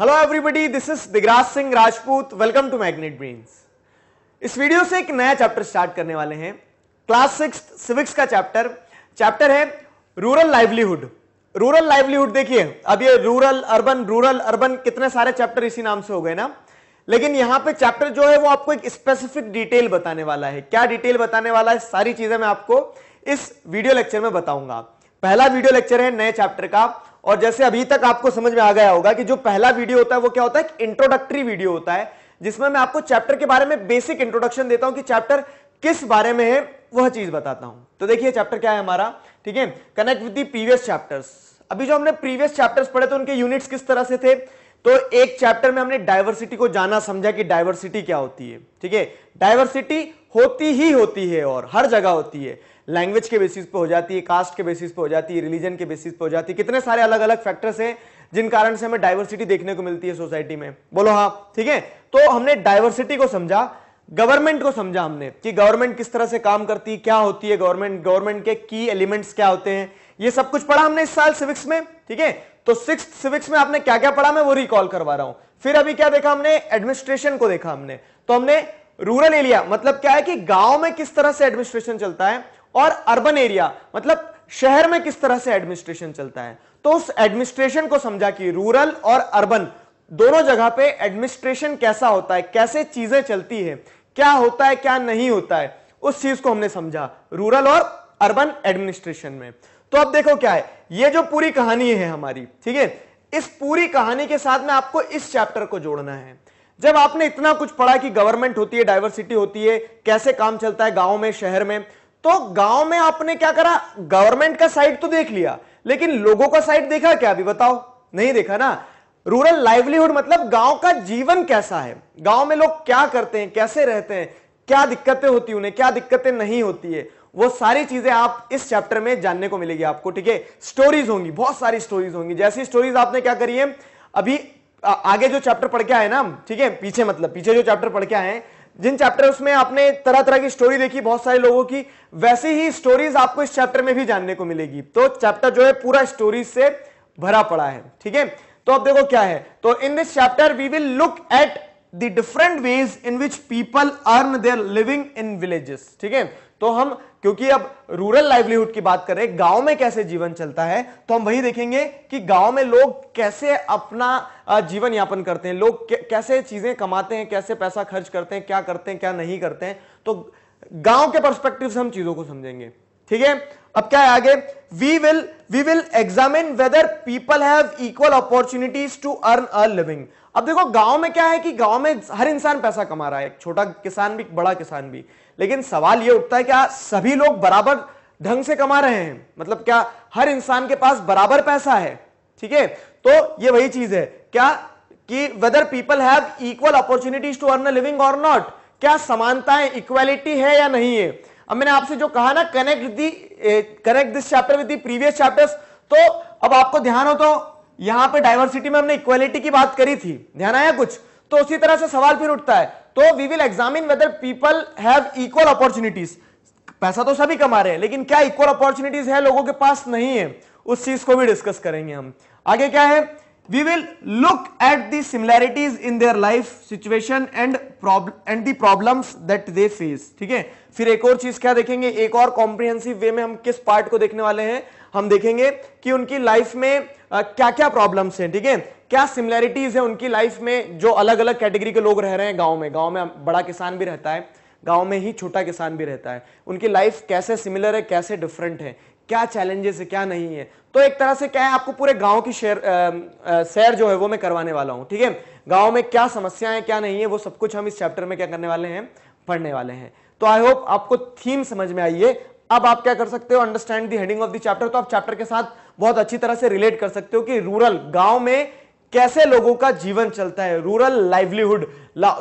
Hello everybody this is Digraj Singh Rajput welcome to magnet brains इस video से एक नया चैप्टर स्टार्ट करने वाले हैं क्लास सिक्स सिविक्स का चैप्टर चैप्टर है रूरल लाइवलीहुड रूरल लाइवलीहुड देखिए अब ये रूरल अर्बन रूरल अर्बन कितने सारे चैप्टर इसी नाम से हो गए ना लेकिन यहां पे चैप्टर जो है वो आपको एक स्पेसिफिक डिटेल बताने वाला है क्या डिटेल बताने वाला है सारी चीजें मैं आपको इस वीडियो लेक्चर में बताऊंगा पहला वीडियो लेक्चर है नए चैप्टर का और जैसे अभी तक आपको समझ में आ गया होगा कि जो पहला वीडियो होता है वो क्या होता है इंट्रोडक्टरी वीडियो होता है जिसमें मैं आपको चैप्टर के बारे में बेसिक इंट्रोडक्शन देता हूं कि चैप्टर किस बारे में है वह चीज बताता हूं तो देखिए चैप्टर क्या है हमारा ठीक है connect with the previous chapters अभी जो हमने प्रीवियस चैप्टर्स पढ़े थे तो उनके यूनिट्स किस तरह से थे तो एक चैप्टर में हमने डायवर्सिटी को जाना समझा कि डायवर्सिटी क्या होती है ठीक है डायवर्सिटी होती ही होती है और हर जगह होती है लैंग्वेज के बेसिस पे हो जाती है कास्ट के बेसिस पे हो जाती है रिलीजन के बेसिस पे हो जाती है कितने सारे अलग अलग फैक्टर्स हैं जिन कारण से हमें डायवर्सिटी देखने को मिलती है सोसाइटी में बोलो हाँ ठीक है तो हमने डायवर्सिटी को समझा गवर्नमेंट को समझा हमने कि गवर्नमेंट किस तरह से काम करती है क्या होती है गवर्नमेंट गवर्नमेंट के की एलिमेंट्स क्या होते हैं ये सब कुछ पढ़ा हमने इस साल सिविक्स में ठीक है तो सिक्स सिविक्स में आपने क्या क्या पढ़ा मैं वो रिकॉल करवा रहा हूं फिर अभी क्या देखा हमने एडमिनिस्ट्रेशन को देखा हमने तो हमने रूरल एरिया मतलब क्या है कि गांव में किस तरह से एडमिनिस्ट्रेशन चलता है और अर्बन एरिया मतलब शहर में किस तरह से एडमिनिस्ट्रेशन चलता है तो उस एडमिनिस्ट्रेशन को समझा कि रूरल और अर्बन दोनों जगह पे एडमिनिस्ट्रेशन कैसा होता है कैसे चीजें चलती है क्या होता है क्या नहीं होता है उस चीज को हमने समझा रूरल और अर्बन एडमिनिस्ट्रेशन में तो अब देखो क्या है ये जो पूरी कहानी है हमारी ठीक है इस पूरी कहानी के साथ में आपको इस चैप्टर को जोड़ना है जब आपने इतना कुछ पढ़ा कि गवर्नमेंट होती है डायवर्सिटी होती है कैसे काम चलता है गांव में शहर में तो गांव में आपने क्या करा गवर्नमेंट का साइड तो देख लिया लेकिन लोगों का साइड देखा क्या अभी बताओ नहीं देखा ना रूरल लाइवलीहुड मतलब गांव का जीवन कैसा है गांव में लोग क्या करते हैं कैसे रहते हैं क्या दिक्कतें होती उन्हें क्या दिक्कतें नहीं होती है वो सारी चीजें आप इस चैप्टर में जानने को मिलेगी आपको ठीक है स्टोरीज होंगी बहुत सारी स्टोरीज होंगी जैसी स्टोरीज आपने क्या करी है अभी आगे जो चैप्टर पढ़ के आए ना ठीक है पीछे मतलब पीछे जो चैप्टर पढ़ के आए जिन चैप्टर्स में आपने तरह तरह की स्टोरी देखी बहुत सारे लोगों की वैसी ही स्टोरीज आपको इस चैप्टर में भी जानने को मिलेगी तो चैप्टर जो है पूरा स्टोरीज से भरा पड़ा है ठीक है तो अब देखो क्या है तो in this chapter we will look at the different ways in which people earn their living in villages ठीक है तो हम क्योंकि अब रूरल लाइवलीहुड की बात करें गांव में कैसे जीवन चलता है तो हम वही देखेंगे कि गांव में लोग कैसे अपना जीवन यापन करते हैं लोग कैसे चीजें कमाते हैं कैसे पैसा खर्च करते हैं क्या करते हैं क्या नहीं करते हैं तो गांव के परस्पेक्टिव से हम चीजों को समझेंगे ठीक है अब क्या है आगे we will we will examine whether people have equal opportunities to earn a living अब देखो गांव में क्या है कि गांव में हर इंसान पैसा कमा रहा है एक छोटा किसान भी बड़ा किसान भी लेकिन सवाल यह उठता है क्या सभी लोग बराबर ढंग से कमा रहे हैं मतलब क्या हर इंसान के पास बराबर पैसा है ठीक है तो ये वही चीज है क्या कि whether people have equal opportunities to earn living or not क्या समानताएं इक्वालिटी है या नहीं है अब मैंने आपसे जो कहा ना connect the connect this chapter with the previous chapters तो अब आपको ध्यान हो तो यहां पे डाइवर्सिटी में हमने इक्वालिटी की बात करी थी ध्यान आया कुछ तो उसी तरह से सवाल फिर उठता है तो we will examine whether people have equal opportunities पैसा तो सभी कमा रहे हैं लेकिन क्या इक्वल अपॉर्चुनिटीज है लोगों के पास नहीं है उस चीज को भी डिस्कस करेंगे हम आगे क्या है we will look at the similarities in their life situation and problem and the problems that they face ठीक है फिर एक और चीज क्या देखेंगे एक और कॉम्प्रिहेंसिव वे में हम किस पार्ट को देखने वाले हैं हम देखेंगे कि उनकी लाइफ में आ, क्या क्या प्रॉब्लम्स हैं ठीक है क्या सिमिलैरिटीज है उनकी लाइफ में जो अलग अलग कैटेगरी के लोग रह रहे हैं गाँव में गाँव में बड़ा किसान भी रहता है गाँव में ही छोटा किसान भी रहता है उनकी लाइफ कैसे सिमिलर है कैसे डिफरेंट है क्या चैलेंजेस है क्या नहीं है तो एक तरह से क्या है आपको पूरे गांव की शेयर शेयर जो है वो मैं करवाने वाला हूँ ठीक है गांव में क्या समस्या है क्या नहीं है वो सब कुछ हम इस चैप्टर में क्या करने वाले हैं पढ़ने वाले हैं तो आई होप आपको थीम समझ में आई है अब आप क्या कर सकते हो understand the heading of the chapter तो आप चैप्टर के साथ बहुत अच्छी तरह से रिलेट कर सकते हो कि रूरल गांव में कैसे लोगों का जीवन चलता है रूरल लाइवलीहुड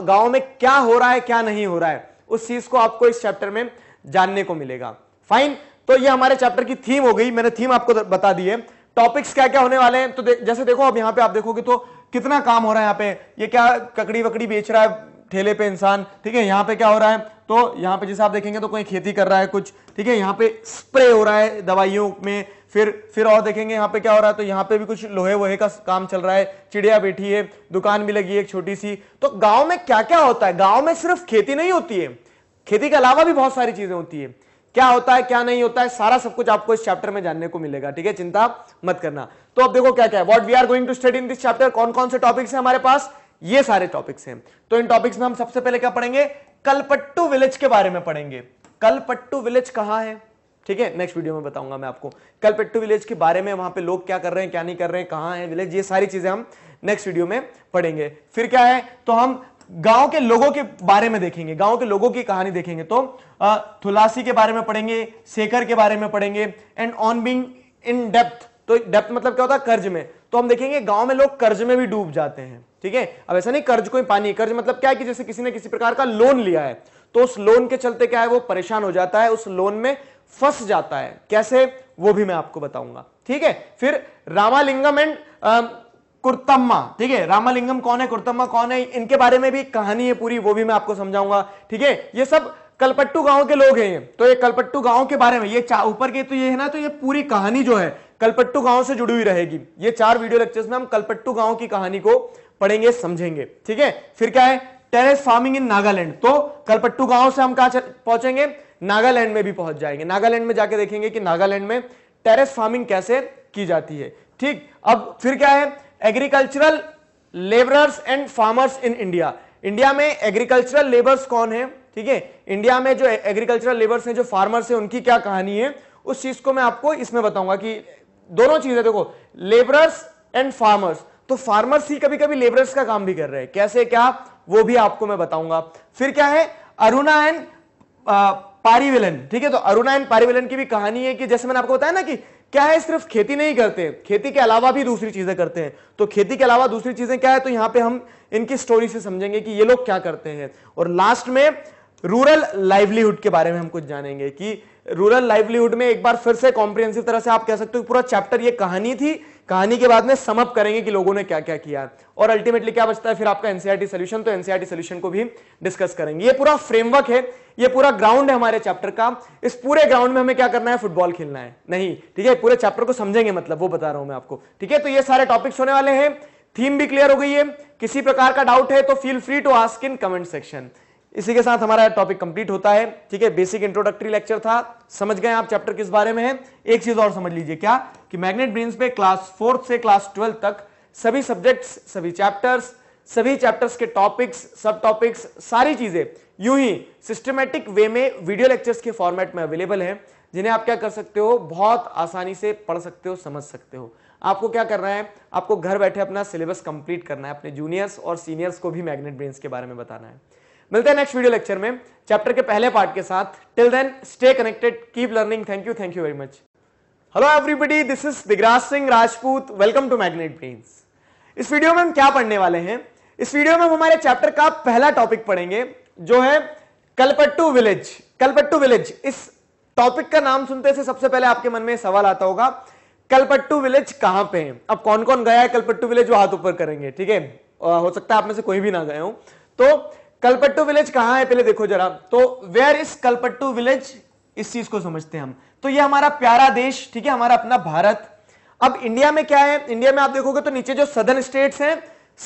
गांव में क्या हो रहा है क्या नहीं हो रहा है उस चीज को आपको इस चैप्टर में जानने को मिलेगा फाइन तो ये हमारे चैप्टर की थीम हो गई मैंने थीम आपको बता दी है टॉपिक्स क्या क्या होने वाले हैं तो दे, जैसे देखो अब यहाँ पे आप देखोगे तो कितना काम हो रहा है यहाँ पे ये क्या ककड़ी वकड़ी बेच रहा है ठेले पे इंसान ठीक है यहाँ पे क्या हो रहा है तो यहाँ पे जैसे आप देखेंगे तो कोई खेती कर रहा है कुछ ठीक है यहाँ पे स्प्रे हो रहा है दवाइयों में फिर फिर और देखेंगे यहाँ पे क्या हो रहा है तो यहाँ पे भी कुछ लोहे वोहे का काम चल रहा है चिड़िया बैठी है दुकान भी लगी है एक छोटी सी तो गांव में क्या क्या होता है गांव में सिर्फ खेती नहीं होती है खेती के अलावा भी बहुत सारी चीजें होती है क्या होता है क्या नहीं होता है सारा सब कुछ आपको इस चैप्टर में जानने को मिलेगा ठीक है चिंता मत करना तो अब देखो क्या क्या है what we are going to study in this chapter कौन कौन से टॉपिक्स है हमारे पास ये सारे टॉपिक्स हैं तो इन टॉपिक्स में हम सबसे पहले क्या पढ़ेंगे कलपट्टू विलेज के बारे में पढ़ेंगे कलपट्टू विलेज कहां है ठीक है नेक्स्ट वीडियो में बताऊंगा मैं आपको कल पेट्टू विलेज के बारे में वहां पे लोग क्या कर रहे हैं क्या नहीं कर रहे हैं कहां है विलेज ये सारी चीजें हम नेक्स्ट वीडियो में पढ़ेंगे फिर क्या है तो हम गांव के लोगों के बारे में देखेंगे गांव के लोगों की कहानी देखेंगे तो थुलासी के बारे में पढ़ेंगे सेकर के बारे में पढ़ेंगे and on being in depth तो डेप्थ मतलब क्या होता है कर्ज में तो हम देखेंगे गांव में लोग कर्ज में भी डूब जाते हैं ठीक है अब ऐसा नहीं कर्ज कोई पानी कर्ज मतलब क्या है कि जैसे किसी ने किसी प्रकार का लोन लिया है तो उस लोन के चलते क्या है वो परेशान हो जाता है उस लोन में फंस जाता है कैसे वो भी मैं आपको बताऊंगा ठीक है फिर रामालिंगम एंड कुर्तम्मा ठीक है रामालिंगम कौन है कुर्तम्मा कौन है इनके बारे में भी कहानी है पूरी वो भी मैं आपको समझाऊंगा ठीक है ये सब कलपट्टू गांव के लोग हैं ये तो ये कलपट्टू गांव के बारे में ये ऊपर के तो ये है ना तो ये पूरी कहानी जो है कलपट्टू गांव से जुड़ी हुई रहेगी ये चार वीडियो लेक्चर्स में हम कलपट्टू गांव की कहानी को पढ़ेंगे समझेंगे ठीक है फिर क्या है टेरेस फार्मिंग इन नागालैंड तो कलपट्टू गांव से हम कहा पहुंचेंगे नागालैंड में भी पहुंच जाएंगे नागालैंड में जाके देखेंगे कि नागालैंड में टेरेस फार्मिंग कैसे की जाती है ठीक अब फिर क्या है agricultural labourers and farmers in India India में एग्रीकल्चरल लेबर्स कौन है ठीक है इंडिया में जो एग्रीकल्चरल लेबर्स हैं जो फार्मर्स हैं उनकी क्या कहानी है उस चीज को मैं आपको इसमें बताऊंगा कि दोनों चीजें देखो लेबरर्स एंड फार्मर्स तो फार्मर्स ही कभी कभी लेबरर्स का काम भी कर रहे हैं कैसे क्या वो भी आपको मैं बताऊंगा फिर क्या है अरुणायन पारिविलन ठीक है तो अरुणायन पारिविलन की भी कहानी है कि जैसे मैंने आपको बताया ना कि क्या है सिर्फ खेती नहीं करते खेती के अलावा भी दूसरी चीजें करते हैं तो खेती के अलावा दूसरी चीजें क्या है तो यहां पे हम इनकी स्टोरी से समझेंगे कि ये लोग क्या करते हैं और लास्ट में रूरल लाइवलीहुड के बारे में हम कुछ जानेंगे कि रूरल लाइवलीहुड में एक बार फिर से कॉम्प्रिहेंसिव तरह से आप कह सकते हो पूरा चैप्टर ये कहानी थी कहानी के बाद में समअप करेंगे कि लोगों ने क्या क्या किया और अल्टीमेटली क्या बचता है फिर आपका एनसीआरटी सोल्यूशन e तो एनसीआरटी सोल्यूशन e को भी डिस्कस करेंगे ये पूरा फ्रेमवर्क है ये पूरा ग्राउंड है हमारे चैप्टर का इस पूरे ग्राउंड में हमें क्या करना है फुटबॉल खेलना है नहीं ठीक है पूरे चैप्टर को समझेंगे मतलब वो बता रहा हूं मैं आपको ठीक है तो ये सारे टॉपिक्स होने वाले हैं थीम भी क्लियर हो गई है किसी प्रकार का डाउट है तो feel free to ask in comment section इसी के साथ हमारा टॉपिक कंप्लीट होता है ठीक है बेसिक इंट्रोडक्टरी लेक्चर था समझ गए आप चैप्टर किस बारे में है एक चीज और समझ लीजिए क्या कि मैग्नेट ब्रेन्स पे क्लास फोर्थ से क्लास ट्वेल्थ तक सभी सब्जेक्ट्स सभी चैप्टर्स सभी चैप्टर्स के टॉपिक्स सब टॉपिक्स सारी चीजें यूं ही सिस्टमेटिक वे में वीडियो लेक्चर्स के फॉर्मेट में अवेलेबल है जिन्हें आप क्या कर सकते हो बहुत आसानी से पढ़ सकते हो समझ सकते हो आपको क्या करना है आपको घर बैठे अपना सिलेबस कंप्लीट करना है अपने जूनियर्स और सीनियर्स को भी मैग्नेट ब्रेन्स के बारे में बताना है मिलते हैं नेक्स्ट वीडियो लेक्चर में चैप्टर के पहले पार्ट के साथ till then stay connected keep learning thank you thank you very much hello everybody this is Digraj Singh Rajput welcome to magnet brains इस वीडियो में हम क्या पढ़ने वाले हैं इस वीडियो में हम हमारे चैप्टर का पहला टॉपिक पढ़ेंगे जो है कलपट्टू विलेज कलपट्टू विलेज इस टॉपिक का नाम सुनते से सबसे पहले आपके मन में सवाल आता होगा कलपट्टू विलेज कहां पे है अब कौन कौन गया है कलपट्टू विलेज वो हाथ ऊपर करेंगे ठीक है हो सकता है आप में से कोई भी ना गए हो तो कलपट्टू विलेज कहां है पहले देखो जरा तो वेयर इज कलपट्टू विलेज इस चीज को समझते हैं हम तो ये हमारा प्यारा देश ठीक है हमारा अपना भारत अब इंडिया में क्या है इंडिया में आप देखोगे तो नीचे जो सदर्न स्टेट्स हैं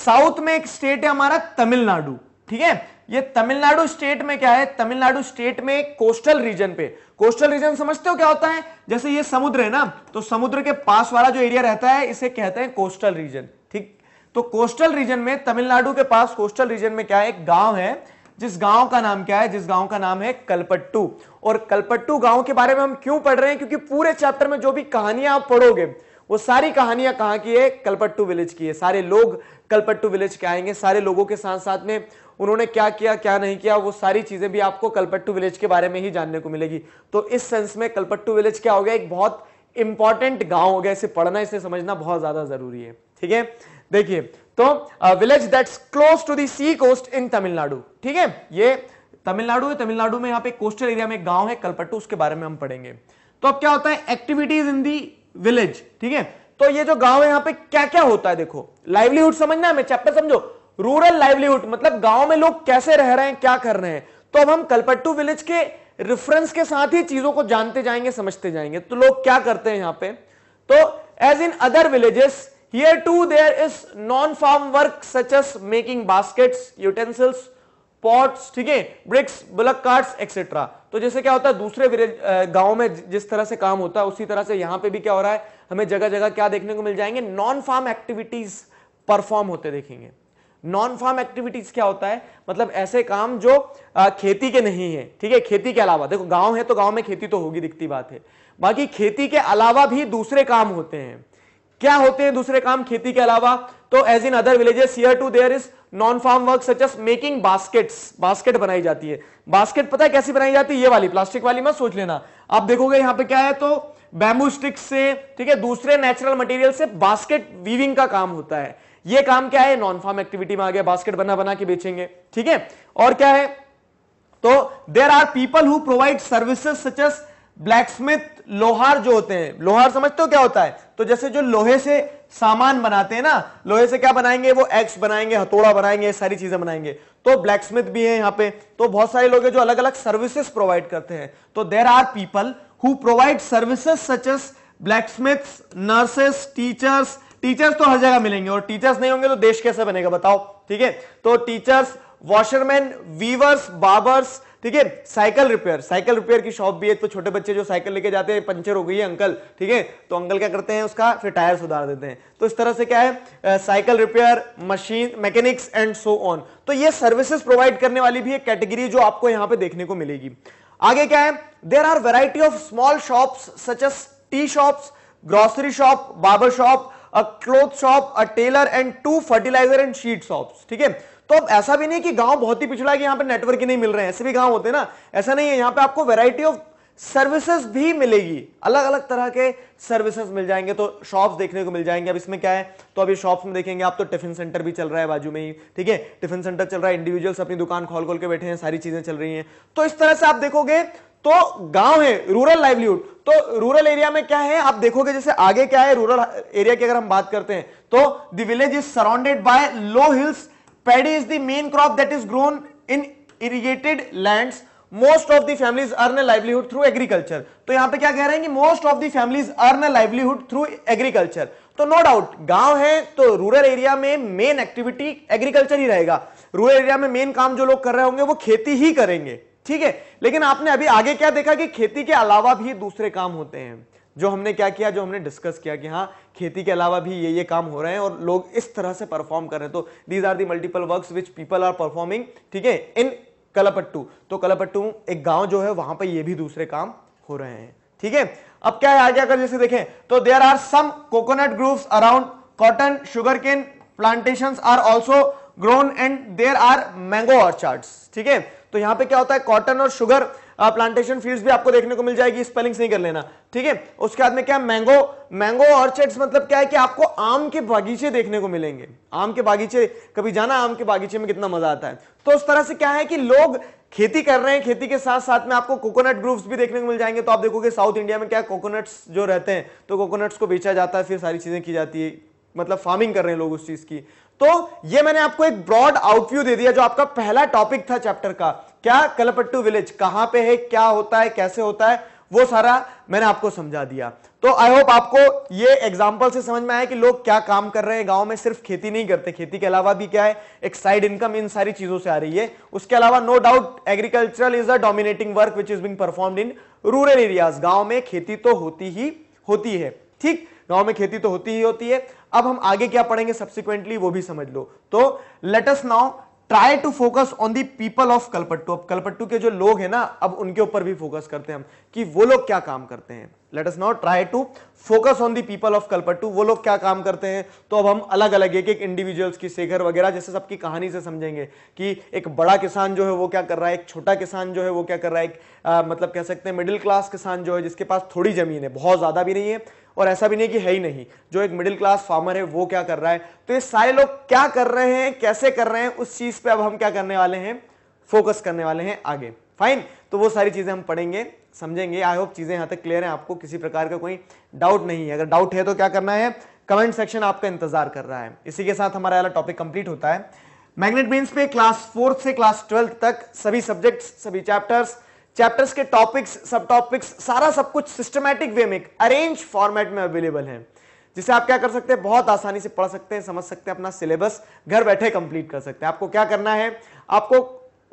साउथ में एक स्टेट है हमारा तमिलनाडु ठीक है ये तमिलनाडु स्टेट में क्या है तमिलनाडु स्टेट में कोस्टल रीजन पे कोस्टल रीजन समझते हो क्या होता है जैसे ये समुद्र है ना तो समुद्र के पास वाला जो एरिया रहता है इसे कहते हैं कोस्टल रीजन ठीक तो कोस्टल रीजन में तमिलनाडु के पास कोस्टल रीजन में क्या है एक गांव है जिस गांव का नाम क्या है जिस गांव का नाम है कलपट्टू और कलपट्टू गांव के बारे में हम क्यों पढ़ रहे हैं क्योंकि पूरे चैप्टर में जो भी कहानियां आप पढ़ोगे वो सारी कहानियां कहाँ की है कलपट्टू विलेज की है सारे लोग कलपट्टू विलेज के आएंगे सारे लोगों के साथ साथ में उन्होंने क्या किया क्या नहीं किया वो सारी चीजें भी आपको कलपट्टू विलेज के बारे में ही जानने को मिलेगी तो इस सेंस में कलपट्टू विलेज क्या हो गया एक बहुत इंपॉर्टेंट गांव हो गया इसे पढ़ना इसे समझना बहुत ज्यादा जरूरी है ठीक है देखिए तो village that's close to the sea coast in Tamil Nadu ठीक है ये तमिलनाडु है तमिलनाडु में यहाँ पे कोस्टल एरिया में गांव है कलपट्टू उसके बारे में हम पढ़ेंगे तो अब क्या होता है एक्टिविटीज इन दी विलेज ठीक है तो ये जो गांव है यहाँ पे क्या क्या होता है देखो लाइवलीहुड समझना हमें चैप्टर समझो रूरल लाइवलीहुड मतलब गांव में लोग कैसे रह रहे हैं क्या कर रहे हैं तो अब हम कलपट्टू विलेज के रेफरेंस के साथ ही चीजों को जानते जाएंगे समझते जाएंगे तो लोग क्या करते हैं यहाँ पे तो as in other villages Here too there is non-farm work such as making baskets, utensils, pots ठीक है ब्रिक्स ब्लक कार्ड्स एक्सेट्रा तो जैसे क्या होता है दूसरे गांव में जिस तरह से काम होता है उसी तरह से यहां पे भी क्या हो रहा है हमें जगह जगह क्या देखने को मिल जाएंगे नॉन फार्म एक्टिविटीज परफॉर्म होते देखेंगे नॉन फार्म एक्टिविटीज क्या होता है मतलब ऐसे काम जो खेती के नहीं है ठीक है खेती के अलावा देखो गांव है तो गांव में खेती तो होगी दिखती बात है बाकी खेती के अलावा भी दूसरे काम होते हैं क्या होते हैं दूसरे काम खेती के अलावा तो as in other villages here too there is non farm work such as making baskets basket बनाई जाती है बास्केट पता है कैसी बनाई जाती है ये वाली प्लास्टिक वाली मत सोच लेना आप देखोगे यहां पे क्या है तो बैम्बू स्टिक्स से ठीक है दूसरे नेचुरल मटेरियल से बास्केट वीविंग का काम होता है ये काम क्या है नॉन फार्म एक्टिविटी में आ गया बास्केट बना बना के बेचेंगे ठीक है और क्या है तो there are people who provide services such as blacksmith लोहार जो होते हैं लोहार समझते हो क्या होता है तो जैसे जो लोहे से सामान बनाते हैं ना लोहे से क्या बनाएंगे वो एक्स बनाएंगे हथौड़ा बनाएंगे सारी चीजें बनाएंगे तो ब्लैक स्मिथ भी है यहाँ पे तो बहुत सारे लोग हैं जो अलग अलग सर्विसेज प्रोवाइड करते हैं तो there are people who provide services such as blacksmiths nurses teachers teachers तो हर जगह मिलेंगे और टीचर्स नहीं होंगे तो देश कैसे बनेगा बताओ ठीक है तो टीचर्स वॉशरमैन वीवर्स बाबर्स ठीक है साइकिल रिपेयर साइकिल रिपेयर की शॉप भी है तो छोटे बच्चे जो साइकिल लेके जाते हैं पंचर हो गई है अंकल ठीक है तो अंकल क्या करते हैं उसका फिर टायर सुधार देते हैं तो इस तरह से क्या है cycle repair machine mechanics and so on तो ये सर्विसेज प्रोवाइड करने वाली भी एक कैटेगरी जो आपको यहाँ पे देखने को मिलेगी आगे क्या है there are variety of small shops such as tea shops grocery shop barber shop a cloth shop a tailor and to fertiliser and seed shops ठीक है तो अब ऐसा भी नहीं कि गांव बहुत ही पिछड़ा है कि यहां पर नेटवर्क ही नहीं मिल रहे हैं ऐसे भी गांव होते हैं ना ऐसा नहीं है यहां पे आपको वैरायटी ऑफ सर्विसेज भी मिलेगी अलग अलग तरह के सर्विसेज मिल जाएंगे तो शॉप्स देखने को मिल जाएंगे अब इसमें क्या है तो अभी शॉप्स में देखेंगे आप तो टिफिन सेंटर भी चल रहा है बाजू में ही ठीक है टिफिन सेंटर चल रहा है इंडिविजुअल्स अपनी दुकान खोल खोल के बैठे हैं सारी चीजें चल रही हैं तो इस तरह से आप देखोगे तो गांव है रूरल लाइवलीहुड तो रूरल एरिया में क्या है आप देखोगे जैसे आगे क्या है रूरल एरिया की अगर हम बात करते हैं तो village is surrounded by low hills paddy is the main crop that is grown in irrigated land most of the families earn a livelihood through agriculture तो यहां पे क्या कह रहे हैं कि most of the families earn a livelihood through agriculture तो no doubt गांव है तो रूरल एरिया में मेन एक्टिविटी एग्रीकल्चर ही रहेगा रूरल एरिया में मेन काम जो लोग कर रहे होंगे वो खेती ही करेंगे ठीक है लेकिन आपने अभी आगे क्या देखा कि खेती के अलावा भी दूसरे काम होते हैं जो हमने क्या किया जो हमने डिस्कस किया कि हाँ खेती के अलावा भी ये ये काम हो रहे हैं और लोग इस तरह से परफॉर्म कर रहे हैं तो these are the multiple works which people are performing ठीक है इन कलापट्टू तो कलापट्टू एक गांव जो है वहां पर ये भी दूसरे काम हो रहे हैं ठीक है अब क्या है आगे अगर जैसे देखें तो there are some coconut groves around cotton sugarcane plantation are also grown and there are mango orchard ठीक है तो यहां पे क्या होता है कॉटन और शुगर प्लांटेशन फील्ड्स भी आपको देखने को मिल जाएगी स्पेलिंग्स नहीं कर लेना ठीक है उसके बाद में क्या मैंगो मैंगो ऑर्चर्ड्स मतलब क्या है कि आपको आम के बागीचे देखने को मिलेंगे आम के बागीचे कभी जाना आम के बागीचे में कितना मजा आता है तो उस तरह से क्या है कि लोग खेती कर रहे हैं खेती के साथ साथ में आपको कोकोनट ग्रूव्स भी देखने को मिल जाएंगे तो आप देखोगे साउथ इंडिया में क्या कोकोनट्स जो रहते हैं तो कोकोनट्स को बेचा जाता है फिर सारी चीजें की जाती है मतलब फार्मिंग कर रहे हैं लोग उस चीज की तो ये मैंने आपको एक ब्रॉड आउटव्यू दे दिया जो आपका पहला टॉपिक था चैप्टर का क्या कलपट्टू विलेज कहां पे है क्या होता है कैसे होता है वो सारा मैंने आपको समझा दिया तो आई होप आपको ये एग्जाम्पल से समझ में आया कि लोग क्या काम कर रहे हैं गांव में सिर्फ खेती नहीं करते खेती के अलावा भी क्या है एक साइड इनकम इन सारी चीजों से आ रही है उसके अलावा no doubt agricultural is a dominating work which is being perform in rural areas गांव में खेती तो होती ही होती है ठीक गांव में खेती तो होती ही होती है अब हम आगे क्या पढ़ेंगे सब्सिक्वेंटली वो भी समझ लो तो let's now try to focus on the people of Kalpattu अब कलपट्टू के जो लोग हैं ना अब उनके ऊपर भी फोकस करते हैं हम कि वो लोग क्या काम करते हैं let us not try to focus on the people of Kalpattu वो लोग क्या काम करते हैं तो अब हम अलग अलग एक एक इंडिविजुअल्स की शेखर वगैरह जैसे सबकी कहानी से समझेंगे कि एक बड़ा किसान जो है वो क्या कर रहा है एक छोटा किसान जो है वो क्या कर रहा है एक आ, मतलब कह सकते हैं मिडिल क्लास किसान जो है जिसके पास थोड़ी जमीन है बहुत ज़्यादा भी नहीं है और ऐसा भी नहीं कि है ही नहीं जो एक मिडिल क्लास फार्मर है वो क्या कर रहा है तो ये सारे लोग क्या कर रहे हैं कैसे कर रहे हैं उस चीज पे अब हम क्या करने वाले हैं फोकस करने वाले हैं आगे फाइन तो वो सारी चीजें हम पढ़ेंगे समझेंगे आई होप चीजें यहां तक क्लियर है आपको किसी प्रकार का कोई डाउट नहीं है अगर डाउट है तो क्या करना है कमेंट सेक्शन आपका इंतजार कर रहा है इसी के साथ हमारा अला टॉपिक कंप्लीट होता है मैग्नेट मीन्स पे क्लास फोर्थ से क्लास ट्वेल्थ तक सभी सब्जेक्ट्स सभी चैप्टर्स चैप्टर्स के टॉपिक्स सब टॉपिक्स सारा सब कुछ सिस्टमैटिक वे में अरेंज फॉर्मेट में अवेलेबल है जिसे आप क्या कर सकते हैं बहुत आसानी से पढ़ सकते हैं समझ सकते हैं अपना सिलेबस घर बैठे कंप्लीट कर सकते हैं आपको क्या करना है आपको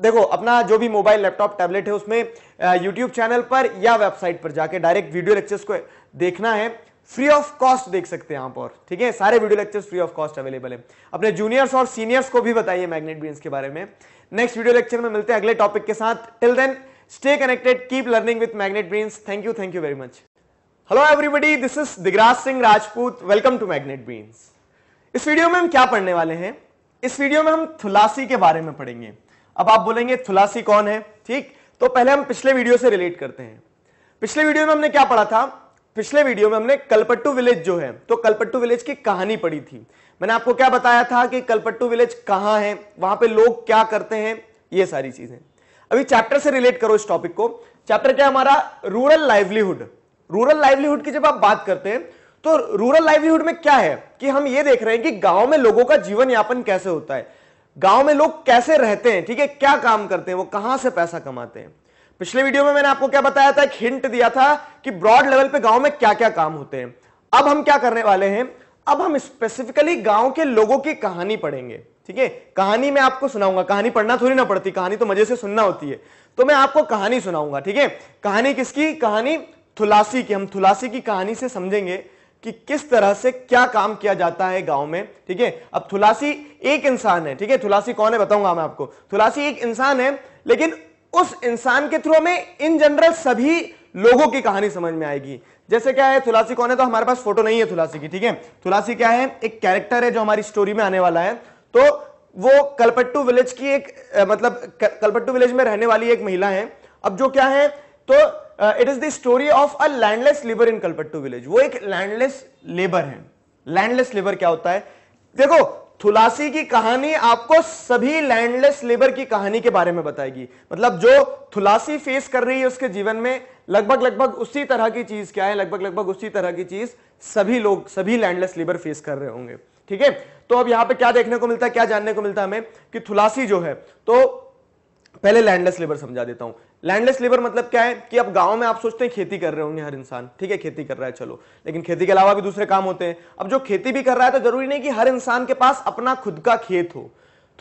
देखो अपना जो भी मोबाइल लैपटॉप टैबलेट है उसमें यूट्यूब चैनल पर या वेबसाइट पर जाके डायरेक्ट वीडियो लेक्चर्स को देखना है फ्री ऑफ कॉस्ट देख सकते हैं आप और ठीक है सारे video lectures free of cost available है अपने जूनियर्स और सीनियर्स को भी बताइए मैग्नेट बीन्स के बारे में नेक्स्ट वीडियो लेक्चर में मिलते हैं अगले टॉपिक के साथ till then stay connected keep learning with Magnet Brains thank you thank you very much hello everybody this is Digraj Singh Rajput welcome to magnet beans इस वीडियो में हम क्या पढ़ने वाले हैं इस वीडियो में हम थुलासी के बारे में पढ़ेंगे अब आप बोलेंगे थुलासी कौन है ठीक तो पहले हम पिछले वीडियो से रिलेट करते हैं पिछले वीडियो में हमने क्या पढ़ा था पिछले वीडियो में हमने कलपट्टू विलेज जो है तो कलपट्टू विलेज की कहानी पढ़ी थी मैंने आपको क्या बताया था कि कलपट्टू विलेज कहाँ है वहां पे लोग क्या करते हैं ये सारी चीजें अभी चैप्टर से रिलेट करो इस टॉपिक को चैप्टर क्या हमारा रूरल लाइवलीहुड रूरल लाइवलीहुड की जब आप बात करते हैं तो रूरल लाइवलीहुड में क्या है कि हम ये देख रहे हैं कि गांव में लोगों का जीवन यापन कैसे होता है गांव में लोग कैसे रहते हैं ठीक है क्या काम करते हैं वो कहां से पैसा कमाते हैं पिछले वीडियो में मैंने आपको क्या बताया था एक हिंट दिया था कि ब्रॉड लेवल पे गांव में क्या क्या काम होते हैं अब हम क्या करने वाले हैं अब हम स्पेसिफिकली गांव के लोगों की कहानी पढ़ेंगे ठीक है कहानी मैं आपको सुनाऊंगा कहानी पढ़ना थोड़ी ना पड़ती कहानी तो मजे से सुनना होती है तो मैं आपको कहानी सुनाऊंगा ठीक है कहानी किसकी कहानी थुलासी की हम थुलासी की कहानी से समझेंगे कि किस तरह से क्या काम किया जाता है गांव में ठीक है अब थुलासी एक इंसान है ठीक है थुलासी कौन है बताऊंगा मैं आपको थुलासी एक इंसान है लेकिन उस इंसान के थ्रू हमें इन जनरल सभी लोगों की कहानी समझ में आएगी जैसे क्या है थुलासी कौन है तो हमारे पास फोटो नहीं है थुलासी की ठीक है थुलासी क्या है एक कैरेक्टर है जो हमारी स्टोरी में आने वाला है तो वो कलपट्टू विलेज की एक मतलब कलपट्टू विलेज में रहने वाली एक महिला है अब जो क्या है तो it is the story of a landless labour in Kalpattu village वो एक लैंडलेस लेबर है लैंडलेस लेबर क्या होता है देखो थुलासी की कहानी आपको सभी लैंडलेस लेबर की कहानी के बारे में बताएगी मतलब जो थुलासी फेस कर रही है उसके जीवन में लगभग लगभग उसी तरह की चीज क्या है लगभग लगभग उसी तरह की चीज सभी लोग सभी लैंडलेस लेबर फेस कर रहे होंगे ठीक है तो अब यहां पे क्या देखने को मिलता है क्या जानने को मिलता है हमें कि थुलासी जो है तो पहले लैंडलेस लेबर समझा देता हूं लैंडलेस लेबर मतलब क्या है कि अब गांव में आप सोचते हैं खेती कर रहे होंगे हर इंसान ठीक है खेती कर रहा है चलो लेकिन खेती के अलावा भी दूसरे काम होते हैं अब जो खेती भी कर रहा है तो जरूरी नहीं कि हर इंसान के पास अपना खुद का खेत हो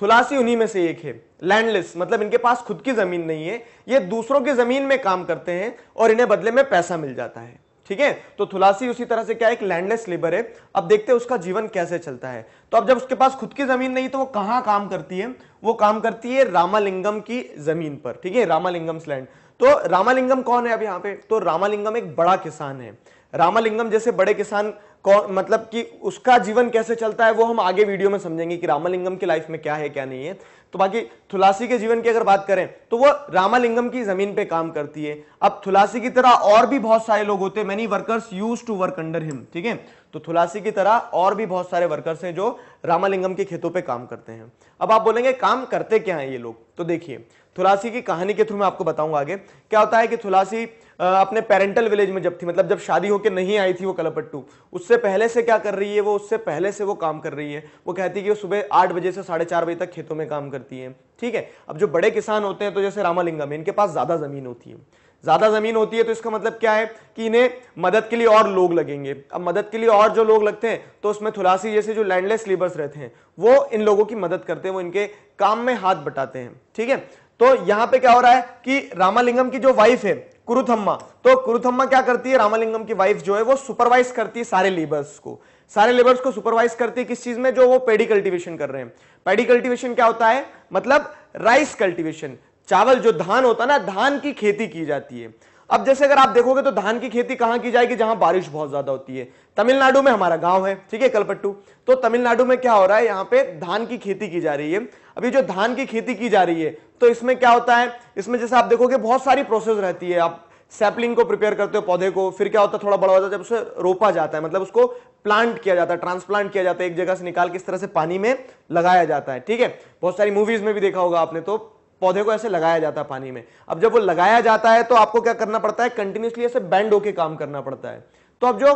थुलासी उन्हीं में से एक है लैंडलेस मतलब इनके पास खुद की जमीन नहीं है ये दूसरों की जमीन में काम करते हैं और इन्हें बदले में पैसा मिल जाता है ठीक है तो थुलासी उसी तरह से क्या एक लैंडलेस लेबर है अब देखते हैं उसका जीवन कैसे चलता है तो अब जब उसके पास खुद की जमीन नहीं तो वो कहां काम करती है वो काम करती है रामालिंगम की जमीन पर ठीक है रामालिंगम लैंड तो रामालिंगम कौन है अब यहाँ पे तो रामालिंगम एक बड़ा किसान है रामालिंगम जैसे बड़े किसान कौन मतलब कि उसका जीवन कैसे चलता है वो हम आगे वीडियो में समझेंगे कि रामालिंगम की लाइफ में क्या है क्या नहीं है तो बाकी थुलासी के जीवन की अगर बात करें तो वो रामालिंगम की जमीन पे काम करती है अब थुलासी की तरह और भी बहुत सारे लोग होते हैं many workers use to work under him ठीक है तो थुलासी की तरह और भी बहुत सारे वर्कर्स हैं जो रामालिंगम के खेतों पर काम करते हैं अब आप बोलेंगे काम करते क्या है ये लोग तो देखिए थुलासी की कहानी के थ्रू मैं आपको बताऊंगा आगे क्या होता है कि थुलासी अपने पेरेंटल विलेज में जब थी मतलब जब शादी होकर नहीं आई थी वो कलपट्टू उससे पहले से क्या कर रही है वो उससे पहले से वो काम कर रही है वो कहती है कि वो सुबह आठ बजे से साढ़े चार बजे तक खेतों में काम करती है ठीक है अब जो बड़े किसान होते हैं तो जैसे रामालिंगम इनके पास ज़्यादा ज़मीन होती है ज़्यादा ज़मीन होती है तो इसका मतलब क्या है कि इन्हें मदद के लिए और लोग लगेंगे अब मदद के लिए और जो लोग लगते हैं तो उसमें थुलासी जैसे जो लैंडलेस लेबर्स रहते हैं वो इन लोगों की मदद करते हैं वो इनके काम में हाथ बटाते हैं ठीक है तो यहां पे क्या हो रहा है कि रामालिंगम की जो वाइफ है कुरुथम्मा तो कुरुथम्मा क्या करती है रामलिंगम की वाइफ जो है वो सुपरवाइज करती है सारे लेबर्स को सारे लेबर्स को सुपरवाइज करती है किस चीज में जो वो पेडी कल्टिवेशन कर रहे हैं पेडी कल्टिवेशन क्या होता है मतलब राइस कल्टिवेशन चावल जो धान होता है ना धान की खेती की जाती है अब जैसे अगर आप देखोगे तो धान की खेती कहां की जाएगी जहां बारिश बहुत ज्यादा होती है तमिलनाडु में हमारा गांव है ठीक है कलपट्टू तो तमिलनाडु में क्या हो रहा है यहाँ पे धान की खेती की जा रही है अभी जो धान की खेती की जा रही है तो इसमें क्या होता है इसमें जैसे आप देखोगे बहुत सारी प्रोसेस रहती है आप सैपलिंग को प्रिपेयर करते हो पौधे को फिर क्या होता है थोड़ा बड़ा होता है जब उसे रोपा जाता है मतलब उसको प्लांट किया जाता है ट्रांसप्लांट किया जाता है एक जगह से निकाल के इस तरह से पानी में लगाया जाता है ठीक है बहुत सारी मूवीज में भी देखा होगा आपने तो पौधे को ऐसे लगाया जाता है पानी में अब जब वो लगाया जाता है तो आपको क्या करना पड़ता है कंटिन्यूसली ऐसे बैंड होके काम करना पड़ता है तो अब जो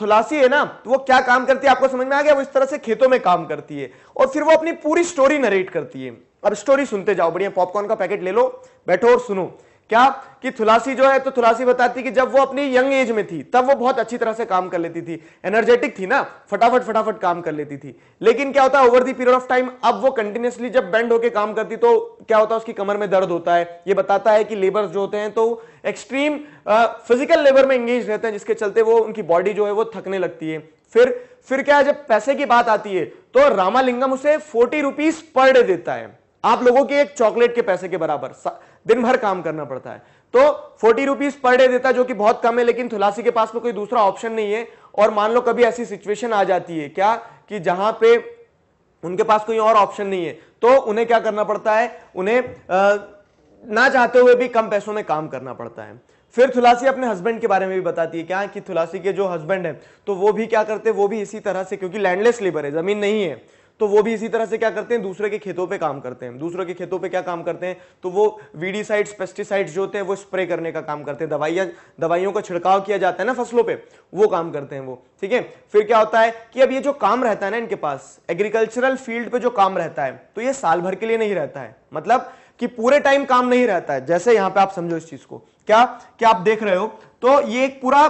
थुलासी है ना तो वो क्या काम करती है आपको समझ में आ गया वो इस तरह से खेतों में काम करती है और फिर वो अपनी पूरी स्टोरी नरेट करती है अब स्टोरी सुनते जाओ बढ़िया पॉपकॉर्न का पैकेट ले लो बैठो और सुनो क्या कि थुलासी जो है तो थुलासी बताती कि जब वो अपनी यंग एज में थी तब वो बहुत अच्छी तरह से काम कर लेती थी एनर्जेटिक थी ना फटाफट फटाफट काम कर लेती थी लेकिन क्या होता है over the period of time अब वो कंटिन्यूसली जब बेंड होकर काम करती तो क्या होता है उसकी कमर में दर्द होता है ये बताता है कि लेबर्स जो होते हैं तो एक्सट्रीम फिजिकल लेबर में एंगेज रहते हैं जिसके चलते वो उनकी बॉडी जो है वो थकने लगती है फिर फिर क्या है जब पैसे की बात आती है तो रामालिंगम उसे फोर्टी रुपीज पर डे देता है आप लोगों के एक चॉकलेट के पैसे के बराबर दिन भर काम करना पड़ता है तो फोर्टी रुपीज पर डे देता जो कि बहुत कम है लेकिन थुलासी के पास में कोई दूसरा ऑप्शन नहीं है और मान लो कभी ऐसी सिचुएशन आ जाती है क्या कि जहां पे उनके पास कोई और ऑप्शन नहीं है तो उन्हें क्या करना पड़ता है उन्हें आ, ना चाहते हुए भी कम पैसों में काम करना पड़ता है फिर थुलासी अपने हस्बैंड के बारे में भी बताती है क्या कि थुलासी के जो हस्बैंड है तो वो भी क्या करते हैं वो भी इसी तरह से क्योंकि लैंडलेस लेबर है जमीन नहीं है तो वो भी इसी तरह से क्या करते हैं दूसरे के खेतों पे काम करते हैं दूसरों के खेतों पे क्या काम करते हैं तो वो वीडीसाइड्स पेस्टिसाइड्स जो होते हैं वो स्प्रे करने का काम करते हैं दवाइयां दवाइयों का छिड़काव किया जाता है ना फसलों पर वो काम करते हैं वो ठीक है फिर क्या होता है कि अब ये जो काम रहता है ना इनके पास एग्रीकल्चरल फील्ड पर जो काम रहता है तो ये साल भर के लिए नहीं रहता है मतलब कि पूरे टाइम काम नहीं रहता है जैसे यहां पर आप समझो इस चीज को क्या क्या आप देख रहे हो तो ये एक पूरा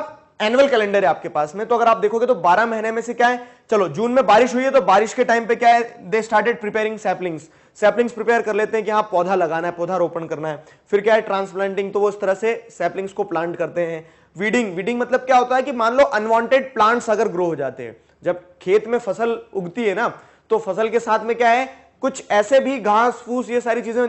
एनुअल कैलेंडर है आपके पास में तो अगर आप देखोगे तो 12 महीने में से क्या है चलो जून में बारिश हुई है तो बारिश के टाइम पे क्या है they started preparing saplings saplings prepare कर लेते हैं कि हाँ पौधा लगाना है पौधा रोपण करना है फिर क्या है ट्रांसप्लांटिंग तो वो इस तरह से सैपलिंग्स को प्लांट करते हैं वीडिंग वीडिंग मतलब क्या होता है कि मान लो अनवांटेड प्लांट्स अगर ग्रो हो जाते हैं जब खेत में फसल उगती है ना तो फसल के साथ में क्या है कुछ ऐसे भी घास फूस ये सारी चीजें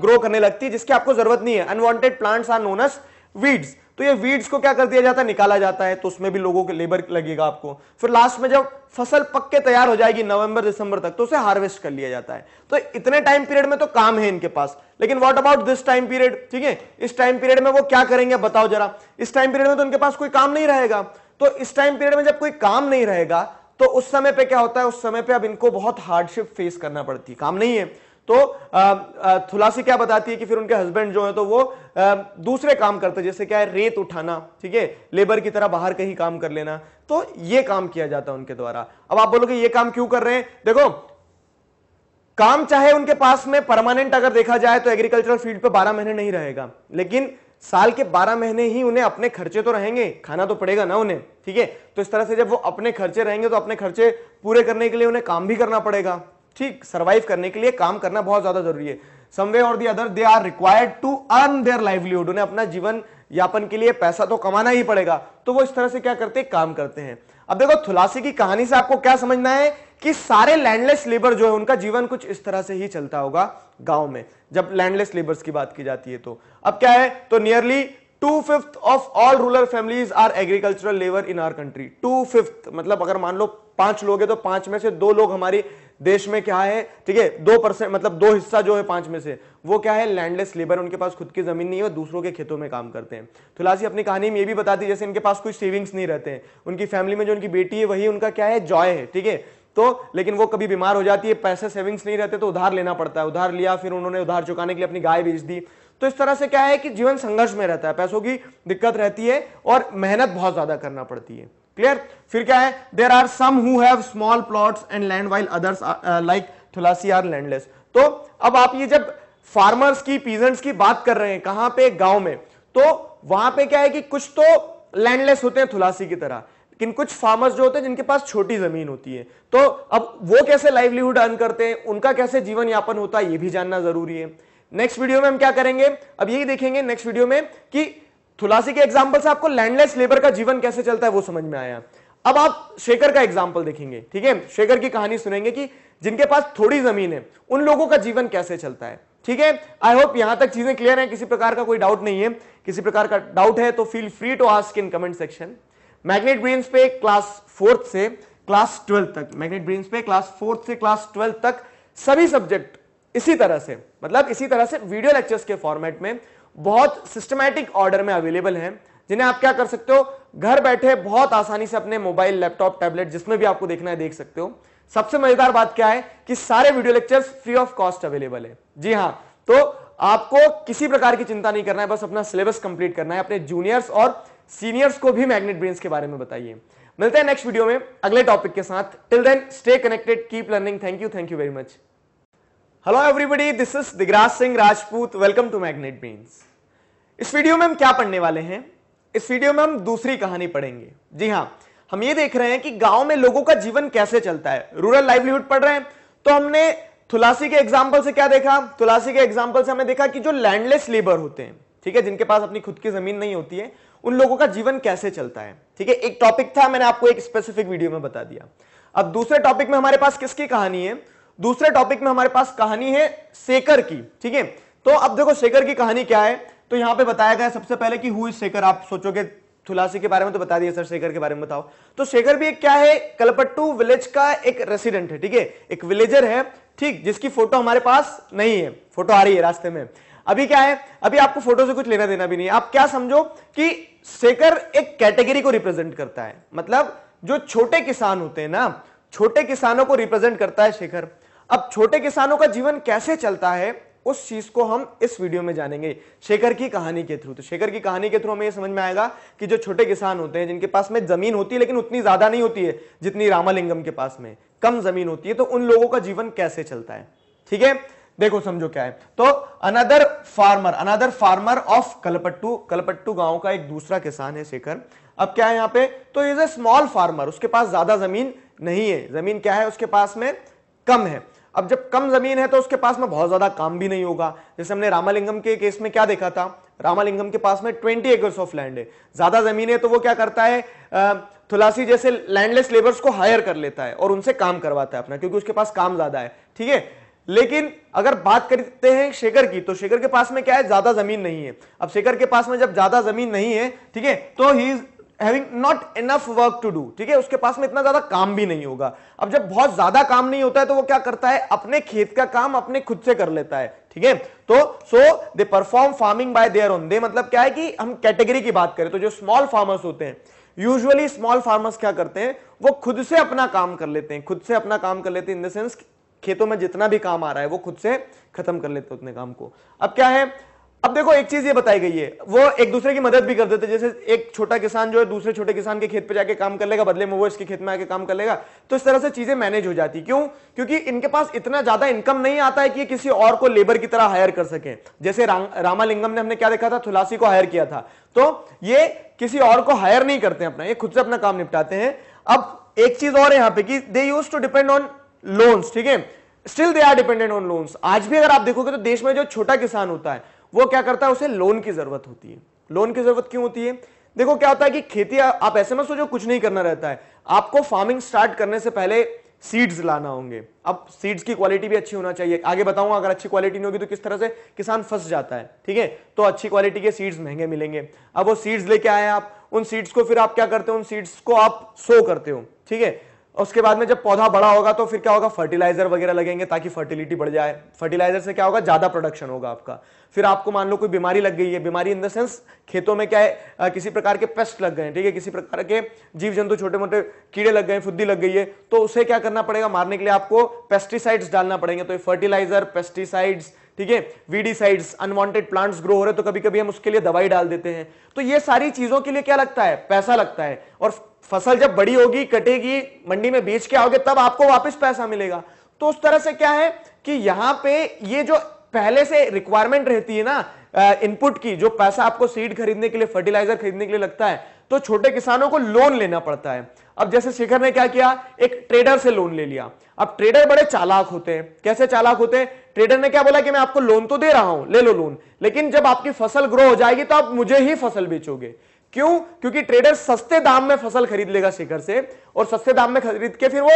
ग्रो करने लगती है जिसकी आपको जरूरत नहीं है unwanted plants are known as weeds तो ये वीड्स को क्या कर दिया जाता है निकाला जाता है तो उसमें भी लोगों के लेबर लगेगा आपको फिर लास्ट में जब फसल पक के तैयार हो जाएगी नवंबर दिसंबर तक तो उसे हार्वेस्ट कर लिया जाता है तो इतने टाइम पीरियड में तो काम है इनके पास लेकिन what about this time period ठीक है इस टाइम पीरियड में वो क्या करेंगे बताओ जरा इस टाइम पीरियड में तो उनके पास कोई काम नहीं रहेगा तो इस टाइम पीरियड में जब कोई काम नहीं रहेगा तो उस समय पे क्या होता है उस समय पे अब इनको बहुत हार्डशिप फेस करना पड़ती है काम नहीं है तो थुलासी क्या बताती है कि फिर उनके हस्बैंड जो है तो वो दूसरे काम करते जैसे क्या है रेत उठाना ठीक है लेबर की तरह बाहर कहीं काम कर लेना तो ये काम किया जाता है उनके द्वारा अब आप बोलोगे ये काम क्यों कर रहे हैं देखो काम चाहे उनके पास में परमानेंट अगर देखा जाए तो एग्रीकल्चरल फील्ड पे 12 महीने नहीं रहेगा लेकिन साल के 12 महीने ही उन्हें अपने खर्चे तो रहेंगे खाना तो पड़ेगा ना उन्हें ठीक है तो इस तरह से जब वो अपने खर्चे रहेंगे तो अपने खर्चे पूरे करने के लिए उन्हें काम भी करना पड़ेगा ठीक सर्वाइव करने के लिए काम करना बहुत ज्यादा जरूरी है some way or the other they are required to earn their livelihood उन्हें अपना जीवन यापन के लिए पैसा तो कमाना ही पड़ेगा तो वो इस तरह से क्या करते हैं काम करते हैं अब देखो थुलासी की कहानी से आपको क्या समझना है कि सारे लैंडलेस लेबर जो है उनका जीवन कुछ इस तरह से ही चलता होगा गांव में जब लैंडलेस लेबर्स की बात की जाती है तो अब क्या है तो nearly two fifth of all rural families are agricultural labour in our country two fifth मतलब अगर मान लो पांच लोग हैं तो पांच में से दो लोग हमारी देश में क्या है ठीक है दो परसेंट मतलब दो हिस्सा जो है पांच में से वो क्या है लैंडलेस लेबर उनके पास खुद की जमीन नहीं है दूसरों के खेतों में काम करते हैं तुलासी अपनी कहानी में ये भी बताती है जैसे इनके पास कोई सेविंग्स नहीं रहते हैं उनकी फैमिली में जो उनकी बेटी है वही उनका क्या है जॉय है ठीक है तो लेकिन वो कभी बीमार हो जाती है पैसे सेविंग्स नहीं रहते तो उधार लेना पड़ता है उधार लिया फिर उन्होंने उधार चुकाने के लिए अपनी गाय बेच दी तो इस तरह से क्या है कि जीवन संघर्ष में रहता है पैसों की दिक्कत रहती है और मेहनत बहुत ज्यादा करना पड़ती है क्लियर फिर क्या है there are some have small plots and land while others like Thulasi are landless तो अब आप ये जब फार्मर्स की पीजेंट्स की बात कर रहे हैं कहां पे गांव में तो वहां पे क्या है कि कुछ तो लैंडलेस होते हैं थुलासी की तरह लेकिन कुछ फार्मर्स जो होते हैं जिनके पास छोटी जमीन होती है तो अब वो कैसे लाइवलीहुड अर्न करते हैं उनका कैसे जीवन यापन होता है ये भी जानना जरूरी है नेक्स्ट वीडियो में हम क्या करेंगे अब यही देखेंगे नेक्स्ट वीडियो में कि थुलासी के एग्जाम्पल से आपको लैंडलेस लेबर का जीवन कैसे चलता है वो समझ में आया अब आप शेखर का एग्जाम्पल देखेंगे ठीक है शेखर की कहानी सुनेंगे कि जिनके पास थोड़ी जमीन है उन लोगों का जीवन कैसे चलता है ठीक है आई होप यहां तक चीजें क्लियर हैं किसी प्रकार का कोई डाउट नहीं है किसी प्रकार का डाउट है तो feel free to ask in comment section Magnet brains पे क्लास फोर्थ से क्लास ट्वेल्थ तक मैग्नेट ब्रेन्स पे क्लास फोर्थ से क्लास ट्वेल्थ तक सभी सब्जेक्ट इसी तरह से मतलब इसी तरह से वीडियो लेक्चर्स के फॉर्मेट में बहुत सिस्टमैटिक ऑर्डर में अवेलेबल हैं जिन्हें आप क्या कर सकते हो घर बैठे बहुत आसानी से अपने मोबाइल लैपटॉप टैबलेट जिसमें भी आपको देखना है देख सकते हो सबसे मजेदार बात क्या है कि सारे video lectures free of cost available है जी हाँ तो आपको किसी प्रकार की चिंता नहीं करना है बस अपना सिलेबस कंप्लीट करना है अपने जूनियर्स और सीनियर्स को भी मैग्नेट ब्रेन के बारे में बताइए मिलते हैं नेक्स्ट वीडियो में अगले टॉपिक के साथ till then stay connected keep learning thank you thank you very much hello everybody this is Digraj Singh Rajput welcome to magnet brains इस वीडियो में हम क्या पढ़ने वाले हैं इस वीडियो में हम दूसरी कहानी पढ़ेंगे जी हाँ हम ये देख रहे हैं कि गांव में लोगों का जीवन कैसे चलता है रूरल लाइवलीहुड पढ़ रहे हैं तो हमने थुलासी के एग्जाम्पल से क्या देखा थुलासी के एग्जाम्पल से हमने देखा कि जो लैंडलेस लेबर होते हैं ठीक है जिनके पास अपनी खुद की जमीन नहीं होती है उन लोगों का जीवन कैसे चलता है ठीक है एक टॉपिक था मैंने आपको एक स्पेसिफिक वीडियो में बता दिया अब दूसरे टॉपिक में हमारे पास किसकी कहानी है दूसरे टॉपिक में हमारे पास कहानी है शेखर की ठीक है तो अब देखो शेखर की कहानी क्या है तो यहाँ पे बताया गया सबसे पहले कि हु इज शेखर आप सोचोगे थुलासी के बारे में तो बता दिया सर शेखर के बारे में बताओ तो शेखर भी एक क्या है कलपट्टू विलेज का एक रेसिडेंट है ठीक है एक विलेजर है ठीक जिसकी फोटो हमारे पास नहीं है फोटो आ रही है रास्ते में अभी क्या है अभी आपको फोटो से कुछ लेना देना भी नहीं है आप क्या समझो कि शेखर एक कैटेगरी को रिप्रेजेंट करता है मतलब जो छोटे किसान होते हैं ना छोटे किसानों को रिप्रेजेंट करता है शेखर अब छोटे किसानों का जीवन कैसे चलता है उस चीज को हम इस वीडियो में जानेंगे शेखर की कहानी के थ्रू तो शेखर की कहानी के थ्रू हमें ये समझ में आएगा कि जो छोटे किसान होते हैं जिनके पास में जमीन होती है लेकिन उतनी ज्यादा नहीं होती है जितनी रामालिंगम के पास में कम जमीन होती है तो उन लोगों का जीवन कैसे चलता है ठीक है देखो समझो क्या है तो another farmer another farmer of Kalpattu Kalpattu गांव का एक दूसरा किसान है शेखर अब क्या है यहां पे तो इज ए स्मॉल फार्मर उसके पास ज्यादा जमीन नहीं है जमीन क्या है उसके पास में कम है अब जब कम जमीन है तो उसके पास में बहुत ज्यादा काम भी नहीं होगा जैसे हमने रामालिंगम के केस में क्या देखा था रामालिंगम के पास में ट्वेंटी एकर्स ऑफ लैंड है ज्यादा जमीन है तो वो क्या करता है थुलासी जैसे लैंडलेस लेबर्स को हायर कर लेता है और उनसे काम करवाता है अपना क्योंकि उसके पास काम ज्यादा है ठीक है लेकिन अगर बात करते हैं शेखर की तो शेखर के पास में क्या है ज्यादा जमीन नहीं है अब शेखर के पास में जब ज्यादा जमीन नहीं है ठीक है तो he is having not enough work to do ठीक है उसके पास में इतना ज्यादा काम भी नहीं होगा अब जब बहुत ज्यादा काम नहीं होता है तो वो क्या करता है अपने खेत का काम अपने खुद से कर लेता है ठीक है तो so they perform farming by their own they मतलब क्या है कि हम कैटेगरी की बात करें तो जो स्मॉल फार्मर्स होते हैं यूजुअली स्मॉल फार्मर्स क्या करते हैं वो खुद से अपना काम कर लेते हैं खुद से अपना काम कर लेते हैं इन द सेंस खेतों में जितना भी काम आ रहा है वो खुद से खत्म कर लेते हैं उतने काम को अब क्या है अब देखो एक चीज ये बताई गई है वो एक दूसरे की मदद भी कर देते जैसे एक छोटा किसान जो है दूसरे छोटे किसान के खेत पे जाके काम कर लेगा बदले में वो इसके खेत में आके काम कर लेगा तो इस तरह से चीजें मैनेज हो जाती क्यों क्योंकि इनके पास इतना ज्यादा इनकम नहीं आता है कि किसी और को लेबर की तरह हायर कर सके जैसे रा, रामालिंगम ने हमने क्या देखा था थुलासी को हायर किया था तो ये किसी और को हायर नहीं करते अपना ये खुद से अपना काम निपटाते हैं अब एक चीज और यहाँ पे they use to depend on loans ठीक है still they are dependent on loans आज भी अगर आप देखोगे तो देश में जो छोटा किसान होता है वो क्या करता है उसे लोन की जरूरत होती है लोन की जरूरत क्यों होती है देखो क्या होता है कि खेती आ, आप ऐसे मत सोचो कुछ नहीं करना रहता है आपको फार्मिंग स्टार्ट करने से पहले सीड्स लाना होंगे अब सीड्स की क्वालिटी भी अच्छी होना चाहिए आगे बताऊंगा अगर अच्छी क्वालिटी नहीं होगी तो किस तरह से किसान फंस जाता है ठीक है तो अच्छी क्वालिटी के सीड्स महंगे मिलेंगे अब वो सीड्स लेके आए आप उन सीड्स को फिर आप क्या करते हो उन सीड्स को आप सो करते हो ठीक है उसके बाद में जब पौधा बड़ा होगा तो फिर क्या होगा फर्टिलाइजर वगैरह लगेंगे ताकि फर्टिलिटी बढ़ जाए फर्टिलाइजर से क्या होगा ज्यादा प्रोडक्शन होगा आपका फिर आपको मान लो कोई बीमारी लग गई है बीमारी इन द सेंस खेतों में क्या है आ, किसी प्रकार के पेस्ट लग गए ठीक है किसी प्रकार के जीव जंतु छोटे मोटे कीड़े लग गए फुद्दी लग गई है तो उसे क्या करना पड़ेगा मारने के लिए आपको पेस्टिसाइड्स डालना पड़ेंगे तो फर्टिलाइजर पेस्टिसाइड्स ठीक है वीडीसाइड्स अनवांटेड प्लांट्स ग्रो हो रहे तो कभी कभी हम उसके लिए दवाई डाल देते हैं तो ये सारी चीजों के लिए क्या लगता है पैसा लगता है और फसल जब बड़ी होगी कटेगी मंडी में बेच के आओगे तब आपको वापस पैसा मिलेगा तो उस तरह से क्या है कि यहाँ पे ये जो पहले से रिक्वायरमेंट रहती है ना इनपुट की जो पैसा आपको सीड खरीदने के लिए फर्टिलाइजर खरीदने के लिए लगता है तो छोटे किसानों को लोन लेना पड़ता है अब जैसे शेखर ने क्या किया एक ट्रेडर से लोन ले लिया अब ट्रेडर बड़े चालाक होते हैं कैसे चालाक होते हैं ट्रेडर ने क्या बोला कि मैं आपको लोन तो दे रहा हूं ले लो लोन लेकिन जब आपकी फसल ग्रो हो जाएगी तो आप मुझे ही फसल बेचोगे क्यों क्योंकि ट्रेडर सस्ते दाम में फसल खरीद लेगा शेखर से और सस्ते दाम में खरीद के फिर वो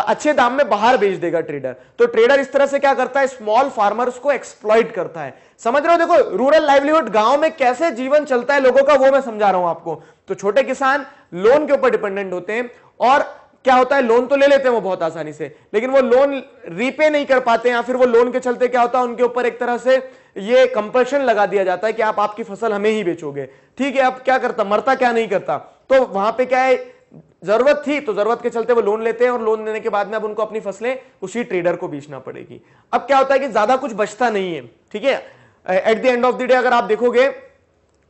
अच्छे दाम में बाहर बेच देगा ट्रेडर तो ट्रेडर इस तरह से क्या करता है स्मॉल फार्मर्स को एक्सप्लॉइट करता है समझ रहे हो देखो रूरल लाइवलीहुड गांव में कैसे जीवन चलता है लोगों का वो मैं समझा रहा हूं आपको तो छोटे किसान लोन के ऊपर डिपेंडेंट होते हैं और क्या होता है लोन तो ले लेते हैं वो बहुत आसानी से लेकिन वो लोन रीपे नहीं कर पाते या फिर वो लोन के चलते क्या होता है उनके ऊपर एक तरह से ये कंपल्शन लगा दिया जाता है कि आप आपकी फसल हमें ही बेचोगे ठीक है अब क्या करता मरता क्या नहीं करता तो वहां पे क्या है जरूरत थी तो जरूरत के चलते वो लोन लेते हैं और लोन लेने के बाद में अब उनको अपनी फसलें उसी ट्रेडर को बेचना पड़ेगी अब क्या होता है कि ज्यादा कुछ बचता नहीं है ठीक है at the end of the day अगर आप देखोगे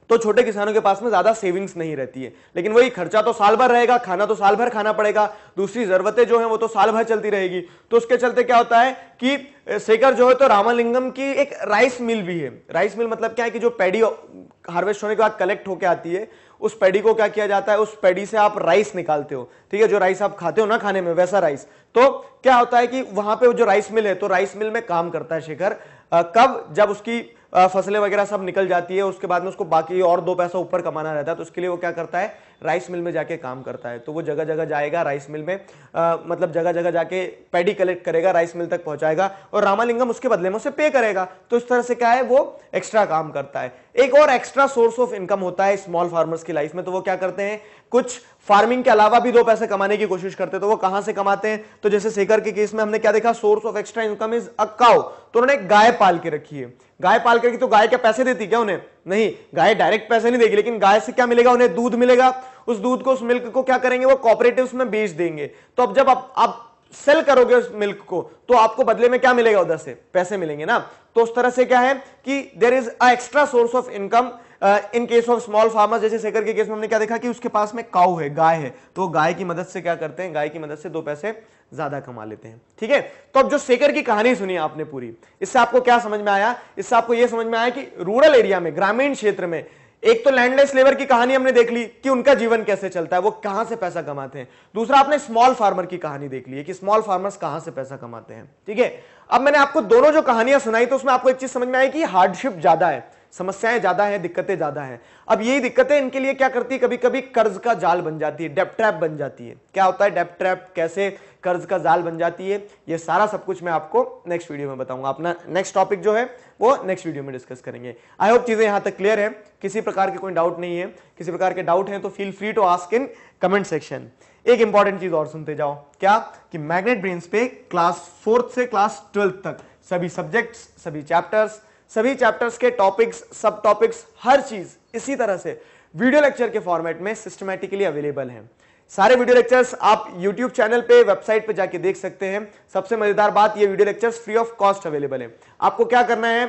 तो छोटे किसानों के पास में ज़्यादा सेविंग्स नहीं रहती है लेकिन वही खर्चा तो साल भर रहेगा खाना तो साल भर खाना पड़ेगा दूसरी ज़रूरतें जो है वो तो साल भर चलती रहेगी तो उसके चलते क्या होता है कि शेखर जो है तो रामालिंगम की एक राइस मिल भी है राइस मिल मतलब क्या है कि जो पैडी हार्वेस्ट होने के बाद कलेक्ट होकर आती है उस पेड़ी को क्या किया जाता है उस पेड़ी से आप राइस निकालते हो ठीक है जो राइस आप खाते हो ना खाने में वैसा राइस तो क्या होता है कि वहां पे जो राइस मिल है तो राइस मिल में काम करता है शेखर कब जब उसकी फसलें वगैरह सब निकल जाती है उसके बाद में उसको बाकी और दो पैसा ऊपर कमाना रहता है तो उसके लिए वो क्या करता है राइस मिल में जाके काम करता है तो वो जगह जगह जाएगा राइस मिल में आ, मतलब जगह जगह जाके पैडी कलेक्ट करेगा राइस मिल तक पहुंचाएगा और रामालिंगम उसके बदले में उसे पे करेगा तो इस तरह से क्या है वो एक्स्ट्रा काम करता है एक और एक्स्ट्रा सोर्स ऑफ इनकम होता है स्मॉल फार्मर्स की लाइफ में तो वो क्या करते हैं कुछ फार्मिंग के अलावा भी दो पैसे कमाने की कोशिश करते हैं तो वो कहां से कमाते हैं तो जैसे सेकर के केस में हमने क्या देखा source of extra income is a cow तो उन्होंने गाय पाल के रखी है गाय पाल करके तो गाय के पैसे देती क्या उन्हें नहीं गाय डायरेक्ट पैसे नहीं देगी लेकिन गाय से क्या मिलेगा उन्हें दूध मिलेगा उस दूध को उस मिल्क को क्या करेंगे वो कॉपरेटिव में बेच देंगे तो अब जब आप, आप सेल करोगे उस मिल्क को तो आपको बदले में क्या मिलेगा उधर से पैसे मिलेंगे ना तो उस तरह से क्या है कि there is a extra source of income in case of small farmer जैसे सेकर के केस में हमने क्या देखा कि उसके पास में काऊ है गाय है तो गाय की मदद से क्या करते हैं गाय की मदद से दो पैसे ज्यादा कमा लेते हैं ठीक है तो अब जो सेकर की कहानी सुनी आपने पूरी इससे आपको क्या समझ में आया इससे आपको यह समझ में आया कि रूरल एरिया में ग्रामीण क्षेत्र में एक तो लैंडलेस लेबर की कहानी हमने देख ली कि उनका जीवन कैसे चलता है वो कहां से पैसा कमाते हैं दूसरा आपने स्मॉल फार्मर की कहानी देख ली है कि स्मॉल फार्मर्स कहां से पैसा कमाते हैं ठीक है अब मैंने आपको दोनों जो कहानियां सुनाई तो उसमें आपको एक चीज समझ में आई कि हार्डशिप ज्यादा है समस्याएं ज्यादा है दिक्कतें ज्यादा है अब यही दिक्कतें इनके लिए क्या करती है कभी कभी कर्ज का जाल बन जाती है डेप ट्रैप बन जाती है क्या होता है डेप ट्रैप कैसे कर्ज का जाल बन जाती है ये सारा सब कुछ मैं आपको नेक्स्ट वीडियो में बताऊंगा अपना नेक्स्ट टॉपिक जो है वो नेक्स्ट वीडियो में डिस्कस करेंगे आई होप चीजें यहां तक क्लियर है किसी प्रकार के कोई डाउट नहीं है किसी प्रकार के डाउट है तो feel free to ask in comment section एक इंपॉर्टेंट चीज और सुनते जाओ क्या कि मैग्नेट ब्रेन्स पे क्लास फोर्थ से क्लास ट्वेल्थ तक सभी सब्जेक्ट्स सभी चैप्टर्स सभी चैप्टर्स के टॉपिक्स सब टॉपिक्स हर चीज इसी तरह से वीडियो लेक्चर के फॉर्मेट में सिस्टमेटिकली अवेलेबल है सारे वीडियो लेक्चर्स आप YouTube चैनल पे वेबसाइट पे जाके देख सकते हैं सबसे मजेदार बात ये video lectures free of cost available है आपको क्या करना है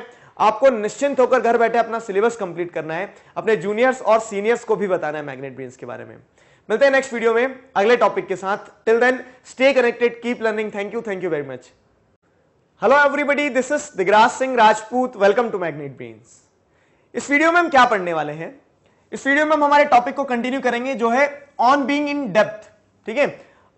आपको निश्चिंत होकर घर बैठे अपना सिलेबस कंप्लीट करना है अपने जूनियर्स और सीनियर्स को भी बताना है मैग्नेट ब्रेन्स के बारे में मिलते हैं नेक्स्ट वीडियो में अगले टॉपिक के साथ till then stay connected keep learning thank you thank you very much hello everybody this is Digraj Singh Rajput welcome to magnet brains इस वीडियो में हम क्या पढ़ने वाले हैं इस वीडियो में हम हमारे टॉपिक को कंटिन्यू करेंगे जो है ऑन बींग इन डेप्थ ठीक है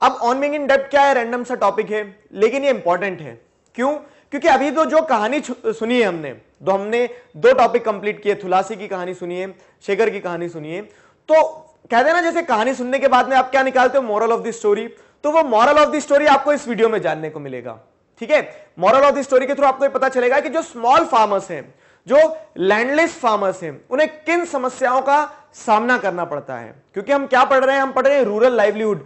अब ऑन बींग इन डेप्थ क्या है रैंडम सा टॉपिक है लेकिन ये इंपॉर्टेंट है क्यों क्योंकि अभी तो जो कहानी सुनी है हमने तो हमने दो टॉपिक कंप्लीट किए थुलासी की कहानी सुनी है शेखर की कहानी सुनी है तो कहते हैं ना जैसे कहानी सुनने के बाद में आप क्या निकालते हो मॉरल ऑफ द स्टोरी तो वो मॉरल ऑफ द स्टोरी आपको इस वीडियो में जानने को मिलेगा ठीक है मॉरल ऑफ द स्टोरी के थ्रू आपको पता चलेगा कि जो स्मॉल फार्मर्स हैं जो लैंडलेस फार्मर्स हैं उन्हें किन समस्याओं का सामना करना पड़ता है क्योंकि हम क्या पढ़ रहे हैं हम पढ़ रहे हैं रूरल लाइवलीहुड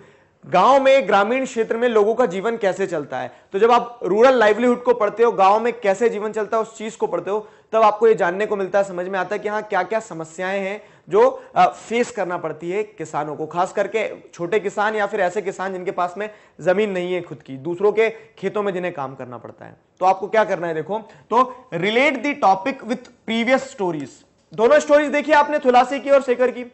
गांव में ग्रामीण क्षेत्र में लोगों का जीवन कैसे चलता है तो जब आप रूरल लाइवलीहुड को पढ़ते हो गांव में कैसे जीवन चलता है उस चीज को पढ़ते हो तब आपको यह जानने को मिलता है समझ में आता है कि हाँ क्या क्या समस्याएं हैं जो फेस करना पड़ती है किसानों को खास करके छोटे किसान या फिर ऐसे किसान जिनके पास में जमीन नहीं है खुद की दूसरों के खेतों में जिन्हें काम करना पड़ता है तो आपको क्या करना है देखो तो relate the topic with previous stories दोनों स्टोरीज देखिए आपने थुलासी की और शेखर की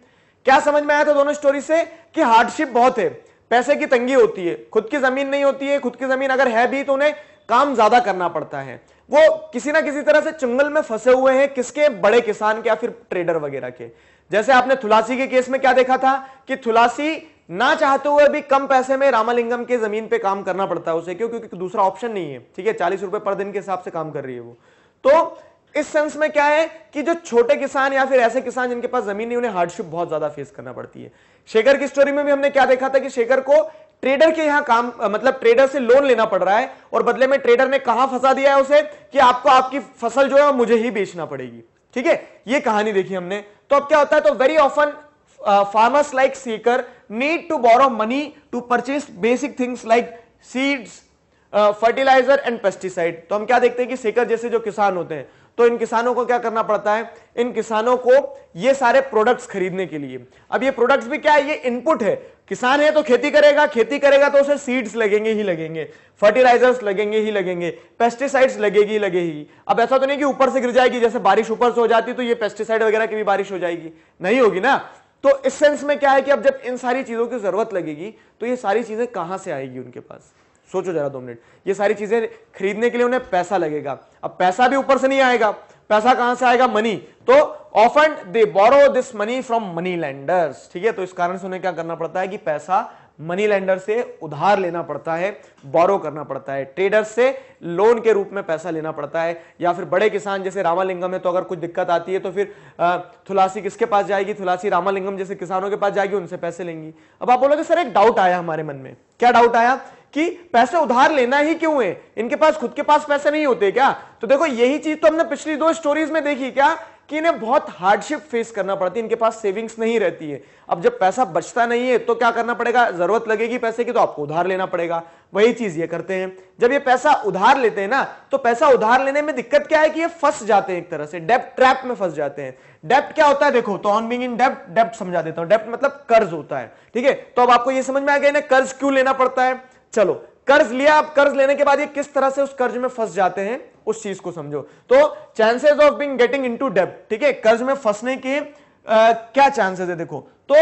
क्या समझ में आया था दोनों स्टोरी से कि हार्डशिप बहुत है पैसे की तंगी होती है खुद की जमीन नहीं होती है खुद की जमीन अगर है भी तो उन्हें काम ज्यादा करना पड़ता है वो किसी ना किसी तरह से चंगल में फंसे हुए हैं किसके बड़े किसान के या फिर ट्रेडर वगैरह के जैसे आपने थुलासी के केस में क्या देखा था कि थुलासी ना चाहते हुए भी कम पैसे में रामालिंगम के जमीन पे काम करना पड़ता है उसे क्यों क्योंकि दूसरा ऑप्शन नहीं है ठीक है चालीस रुपए पर दिन के हिसाब से काम कर रही है वो तो इस सेंस में क्या है कि जो छोटे किसान या फिर ऐसे किसान जिनके पास जमीन नहीं उन्हें हार्डशिप बहुत ज्यादा फेस करना पड़ती है शेखर की स्टोरी में भी हमने क्या देखा था कि शेखर को ट्रेडर के यहाँ काम मतलब ट्रेडर से लोन लेना पड़ रहा है और बदले में ट्रेडर ने कहा फंसा दिया है उसे कि आपको आपकी फसल जो है मुझे ही बेचना पड़ेगी ठीक है ये कहानी देखी हमने तो अब क्या होता है तो very often farmers like Sekar need to borrow money to purchase basic things like seeds fertiliser and pesticide तो हम क्या देखते हैं कि सीकर जैसे जो किसान होते हैं तो इन किसानों को क्या करना पड़ता है इन किसानों को ये सारे प्रोडक्ट्स खरीदने के लिए अब ये प्रोडक्ट्स भी क्या है ये इनपुट है किसान है तो खेती करेगा खेती करेगा तो उसे सीड्स लगेंगे ही लगेंगे फर्टिलाइजर्स लगेंगे ही लगेंगे पेस्टिसाइड्स लगेगी ही लगेगी अब ऐसा तो नहीं कि ऊपर से गिर जाएगी जैसे बारिश ऊपर से हो जाती तो ये पेस्टिसाइड वगैरह की भी बारिश हो जाएगी नहीं होगी ना तो इस सेंस में क्या है कि अब जब इन सारी चीजों की जरूरत लगेगी तो ये सारी चीजें कहां से आएगी उनके पास सोचो जरा दो मिनट ये सारी चीजें खरीदने के लिए उन्हें पैसा लगेगा अब पैसा भी ऊपर से नहीं आएगा पैसा कहां से आएगा मनी तो often they borrow this money from money lenders ठीक है तो इस कारण से उन्हें क्या करना पड़ता है कि पैसा मनी लेंडर से उधार लेना पड़ता है बोरो करना पड़ता है ट्रेडर से लोन के रूप में पैसा लेना पड़ता है या फिर बड़े किसान जैसे रामालिंगम है तो अगर कुछ दिक्कत आती है तो फिर थुलासी किसके पास जाएगी थुलासी रामालिंगम जैसे किसानों के पास जाएगी उनसे पैसे लेंगी अब आप बोलोगे सर एक डाउट आया हमारे मन में क्या डाउट आया कि पैसे उधार लेना ही क्यों है इनके पास खुद के पास पैसे नहीं होते क्या तो देखो यही चीज तो हमने पिछली दो स्टोरीज में देखी क्या कि इन्हें बहुत हार्डशिप फेस करना पड़ती है इनके पास सेविंग्स नहीं रहती है अब जब पैसा बचता नहीं है तो क्या करना पड़ेगा जरूरत लगेगी पैसे की तो आपको उधार लेना पड़ेगा वही चीज ये करते हैं जब ये पैसा उधार लेते हैं ना तो पैसा उधार लेने में दिक्कत क्या है कि ये फंस जाते हैं एक तरह से डेप्ट ट्रैप में फंस जाते हैं डेप्ट क्या होता है देखो तो ऑन बिंग इन डेप्ट डेप्ट समझा देता हूं डेप्ट मतलब कर्ज होता है ठीक है तो अब आपको यह समझ में आ गया कर्ज क्यों लेना पड़ता है चलो कर्ज लिया आप कर्ज लेने के बाद ये किस तरह से उस कर्ज में फंस जाते हैं उस चीज को समझो तो chances of being getting into ठीक है कर्ज में फंसने के आ, क्या चांसेस है देखो तो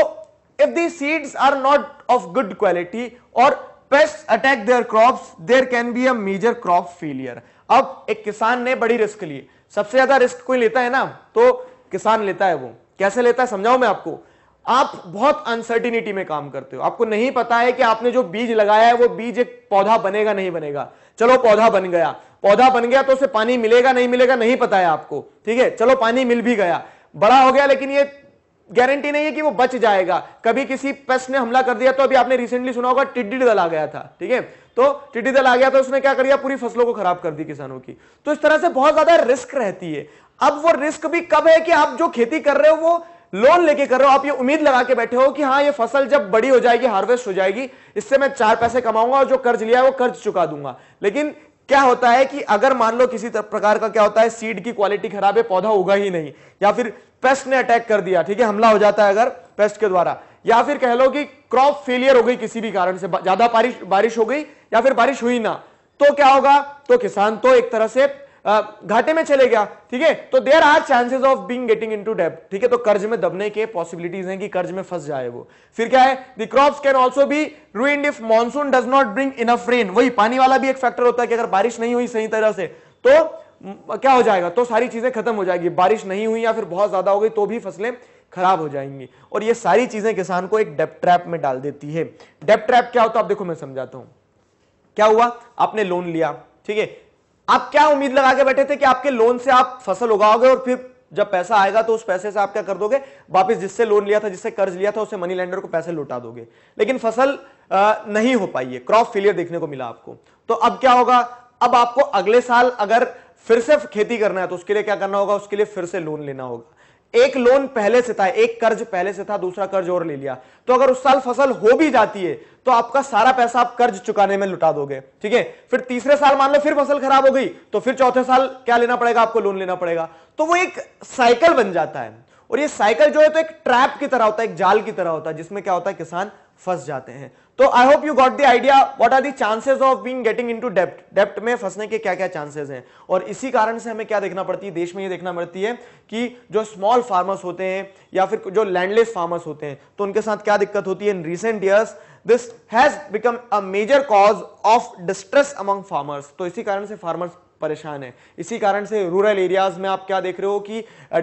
if the seeds are not of good quality और pest attack their crop there can be a major crop failure अब एक किसान ने बड़ी रिस्क ली सबसे ज्यादा रिस्क कोई लेता है ना तो किसान लेता है वो कैसे लेता है समझाऊ मैं आपको आप बहुत अनसर्टिनिटी में काम करते हो आपको नहीं पता है कि आपने जो बीज लगाया है वो बीज एक पौधा बनेगा नहीं बनेगा चलो पौधा बन गया पौधा बन गया तो उसे पानी मिलेगा नहीं मिलेगा नहीं पता है आपको ठीक है चलो पानी मिल भी गया बड़ा हो गया लेकिन ये गारंटी नहीं है कि वो बच जाएगा कभी किसी पेस्ट ने हमला कर दिया तो अभी आपने रिसेंटली सुना होगा टिड्डी दल आ गया था ठीक है तो टिड्डी दल आ गया तो उसने क्या कर दिया पूरी फसलों को खराब कर दी किसानों की तो इस तरह से बहुत ज्यादा रिस्क रहती है अब वो रिस्क भी कब है कि आप जो खेती कर रहे हो वो लोन लेके कर रहे हो आप ये उम्मीद लगा के बैठे हो कि हाँ ये फसल जब बड़ी हो जाएगी हार्वेस्ट हो जाएगी इससे मैं चार पैसे कमाऊंगा और जो कर्ज लिया है वो कर्ज चुका दूंगा लेकिन क्या होता है कि अगर मान लो किसी प्रकार का क्या होता है सीड की क्वालिटी खराब है पौधा उगा ही नहीं या फिर पेस्ट ने अटैक कर दिया ठीक है हमला हो जाता है अगर पेस्ट के द्वारा या फिर कह लो कि क्रॉप फेलियर हो गई किसी भी कारण से ज्यादा बारिश बारिश हो गई या फिर बारिश हुई ना तो क्या होगा तो किसान तो एक तरह से घाटे में चले गया ठीक है तो there are chances of being getting into डेब्ट ठीक है तो कर्ज में दबने के पॉसिबिलिटीज हैं कि कर्ज में फंस जाए वो फिर क्या है the crop can also be ruined if monsoon does not bring enough rain वही पानी वाला भी एक फैक्टर होता है कि अगर बारिश नहीं हुई सही तरह से तो क्या हो जाएगा तो सारी चीजें खत्म हो जाएगी बारिश नहीं हुई या फिर बहुत ज्यादा हो गई तो भी फसलें खराब हो जाएंगी और ये सारी चीजें किसान को एक डेप ट्रैप में डाल देती है डेप ट्रैप क्या होता है आप देखो मैं समझाता हूं क्या हुआ आपने लोन लिया ठीक है आप क्या उम्मीद लगा के बैठे थे कि आपके लोन से आप फसल उगाओगे और फिर जब पैसा आएगा तो उस पैसे से आप क्या कर दोगे वापस जिससे लोन लिया था जिससे कर्ज लिया था उससे मनी लैंडर को पैसे लौटा दोगे लेकिन फसल नहीं हो पाई है क्रॉप फेलियर देखने को मिला आपको तो अब क्या होगा अब आपको अगले साल अगर फिर से खेती करना है तो उसके लिए क्या करना होगा उसके लिए फिर से लोन लेना होगा एक लोन पहले से था एक कर्ज पहले से था दूसरा कर्ज और ले लिया तो अगर उस साल फसल हो भी जाती है तो आपका सारा पैसा आप कर्ज चुकाने में लुटा दोगे ठीक है फिर तीसरे साल मान लो फिर फसल खराब हो गई तो फिर चौथे साल क्या लेना पड़ेगा आपको लोन लेना पड़ेगा तो वो एक साइकिल बन जाता है और ये साइकिल जो है तो एक ट्रैप की तरह होता है एक जाल की तरह होता है जिसमें क्या होता है किसान फंस जाते हैं तो आई hope you got the idea what are the chances of being getting into डेप्ट डेप्ट में फंसने के क्या क्या चांसेस हैं और इसी कारण से हमें क्या देखना पड़ती है देश में ये देखना पड़ती है कि जो स्मॉल फार्मर्स होते हैं या फिर जो लैंडलेस फार्मर्स होते हैं तो उनके साथ क्या दिक्कत होती है in recent years this has become a major cause of distress among farmers तो इसी कारण से फार्मर्स परेशान है इसी कारण से रूरल एरियाज में आप क्या देख रहे हो कि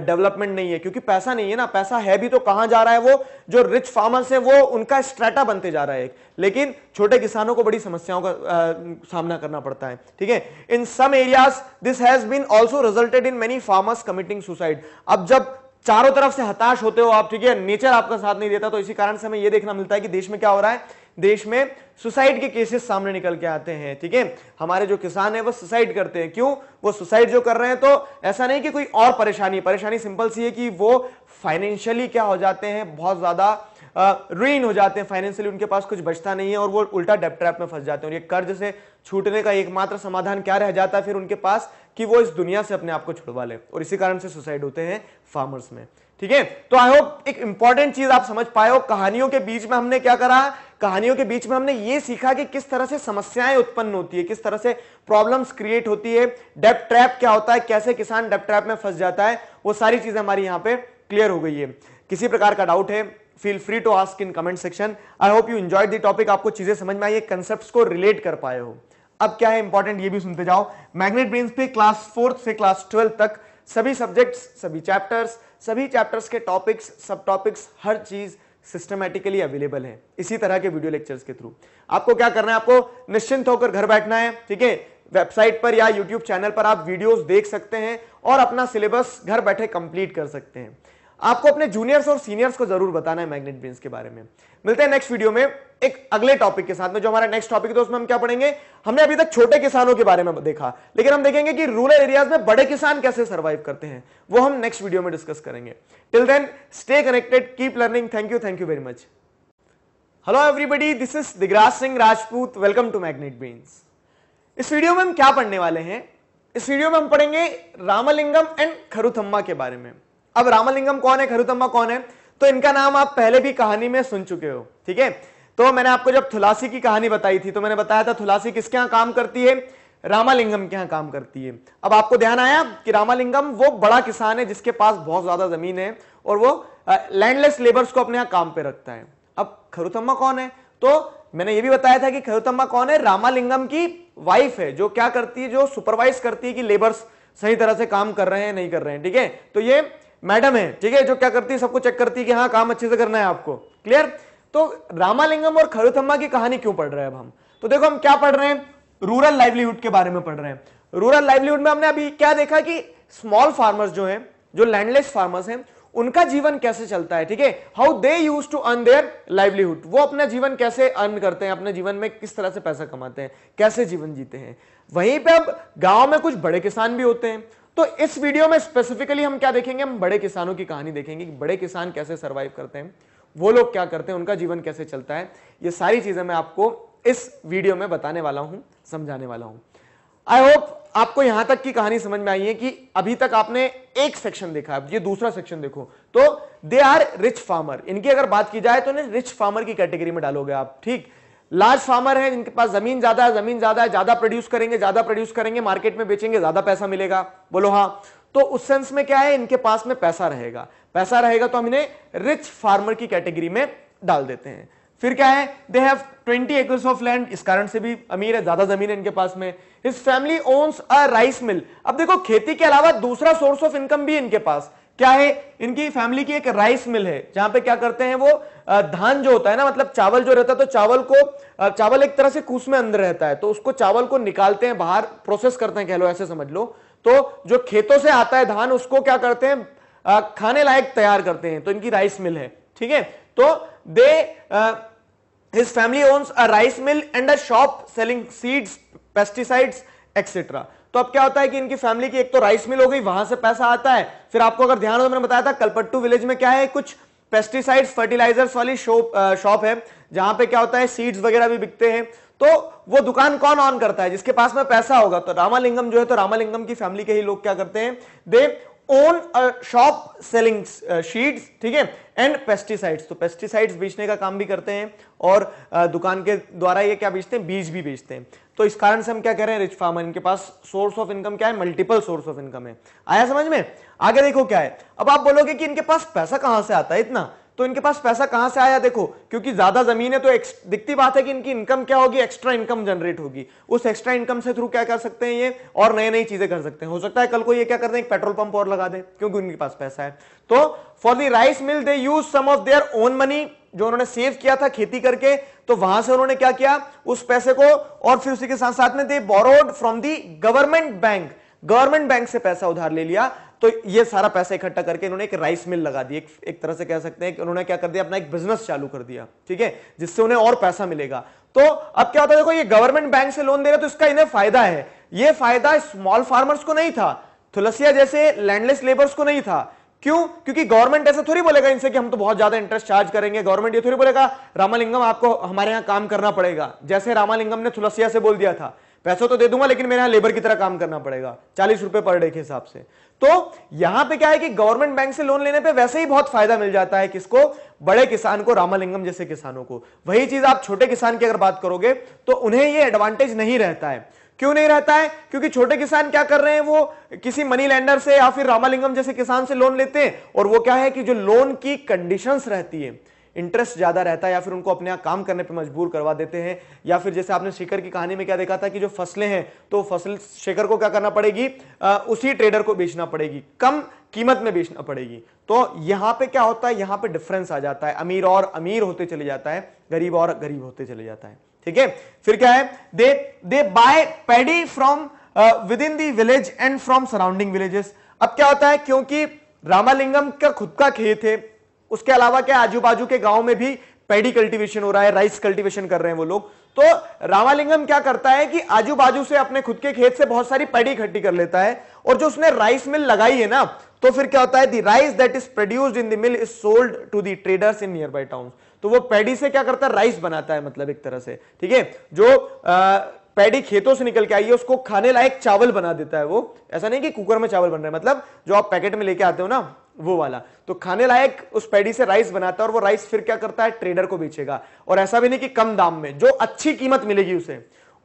डेवलपमेंट नहीं है क्योंकि पैसा नहीं है ना पैसा है भी तो कहां जा रहा है वो जो रिच फार्मर्स हैं वो उनका स्ट्रेटा बनते जा रहा है लेकिन छोटे किसानों को बड़ी समस्याओं का आ, सामना करना पड़ता है ठीक है in some areas this has been also resulted in many farmers committing suicide अब जब चारों तरफ से हताश होते हो आप ठीक है नेचर आपका साथ नहीं देता तो इसी कारण से हमें यह देखना मिलता है कि देश में क्या हो रहा है देश में सुसाइड के केसेस सामने निकल के आते हैं ठीक है हमारे जो किसान है वो सुसाइड करते हैं क्यों वो सुसाइड जो कर रहे हैं तो ऐसा नहीं कि कोई और परेशानी परेशानी सिंपल सी है कि वो फाइनेंशियली क्या हो जाते हैं बहुत ज्यादा रुइन हो जाते हैं फाइनेंशियली उनके पास कुछ बचता नहीं है और वो उल्टा डेप ट्रैप में फंस जाते हैं और ये कर्ज से छूटने का एकमात्र समाधान क्या रह जाता है फिर उनके पास कि वो इस दुनिया से अपने आप को छुड़वा ले और इसी कारण से सुसाइड होते हैं फार्मर्स में ठीक है तो आई होप एक इंपॉर्टेंट चीज आप समझ पाए हो कहानियों के बीच में हमने क्या करा कहानियों के बीच में हमने ये सीखा कि किस तरह से समस्याएं उत्पन्न होती है किस तरह से प्रॉब्लम्स क्रिएट होती है डेप ट्रैप क्या होता है कैसे किसान डेप ट्रैप में फंस जाता है वो सारी चीजें हमारी यहां पे क्लियर हो गई है किसी प्रकार का डाउट है feel free to ask in comment section I hope you enjoy the topic आपको चीजें समझ में आई है कंसेप्ट को रिलेट कर पाए हो अब क्या है इंपॉर्टेंट ये भी सुनते जाओ मैग्नेट ब्रेन्स पे क्लास फोर्थ से क्लास ट्वेल्थ तक सभी सब्जेक्ट्स सभी चैप्टर्स सभी चैप्टर्स के टॉपिक्स सब टॉपिक्स हर चीज़ सिस्टमेटिकली अवेलेबल है इसी तरह के वीडियो लेक्चर्स के थ्रू आपको क्या करना है आपको निश्चिंत होकर घर बैठना है ठीक है वेबसाइट पर या यूट्यूब चैनल पर आप वीडियोस देख सकते हैं और अपना सिलेबस घर बैठे कंप्लीट कर सकते हैं आपको अपने जूनियर्स और सीनियर्स को जरूर बताना है मैग्नेट बीन्स के बारे में मिलते हैं नेक्स्ट वीडियो में एक अगले टॉपिक के साथ में जो हमारा नेक्स्ट टॉपिक है तो उसमें हम क्या पढ़ेंगे हमने अभी तक छोटे किसानों के बारे में देखा लेकिन हम देखेंगे कि रूरल एरियाज में बड़े किसान कैसे सर्वाइव करते हैं वो हम नेक्स्ट वीडियो में डिस्कस करेंगे till then stay connected keep learning thank you thank you very much hello everybody this is Digraj Singh Rajput welcome to magnet beans इस वीडियो में हम क्या पढ़ने वाले हैं इस वीडियो में हम पढ़ेंगे रामलिंगम एंड खरुथम्मा के बारे में अब रामलिंगम कौन है खरुतम्मा कौन है तो इनका नाम आप पहले भी कहानी में सुन चुके हो ठीक है तो मैंने आपको जब थुलासी की कहानी बताई थी तो मैंने बताया था थुलासी किसके यहां काम करती है रामालिंगम के यहां काम करती है अब आपको ध्यान आया कि रामालिंगम वो बड़ा किसान है जिसके पास बहुत ज्यादा जमीन है और वो लैंडलेस लेबर्स को अपने यहां काम पे रखता है अब खरुतम्मा कौन है तो मैंने ये भी बताया था कि खरुतम्मा कौन है रामालिंगम की वाइफ है जो क्या करती है जो सुपरवाइज करती है कि लेबर्स सही तरह से काम कर रहे हैं नहीं कर रहे हैं ठीक है तो ये मैडम है ठीक है जो क्या करती है सबको चेक करती है कि हाँ काम अच्छे से करना है आपको क्लियर तो रामालिंगम और खरुथम्मा की कहानी क्यों पढ़ रहे हैं अब हम तो देखो हम क्या पढ़ रहे हैं रूरल लाइवलीहुड के बारे में पढ़ रहे हैं रूरल लाइवलीहुड में हमने अभी क्या देखा कि स्मॉल फार्मर्स जो है जो लैंडलेस फार्मर्स हैं उनका जीवन कैसे चलता है ठीक है how they use to earn their livelihood वो अपना जीवन कैसे अर्न करते हैं अपने जीवन में किस तरह से पैसा कमाते हैं कैसे जीवन जीते हैं वहीं पे अब गांव में कुछ बड़े किसान भी होते हैं तो इस वीडियो में स्पेसिफिकली हम क्या देखेंगे हम बड़े किसानों की कहानी देखेंगे कि बड़े किसान कैसे सर्वाइव करते हैं वो लोग क्या करते हैं उनका जीवन कैसे चलता है ये सारी चीजें मैं आपको इस वीडियो में बताने वाला हूं समझाने वाला हूं आई होप आपको यहां तक की कहानी समझ में आई है कि अभी तक आपने एक सेक्शन देखा अब ये दूसरा सेक्शन देखो तो दे आर रिच फार्मर इनकी अगर बात की जाए तो इन्हें रिच फार्मर की कैटेगरी में डालोगे आप ठीक लार्ज फार्मर है जिनके पास जमीन ज्यादा है जमीन ज्यादा है ज्यादा प्रोड्यूस करेंगे ज्यादा प्रोड्यूस करेंगे मार्केट में बेचेंगे ज्यादा पैसा मिलेगा बोलो हाँ तो उस सेंस में क्या है इनके पास में पैसा रहेगा पैसा रहेगा तो हम इन्हें रिच फार्मर की कैटेगरी में डाल देते हैं फिर क्या है they have twenty acres of land इस कारण से भी अमीर है ज्यादा जमीन है इनके पास में his family owns a rice mill अब देखो खेती के अलावा दूसरा सोर्स ऑफ इनकम भी इनके पास क्या है इनकी फैमिली की एक राइस मिल है जहां पे क्या करते हैं वो धान जो होता है ना मतलब चावल जो रहता है तो चावल को चावल एक तरह से कूस में अंदर रहता है तो उसको चावल को निकालते हैं बाहर प्रोसेस करते हैं कह लो ऐसे समझ लो तो जो खेतों से आता है धान उसको क्या करते हैं खाने लायक तैयार करते हैं तो इनकी राइस मिल है ठीक है तो they his family owns a rice mill and a shop selling seeds pesticides etcetera तो अब क्या होता है कि इनकी फैमिली की एक तो राइस मिल हो गई वहां से पैसा आता है फिर आपको अगर ध्यान हो तो मैंने बताया था कलपट्टू विलेज में क्या है कुछ पेस्टिसाइड्स फर्टिलाइजर्स वाली शॉप शॉप है जहां पे क्या होता है सीड्स वगैरह भी बिकते हैं तो वो दुकान कौन ऑन करता है जिसके पास में पैसा होगा तो रामालिंगम जो है तो रामालिंगम की फैमिली के ही लोग क्या करते हैं they own shop selling seeds ठीक है एंड पेस्टिसाइड्स तो पेस्टिसाइड्स बेचने का काम भी करते हैं और दुकान के द्वारा ये क्या बेचते हैं बीज भी बेचते हैं तो इस कारण से हम क्या कह रहे हैं रिच फार्मर इनके पास सोर्स ऑफ इनकम क्या है मल्टीपल सोर्स ऑफ इनकम है आया समझ में आगे देखो क्या है अब आप बोलोगे कि इनके पास पैसा कहां से आता है इतना तो इनके पास पैसा कहां से आया देखो क्योंकि ज्यादा जमीन है तो दिखती बात है कि इनकी इनकम क्या होगी एक्स्ट्रा इनकम जनरेट होगी उस एक्स्ट्रा इनकम से थ्रू क्या कर सकते हैं ये और नई नई चीजें कर सकते हैं हो सकता है कल को ये क्या कर दें पेट्रोल पंप और लगा दें क्योंकि उनके पास पैसा है तो for the rice mill they use some of their own money जो उन्होंने सेव किया था खेती करके तो वहां से उन्होंने क्या किया उस पैसे को और फिर उसी के साथ साथ में they borrowed from the government bank government bank से पैसा उधार ले लिया तो ये सारा पैसा इकट्ठा करके इन्होंने एक राइस मिल लगा दी एक, एक तरह से कह सकते हैं कि उन्होंने क्या कर दिया अपना एक बिजनेस चालू कर दिया ठीक है जिससे उन्हें और पैसा मिलेगा तो अब क्या होता है देखो ये गवर्नमेंट बैंक से लोन दे रहे तो इसका इन्हें फायदा है ये फायदा स्मॉल फार्मर्स को नहीं था थुलसिया जैसे लैंडलेस लेबर्स को नहीं था क्यों क्योंकि गवर्नमेंट ऐसा थोड़ी बोलेगा इनसे कि हम तो बहुत ज्यादा इंटरेस्ट चार्ज करेंगे गवर्नमेंट ये थोड़ी बोलेगा रामालिंगम आपको हमारे यहां काम करना पड़ेगा जैसे रामालिंगम ने थुलसिया से बोल दिया था पैसों तो दे दूंगा लेकिन मेरे यहाँ लेबर की तरह काम करना पड़ेगा चालीस रुपए पर डे के हिसाब से तो यहां पे क्या है कि गवर्नमेंट बैंक से लोन लेने पे वैसे ही बहुत फायदा मिल जाता है किसको बड़े किसान को रामालिंगम जैसे किसानों को वही चीज आप छोटे किसान की अगर बात करोगे तो उन्हें ये एडवांटेज नहीं रहता है क्यों नहीं रहता है क्योंकि छोटे किसान क्या कर रहे हैं वो किसी मनी लैंडर से या फिर रामालिंगम जैसे किसान से लोन लेते हैं और वो क्या है कि जो लोन की कंडीशंस रहती है इंटरेस्ट ज्यादा रहता है या फिर उनको अपने आप काम करने पर मजबूर करवा देते हैं या फिर जैसे आपने शेखर की कहानी में क्या देखा था कि जो फसलें हैं तो फसल शेखर को क्या करना पड़ेगी आ, उसी ट्रेडर को बेचना पड़ेगी कम कीमत में बेचना पड़ेगी तो यहां पे क्या होता है यहां पे डिफरेंस आ जाता है अमीर और अमीर होते चले जाता है गरीब और गरीब होते चले जाता है ठीक है फिर क्या है they they buy paddy from within village and from surrounding villages अब क्या होता है क्योंकि रामालिंगम का खुद का खेत है उसके अलावा क्या आजू बाजू के गांव में भी पैडी कल्टीवेशन हो रहा है राइस कल्टीवेशन कर रहे हैं वो लोग तो रामालिंगम क्या करता है कि आजू बाजू से अपने खुद के खेत से बहुत सारी पैडी इकट्ठी कर लेता है और जो उसने राइस मिल लगाई है ना तो फिर क्या होता है the rice that is produced in the mill is sold to the traders in nearby town तो वो पैडी से क्या करता है राइस बनाता है मतलब एक तरह से ठीक है जो आ, पैडी खेतों से निकल के आई है उसको खाने लायक चावल बना देता है वो ऐसा नहीं कि कुकर में चावल बन रहा है मतलब जो आप पैकेट में लेके आते हो ना वो वाला तो खाने लायक उस पैडी से राइस बनाता है और वो राइस फिर क्या करता है ट्रेडर को बेचेगा और ऐसा भी नहीं कि कम दाम में जो अच्छी कीमत मिलेगी उसे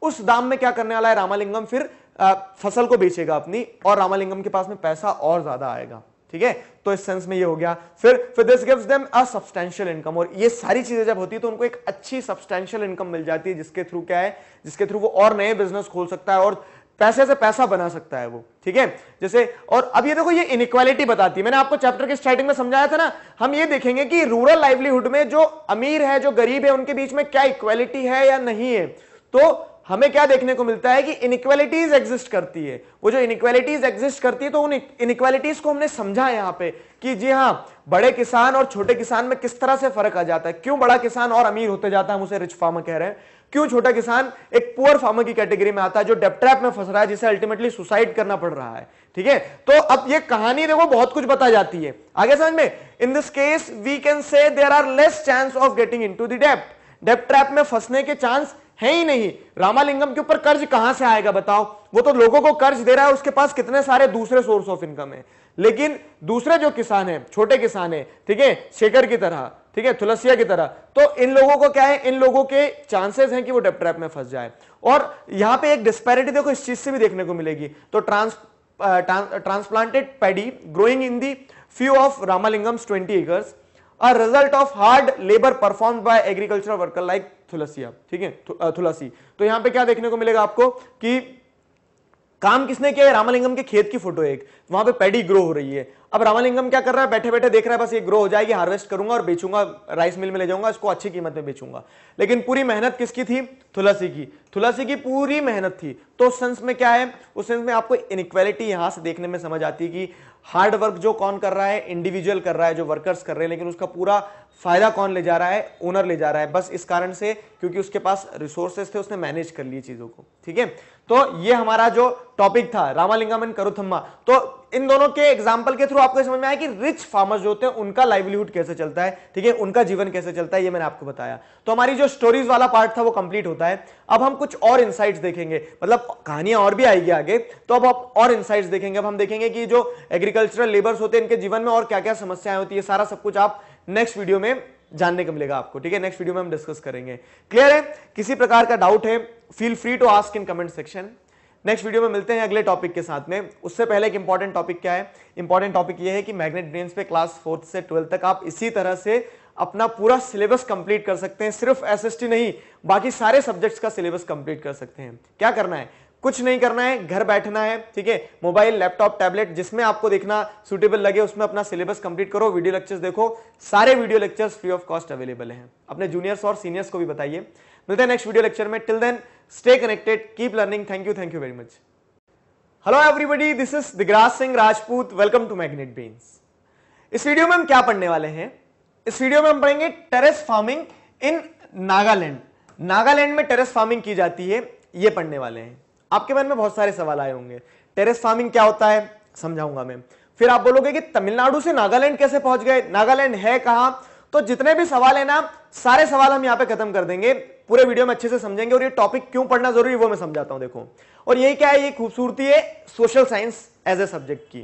उस दाम में क्या करने वाला है रामालिंगम फिर आ, फसल को बेचेगा अपनी और रामालिंगम के पास में पैसा और ज्यादा आएगा ठीक है तो इस सेंस में ये हो गया फिर फिर this gives them a substantial income और ये सारी चीजें जब होती है तो उनको एक अच्छी सब्सटेंशियल इनकम मिल जाती है जिसके थ्रू क्या है जिसके थ्रू वो और नए बिजनेस खोल सकता है और पैसे से पैसा बना सकता है वो ठीक है जैसे और अब ये देखो ये इनक्वालिटी बताती है मैंने आपको चैप्टर के स्टार्टिंग में समझाया था ना हम ये देखेंगे कि रूरल लाइवलीहुड में जो अमीर है जो गरीब है उनके बीच में क्या इक्वालिटी है या नहीं है तो हमें क्या देखने को मिलता है कि इनक्वालिटीज एग्जिस्ट करती है वो जो इनक्वालिटीज एग्जिस्ट करती है तो उन इनक्वालिटीज को हमने समझा यहां पे कि जी हाँ बड़े किसान और छोटे किसान में किस तरह से फर्क आ जाता है क्यों बड़ा किसान और अमीर होते जाता है हम उसे रिच फार्मर कह रहे हैं क्यों छोटा किसान एक पुअर फार्मर की कैटेगरी में आता है जो डेपट्रैप में फंस रहा है जिसे अल्टीमेटली सुसाइड करना पड़ रहा है ठीक है तो अब ये कहानी देखो बहुत कुछ बता जाती है आगे समझ में in this case we can say there are less chance of getting into the डेप्ट डेप ट्रैप में फंसने के चांस है ही नहीं रामालिंगम के ऊपर कर्ज कहां से आएगा बताओ वो तो लोगों को कर्ज दे रहा है उसके पास कितने सारे दूसरे सोर्स ऑफ इनकम है लेकिन दूसरे जो किसान है छोटे किसान है ठीक है शेखर की तरह ठीक है तुलसिया की तरह तो इन लोगों को क्या है इन लोगों के चांसेस हैं कि वो डेप ट्रैप में फंस जाए और यहां पे एक डिस्पैरिटी देखो इस चीज से भी देखने को मिलेगी तो trans transplanted paddy growing in the few of Ramalingam's 20 acres result of hard labour perform by agriculture worker like थुलसिया ठीक है थुलसी तो यहां पे क्या देखने को मिलेगा आपको कि काम किसने किया है के खेत की फोटो एक वहां पे पैडी ग्रो हो रही है अब रामलिंगम क्या कर रहा है बैठे बैठे देख रहा है बस ये ग्रो हो जाएगी हार्वेस्ट करूंगा और बेचूंगा राइस मिल में ले जाऊंगा इसको अच्छी कीमत में बेचूंगा लेकिन पूरी मेहनत किसकी थी थुलसी की थुलसी की पूरी मेहनत थी तो उस सेंस में क्या है उस सेंस में आपको इनक्वालिटी यहां से देखने में समझ आती है कि हार्ड वर्क जो कौन कर रहा है इंडिविजुअल कर रहा है जो वर्कर्स कर रहे हैं लेकिन उसका पूरा फायदा कौन ले जा रहा है ओनर ले जा रहा है बस इस कारण से क्योंकि उसके पास रिसोर्सेस थे उसने मैनेज कर लिए चीजों को ठीक है तो ये हमारा जो टॉपिक था रामालिंगम एंड करुथम्मा तो इन दोनों के एग्जाम्पल के थ्रू आपको समझ में आया कि रिच फार्मर्स जो होते हैं उनका लाइवलीहुड कैसे चलता है ठीक है उनका जीवन कैसे चलता है ये मैंने आपको बताया तो हमारी जो स्टोरीज वाला पार्ट था वो कंप्लीट होता है अब हम कुछ और इनसाइट देखेंगे मतलब कहानियां और भी आएगी आगे तो अब आप और इनसाइट देखेंगे अब हम देखेंगे कि जो एग्रीकल्चरल लेबर्स होते हैं इनके जीवन में और क्या क्या समस्याएं होती है सारा सब कुछ आप नेक्स्ट वीडियो में जानने को मिलेगा आपको ठीक है नेक्स्ट वीडियो में हम डिस्कस करेंगे क्लियर है किसी प्रकार का डाउट है feel free to ask in comment section next video में मिलते हैं अगले टॉपिक के साथ में उससे पहले एक इंपॉर्टेंट टॉपिक क्या है इंपॉर्टेंट टॉपिक ये है कि मैग्नेट ब्रेन्स पे क्लास फोर्थ से ट्वेल्थ तक आप इसी तरह से अपना पूरा सिलेबस कंप्लीट कर सकते हैं सिर्फ एसएसटी नहीं बाकी सारे सब्जेक्ट्स का सिलेबस कंप्लीट कर सकते हैं क्या करना है कुछ नहीं करना है घर बैठना है ठीक है मोबाइल लैपटॉप टैबलेट जिसमें आपको देखना सुटेबल लगे उसमें अपना सिलेबस कंप्लीट करो वीडियो लेक्चर्स देखो सारे video lectures free of cost available हैं अपने जूनियर्स और सीनियर्स को भी बताइए मिलते हैं नेक्स्ट वीडियो लेक्चर में till then stay connected keep learning thank you thank you very much hello everybody this is Digraj Singh Rajput welcome to magnet beans इस वीडियो में हम क्या पढ़ने वाले हैं इस वीडियो में हम पढ़ेंगे terrace farming in Nagaland Nagaland में टेरेस फार्मिंग की जाती है ये पढ़ने वाले हैं आपके मन में बहुत सारे सवाल आए होंगे टेरेस फार्मिंग क्या होता है समझाऊंगा मैं फिर आप बोलोगे कि तमिलनाडु से नागालैंड कैसे पहुंच गए नागालैंड है कहा तो जितने भी सवाल है ना सारे सवाल हम यहां पे खत्म कर देंगे पूरे वीडियो में अच्छे से समझेंगे और ये टॉपिक क्यों पढ़ना जरूरी वो मैं समझाता हूं देखो और यही क्या है ये खूबसूरती है social science as a subject की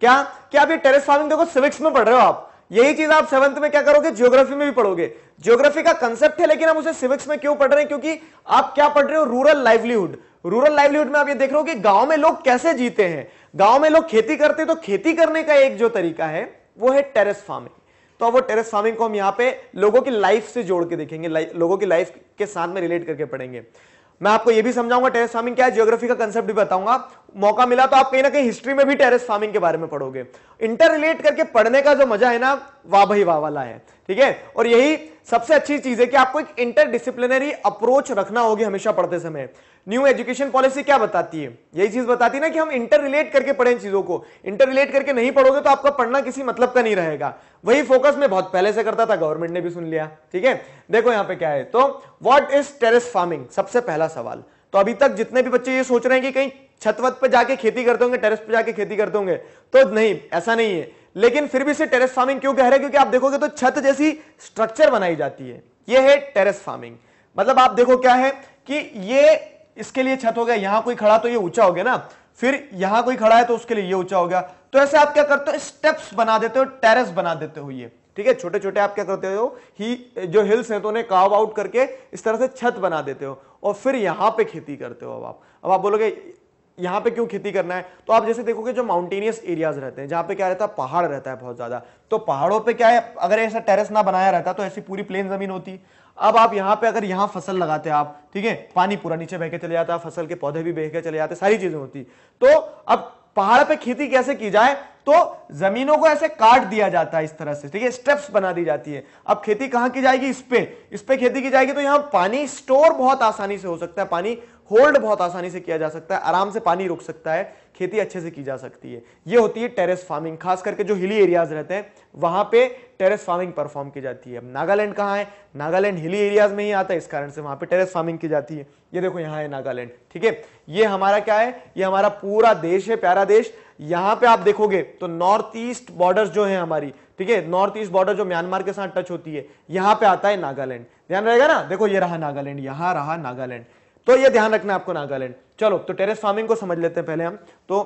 क्या क्या आप ये टेरेस फार्मिंग देखो सिविक्स में पढ़ रहे हो आप यही चीज आप सेवंथ में क्या करोगे जियोग्राफी में भी पढ़ोगे जियोग्राफी का कंसेप्ट है लेकिन हम उसे सिविक्स में क्यों पढ़ रहे हैं क्योंकि आप क्या पढ़ रहे हो रूरल लाइवलीहुड रूरल लाइवलीहुड में आप ये देख रहे हो कि गांव में लोग कैसे जीते हैं गांव में लोग खेती करते हैं तो खेती करने का एक जो तरीका है वो है टेरेस फार्मिंग तो वो टेरेस फार्मिंग को हम यहाँ पे लोगों की लाइफ से जोड़ के देखेंगे लोगों की लाइफ के साथ में रिलेट करके पढ़ेंगे मैं आपको ये भी समझाऊंगा टेरेस फार्मिंग क्या है जियोग्राफी का कंसेप्ट भी बताऊंगा मौका मिला तो आप कहीं ना कहीं हिस्ट्री में भी टेरेस फार्मिंग के बारे में पढ़ोगे इंटर रिलेट करके पढ़ने का जो मजा है ना वाह भाई वाह वाला है ठीक है और यही सबसे अच्छी चीज है कि आपको एक इंटर डिसिप्लिनरी अप्रोच रखना होगी हमेशा पढ़ते समय न्यू एजुकेशन पॉलिसी क्या बताती है यही चीज बताती है ना कि हम इंटर रिलेट करके पढ़े इन चीजों को इंटर रिलेट करके नहीं पढ़ोगे तो आपका पढ़ना किसी मतलब का नहीं रहेगा वही फोकस में बहुत पहले से करता था गवर्नमेंट ने भी सुन लिया ठीक है देखो यहां पे क्या है तो व्हाट इज टेरेस फार्मिंग सबसे पहला सवाल तो अभी तक जितने भी बच्चे ये सोच रहे हैं कि कहीं छतवत पर जाके खेती करते होंगे टेरेस पर जाके खेती करते होंगे तो नहीं ऐसा नहीं है लेकिन फिर भी इसे टेरेस फार्मिंग क्यों कह रहे हैं क्योंकि आप देखोगे तो छत जैसी स्ट्रक्चर बनाई जाती है यह है टेरेस फार्मिंग मतलब आप देखो क्या है कि ये इसके लिए छत हो गया यहां कोई खड़ा तो ये ऊंचा हो गया ना फिर यहां कोई खड़ा है तो उसके लिए ये ऊंचा हो गया तो ऐसे आप क्या करते हो स्टेप्स बना देते हो टेरेस बना देते हो ये ठीक है छोटे छोटे आप क्या करते हो ही जो हिल्स हैं तो उन्हें काव आउट करके इस तरह से छत बना देते हो और फिर यहाँ पे खेती करते हो अब आप अब आप बोलोगे यहाँ पे क्यों खेती करना है तो आप जैसे देखोगे जो माउंटेनियस एरियाज रहते हैं जहां पे क्या रहता है पहाड़ रहता है बहुत ज्यादा तो पहाड़ों पे क्या है अगर ऐसा टेरेस ना बनाया रहता तो ऐसी पूरी प्लेन जमीन होती अब आप यहां पे अगर यहां फसल लगाते हैं आप ठीक है पानी पूरा नीचे बहके चले जाता है फसल के पौधे भी बहके चले जाते सारी चीजें होती तो अब पहाड़ पे खेती कैसे की जाए तो जमीनों को ऐसे काट दिया जाता है इस तरह से ठीक है स्टेप्स बना दी जाती है अब खेती कहां की जाएगी इस पे इस पे खेती की जाएगी तो यहां पानी स्टोर बहुत आसानी से हो सकता है पानी होल्ड बहुत आसानी से किया जा सकता है आराम से पानी रुक सकता है खेती अच्छे से की जा सकती है ये होती है टेरेस फार्मिंग खास करके जो हिली एरियाज रहते हैं वहां पे टेरेस फार्मिंग परफॉर्म की जाती है अब नागालैंड कहाँ है नागालैंड हिली एरियाज में ही आता है इस कारण से वहां पे टेरेस फार्मिंग की जाती है ये देखो यहाँ है नागालैंड ठीक है ये हमारा क्या है ये हमारा पूरा देश है प्यारा देश यहाँ पे आप देखोगे तो नॉर्थ ईस्ट बॉर्डर जो है हमारी ठीक है नॉर्थ ईस्ट बॉर्डर जो म्यांमार के साथ टच होती है यहाँ पे आता है नागालैंड ध्यान रहेगा ना देखो ये रहा नागालैंड यहाँ रहा नागालैंड तो ये ध्यान रखना आपको नागालैंड चलो तो टेरेस फार्मिंग को समझ लेते हैं पहले हम तो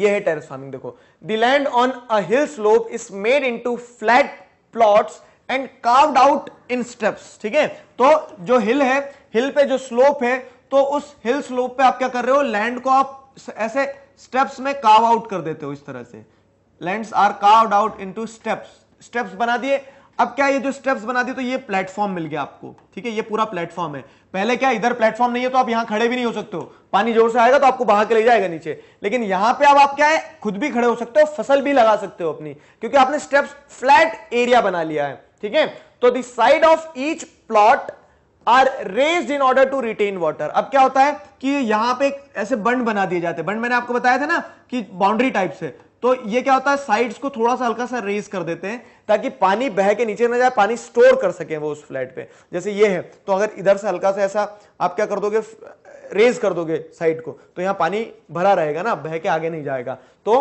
ये है टेरेस फार्मिंग देखो the land on a hill slope is made into flat plot and carved out in steps ठीक है तो जो हिल है हिल पे जो स्लोप है तो उस हिल स्लोप पे आप क्या कर रहे हो लैंड को आप ऐसे स्टेप्स में कार्व आउट कर देते हो इस तरह से lands are carve out into steps steps बना दिए अब क्या ये जो स्टेप्स बना दिए तो ये प्लेटफॉर्म मिल गया आपको ठीक है ये पूरा प्लेटफॉर्म है पहले क्या इधर प्लेटफॉर्म नहीं है तो आप यहां खड़े भी नहीं हो सकते हो पानी जोर से आएगा तो आपको बहा के ले जाएगा नीचे लेकिन यहां पे अब आप क्या है खुद भी खड़े हो सकते हो फसल भी लगा सकते हो अपनी क्योंकि आपने स्टेप्स फ्लैट एरिया बना लिया है ठीक है तो the side of each plot are raise in order to retain water अब क्या होता है कि यहां पे ऐसे बंड बना दिए जाते हैं बंड मैंने आपको बताया था ना कि बाउंड्री टाइप से तो ये क्या होता है साइड्स को थोड़ा सा हल्का सा रेज कर देते हैं ताकि पानी बह के नीचे ना जाए पानी स्टोर कर सके वो उस फ्लैट पे जैसे ये है तो अगर इधर से हल्का सा ऐसा आप क्या कर दोगे रेज कर दोगे साइड को तो यहां पानी भरा रहेगा ना बह के आगे नहीं जाएगा तो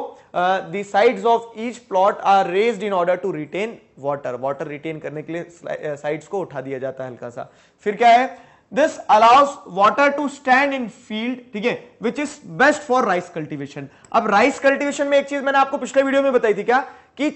the sides of each plot are raise in order to retain water water retain करने के लिए साइड्स को उठा दिया जाता है हल्का सा फिर क्या है this allows water to stand in field ठीक है which is best for rice cultivation अब राइस कल्टिवेशन में एक चीज मैंने आपको पिछले वीडियो में बताई थी क्या कि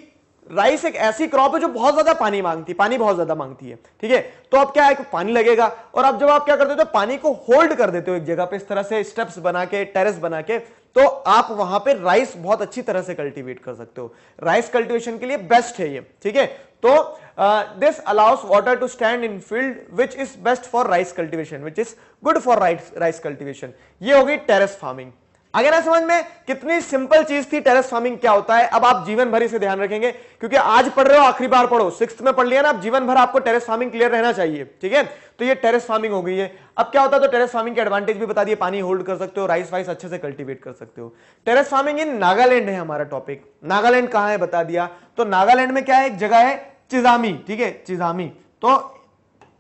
राइस एक ऐसी क्रॉप है जो बहुत ज्यादा पानी मांगती है पानी बहुत ज्यादा मांगती है ठीक है तो अब क्या है पानी लगेगा और अब जब आप क्या करते हो तो पानी को होल्ड कर देते हो एक जगह पे इस तरह से स्टेप्स बना के टेरेस बना के तो आप वहां पे राइस बहुत अच्छी तरह से कल्टीवेट कर सकते हो राइस कल्टीवेशन के लिए बेस्ट है ये ठीक है तो this uh, this allows water to stand in field which is best for rice cultivation which is good for rice, rice cultivation ये होगी टेरेस फार्मिंग आगे ना समझ में कितनी सिंपल चीज थी टेरेस फार्मिंग क्या होता है अब आप जीवन भर इसे ध्यान रखेंगे क्योंकि आज पढ़ रहे हो आखिरी बार पढ़ो सिक्स में पढ़ लिया ना आप जीवन भर आपको टेरेस फार्मिंग क्लियर रहना चाहिए ठीक है तो ये टेरेस फार्मिंग हो गई है अब क्या होता है तो टेरेस फार्मिंग के एडवांटेज भी बता दिए पानी होल्ड कर सकते हो राइस वाइस अच्छे से कल्टिवेट कर सकते हो टेरेस फार्मिंग इन नागालैंड है हमारा टॉपिक नागालैंड कहा है बता दिया तो नागालैंड में क्या है एक जगह है चिजामी ठीक है चिजामी तो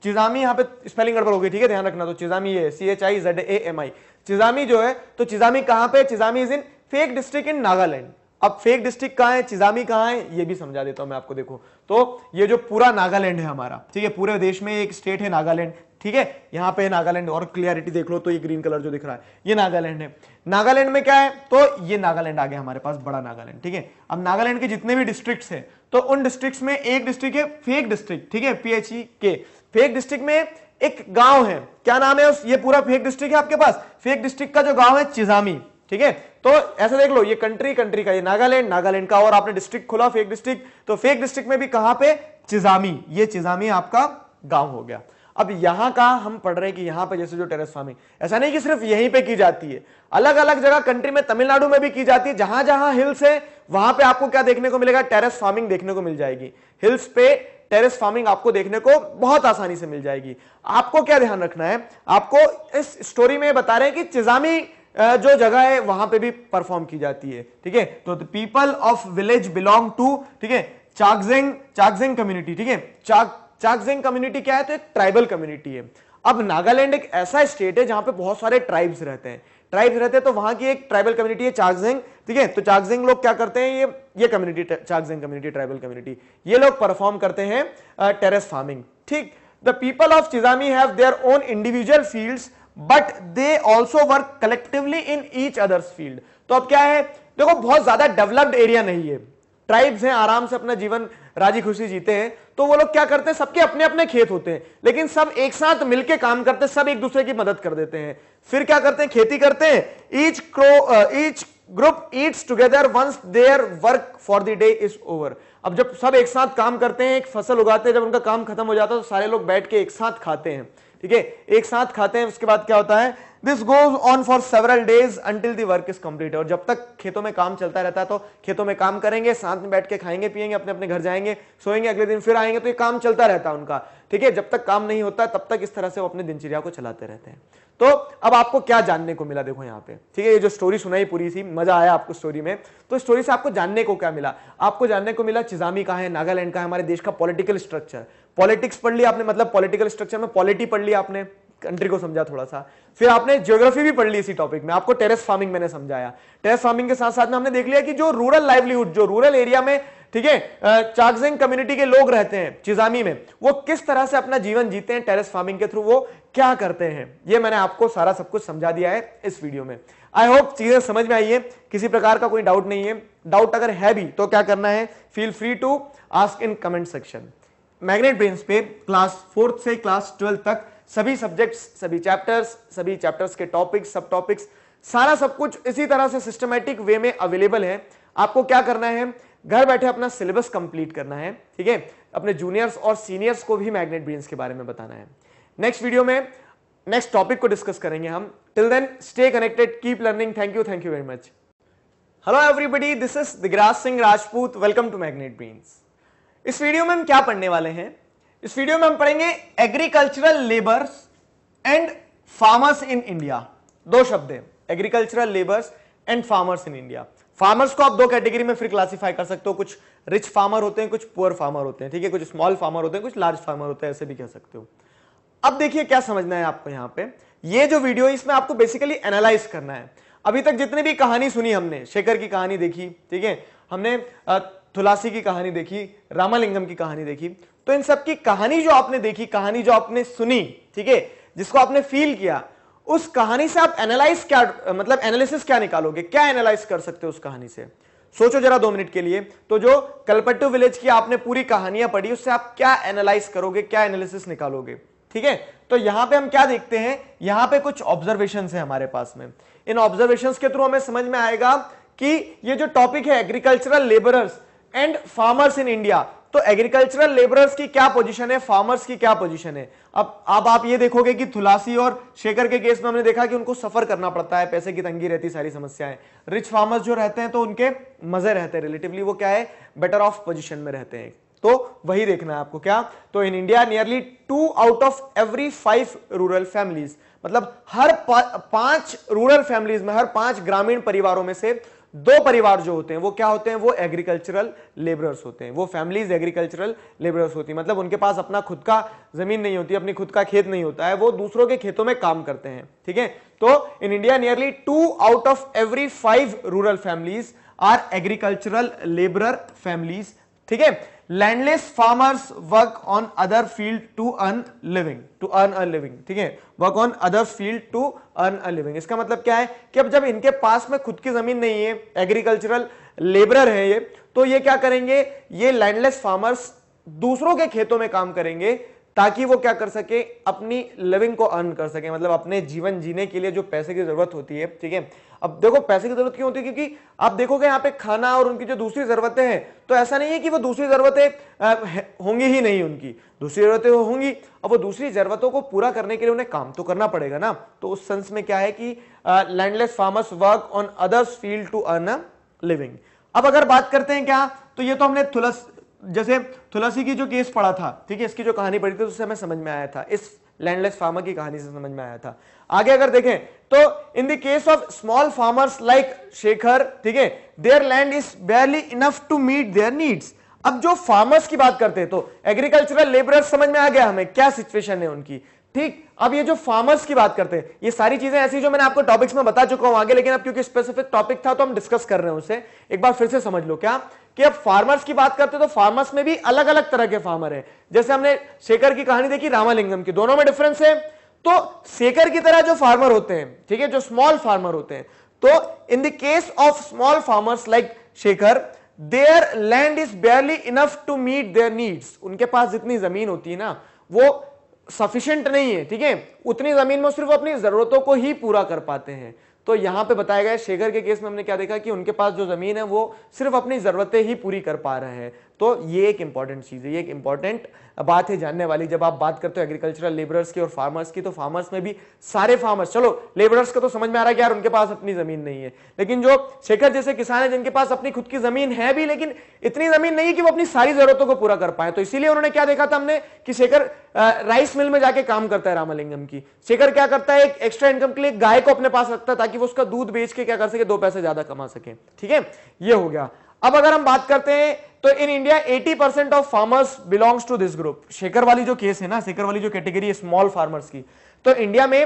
चिजामी यहाँ पे स्पेलिंग गड़बड़ होगी ठीक है ध्यान रखना तो चिजामी ये C H I Z A M I Chizami जो है तो चिजामी कहां पे Chizami is in Phek district in Nagaland अब फेक डिस्ट्रिक्ट कहां है चिजामी कहां है ये भी समझा देता हूं मैं आपको देखो तो ये जो पूरा नागालैंड है हमारा ठीक है पूरे देश में एक स्टेट है नागालैंड ठीक है यहाँ पे नागालैंड और क्लियरिटी देख लो तो ये ग्रीन कलर जो दिख रहा है ये नागालैंड है नागालैंड में क्या है तो ये नागालैंड आ गया हमारे पास बड़ा नागालैंड ठीक है अब नागालैंड के जितने भी डिस्ट्रिक्ट है तो उन डिस्ट्रिक्ट में एक डिस्ट्रिक्ट है फेक डिस्ट्रिक्ट ठीक है पीएचई के फेक डिस्ट्रिक्ट में एक गांव है क्या नाम है उस ये पूरा फेक डिस्ट्रिक्ट है आपके पास फेक डिस्ट्रिक्ट का जो गांव है चिजामी ठीक है तो ऐसा देख लो ये कंट्री कंट्री का ये नागालैंड नागालैंड का और आपने डिस्ट्रिक्ट खोला फेक डिस्ट्रिक्ट तो फेक डिस्ट्रिक्ट में भी कहां पे चिजामी ये चिजामी आपका गांव हो गया अब यहां का हम पढ़ रहे हैं कि यहां पर जैसे जो टेरेस फार्मिंग ऐसा नहीं कि सिर्फ यहीं पे की जाती है अलग अलग जगह कंट्री में तमिलनाडु में भी की जाती है जहां जहां हिल्स है वहां पे आपको क्या देखने को मिलेगा टेरेस फार्मिंग देखने को मिल जाएगी हिल्स पे टेरेस फार्मिंग आपको देखने को बहुत आसानी से मिल जाएगी आपको क्या ध्यान रखना है आपको इस स्टोरी में बता रहे हैं कि चिजामी जो जगह है वहां पे भी परफॉर्म की जाती है ठीक है तो people of village belong to ठीक है चागजिंग चागजिंग कम्युनिटी ठीक है चाक चाकजेंग कम्युनिटी क्या है तो एक ट्राइबल कम्युनिटी है अब नागालैंड एक ऐसा स्टेट है जहां पे बहुत सारे ट्राइब्स रहते हैं ट्राइब्स रहते हैं तो वहां की एक ट्राइबल कम्युनिटी है चाकजेंग ठीक है तो चाकजेंग लोग क्या करते हैं ये ये community Chakhesang community tribal community ये लोग परफॉर्म करते हैं टेरेस फार्मिंग ठीक the people of Chizami have their own individual fields but they also work collectively in each others field तो अब क्या है देखो बहुत ज्यादा डेवलप्ड एरिया नहीं है ट्राइब्स हैं आराम से अपना जीवन राजी खुशी जीते हैं तो वो लोग क्या करते हैं सबके अपने अपने खेत होते हैं लेकिन सब एक साथ मिलके काम करते हैं सब एक दूसरे की मदद कर देते हैं फिर क्या करते हैं खेती करते हैं each crow each group eats together once their work for the day is over अब जब सब एक साथ काम करते हैं एक फसल उगाते हैं जब उनका काम खत्म हो जाता है तो सारे लोग बैठ के एक साथ खाते हैं ठीक है एक साथ खाते हैं उसके बाद क्या होता है this goes on for several days until the work is complete और जब तक खेतों में काम चलता रहता है तो खेतों में काम करेंगे साथ में बैठ के खाएंगे पिएंगे अपने अपने घर जाएंगे सोएंगे अगले दिन फिर आएंगे तो ये काम चलता रहता है उनका ठीक है जब तक काम नहीं होता तब तक इस तरह से वो अपने दिनचर्या को चलाते रहते हैं तो अब आपको क्या जानने को मिला देखो यहाँ पे ठीक है ये जो स्टोरी सुनाई पूरी सी मजा आया आपको स्टोरी में तो स्टोरी से आपको जानने को क्या मिला आपको जानने को मिला चिजामी का है नागालैंड का है हमारे देश का पॉलिटिकल स्ट्रक्चर पॉलिटिक्स पढ़ लिया आपने मतलब पॉलिटिकल स्ट्रक्चर में पॉलिटी पढ़ लिया आपने कंट्री को समझा थोड़ा सा फिर आपने ज्योग्राफी भी पढ़ ली इसी टॉपिक में आपको टेरेस फार्मिंग मैंने समझाया टेरेस फार्मिंग के साथ साथ में हमने देख लिया कि जो रूरल लाइवलीहुड जो रूरल एरिया में ठीक है चागजेंग कम्युनिटी के लोग रहते हैं चिजामी में वो किस तरह से अपना जीवन जीते हैं टेरेस फार्मिंग के थ्रू वो क्या करते हैं ये मैंने आपको सारा सब कुछ समझा दिया है इस वीडियो में आई होप चीजें समझ में आई है किसी प्रकार का कोई डाउट नहीं है डाउट अगर है भी तो क्या करना है feel free to ask in comment section Magnet brains पे क्लास फोर्थ से क्लास ट्वेल्थ तक सभी सब्जेक्ट्स सभी चैप्टर्स सभी चैप्टर्स के टॉपिक्स सब टॉपिक्स सारा सब कुछ इसी तरह से सिस्टमेटिक वे में अवेलेबल है आपको क्या करना है घर बैठे अपना सिलेबस कंप्लीट करना है ठीक है अपने जूनियर्स और सीनियर्स को भी मैग्नेट ब्रेन्स के बारे में बताना है नेक्स्ट वीडियो में नेक्स्ट टॉपिक को डिस्कस करेंगे हम till then stay connected keep learning thank you thank you very much hello everybody this is Digraj Singh Rajput welcome to magnet brains इस वीडियो में हम क्या पढ़ने वाले हैं इस वीडियो में हम पढ़ेंगे agricultural labours and farmers in India दो शब्द हैं agricultural labours and farmers in India farmers को आप दो कैटेगरी में फिर क्लासिफाई कर सकते हो कुछ रिच फार्मर होते हैं कुछ पुअर फार्मर होते हैं ठीक है कुछ स्मॉल फार्मर होते हैं कुछ लार्ज फार्मर होते हैं ऐसे भी कह सकते हो अब देखिए क्या समझना है आपको यहां पे ये जो वीडियो है इसमें आपको बेसिकली एनालाइज करना है अभी तक जितनी भी कहानी सुनी हमने शेखर की कहानी देखी ठीक है हमने थुलासी की कहानी देखी रामालिंगम की कहानी देखी तो इन सबकी कहानी जो आपने देखी कहानी जो आपने सुनी ठीक है जिसको आपने फील किया उस कहानी से आप एनालाइज क्या मतलब एनालिसिस क्या निकालोगे क्या एनालाइज कर सकते हो उस कहानी से सोचो जरा दो मिनट के लिए तो जो कलपट्टू विलेज की आपने पूरी कहानियां पढ़ी उससे आप क्या एनालाइज करोगे क्या एनालिसिस निकालोगे ठीक है तो यहां पे हम क्या देखते हैं यहां पे कुछ ऑब्जर्वेशन है हमारे पास में इन ऑब्जर्वेशन के थ्रू हमें समझ में आएगा कि ये जो टॉपिक है agricultural labourers and farmers in India तो एग्रीकल्चरल लेबरर्स की क्या पोजीशन है फार्मर्स की क्या पोजीशन है अब आप आप ये देखोगे कि थुलासी और शेखर के केस में हमने देखा कि उनको सफर करना पड़ता है पैसे की तंगी रहती सारी समस्याएं रिच फार्मर्स जो रहते हैं तो उनके मजे रहते हैं रिलेटिवली वो क्या है बेटर ऑफ पोजिशन में रहते हैं तो वही देखना है आपको क्या तो in India nearly two out of every five rural families मतलब हर पांच रूरल फैमिलीज में हर पांच ग्रामीण परिवारों में से दो परिवार जो होते हैं वो क्या होते हैं वो एग्रीकल्चरल लेबरर्स होते हैं वो फैमिलीज एग्रीकल्चरल लेबरर्स होती है मतलब उनके पास अपना खुद का जमीन नहीं होती अपनी खुद का खेत नहीं होता है वो दूसरों के खेतों में काम करते हैं ठीक है तो in India nearly two out of every five rural families are agricultural labourer families ठीक है landless farmers work on other field to earn living to earn a living ठीक है work on other field to earn a living इसका मतलब क्या है कि अब जब इनके पास में खुद की जमीन नहीं है एग्रीकल्चरल लेबरर है ये तो ये क्या करेंगे ये लैंडलेस फार्मर्स दूसरों के खेतों में काम करेंगे ताकि वो क्या कर सके अपनी लिविंग को अर्न कर सके मतलब अपने जीवन जीने के लिए जो पैसे की जरूरत होती है ठीक है अब देखो पैसे की जरूरत क्यों होती है क्योंकि आप देखोगे यहाँ पे खाना और उनकी जो दूसरी जरूरतें हैं तो ऐसा नहीं है कि वो दूसरी जरूरतें होंगी ही नहीं उनकी दूसरी जरूरतें होंगी अब वो दूसरी जरूरतों को पूरा करने के लिए उन्हें काम तो करना पड़ेगा ना तो उस सेंस में क्या है कि landless farmers work on others field to earn a living अब अगर बात करते हैं क्या तो ये तो हमने थुलस जैसे तुलसी की जो केस पढ़ा था ठीक है इसकी जो कहानी पढ़ी थी तो उससे हमें समझ में आया था इस लैंडलेस फार्मर की कहानी से समझ में आया था आगे अगर देखें तो in the case of small farmers like Shekhar ठीक है their land is barely enough to meet their needs अब जो फार्मर्स की बात करते हैं तो एग्रीकल्चरल लेबरर्स समझ में आ गया हमें क्या सिचुएशन है उनकी ठीक अब ये जो फार्मर्स की बात करते हैं ये सारी चीजें ऐसी जो मैंने आपको टॉपिक्स में बता चुका हूं आगे लेकिन अब क्योंकि स्पेसिफिक टॉपिक था तो हम डिस्कस कर रहे हैं उसे एक बार फिर से समझ लो क्या कि अब फार्मर्स की बात करते हैं तो फार्मर्स में भी अलग अलग तरह के फार्मर है जैसे हमने शेखर की कहानी देखी रामालिंगम की दोनों में डिफरेंस है तो शेखर की तरह जो फार्मर होते हैं ठीक है जो स्मॉल फार्मर होते हैं तो in the case of small farmers like Shekhar their land is barely enough to meet their needs उनके पास जितनी जमीन होती है ना वो सफिशियंट नहीं है ठीक है उतनी जमीन में सिर्फ अपनी जरूरतों को ही पूरा कर पाते हैं तो यहां पे बताया गया शेखर के केस में हमने क्या देखा कि उनके पास जो जमीन है वो सिर्फ अपनी जरूरतें ही पूरी कर पा रहे हैं तो ये एक इंपॉर्टेंट चीज़ है ये एक इंपॉर्टेंट बात है जानने वाली जब आप बात करते हो एग्रीकल्चरल लेबरर्स की और फार्मर्स की तो फार्मर्स में भी सारे फार्मर्स चलो लेबरर्स का तो समझ में आ रहा है कि यार उनके पास अपनी जमीन नहीं है लेकिन जो शेखर जैसे किसान है जिनके पास अपनी खुद की जमीन है भी लेकिन इतनी जमीन नहीं है कि वो अपनी सारी जरूरतों को पूरा कर पाए तो इसीलिए उन्होंने क्या देखा था हमने कि शेखर राइस मिल में जाके काम करता है रामालिंगम की शेखर क्या करता है एक एक्स्ट्रा इनकम के लिए गाय को अपने पास रखता है ताकि वो उसका दूध बेच के क्या कर सके दो पैसे ज्यादा कमा सके ठीक है ये हो गया अब अगर हम बात करते हैं तो in India 80 percent of farmers belongs to this group Shekhar वाली जो केस है ना शेखर वाली जो कैटेगरी है स्मॉल फार्मर्स की तो इंडिया में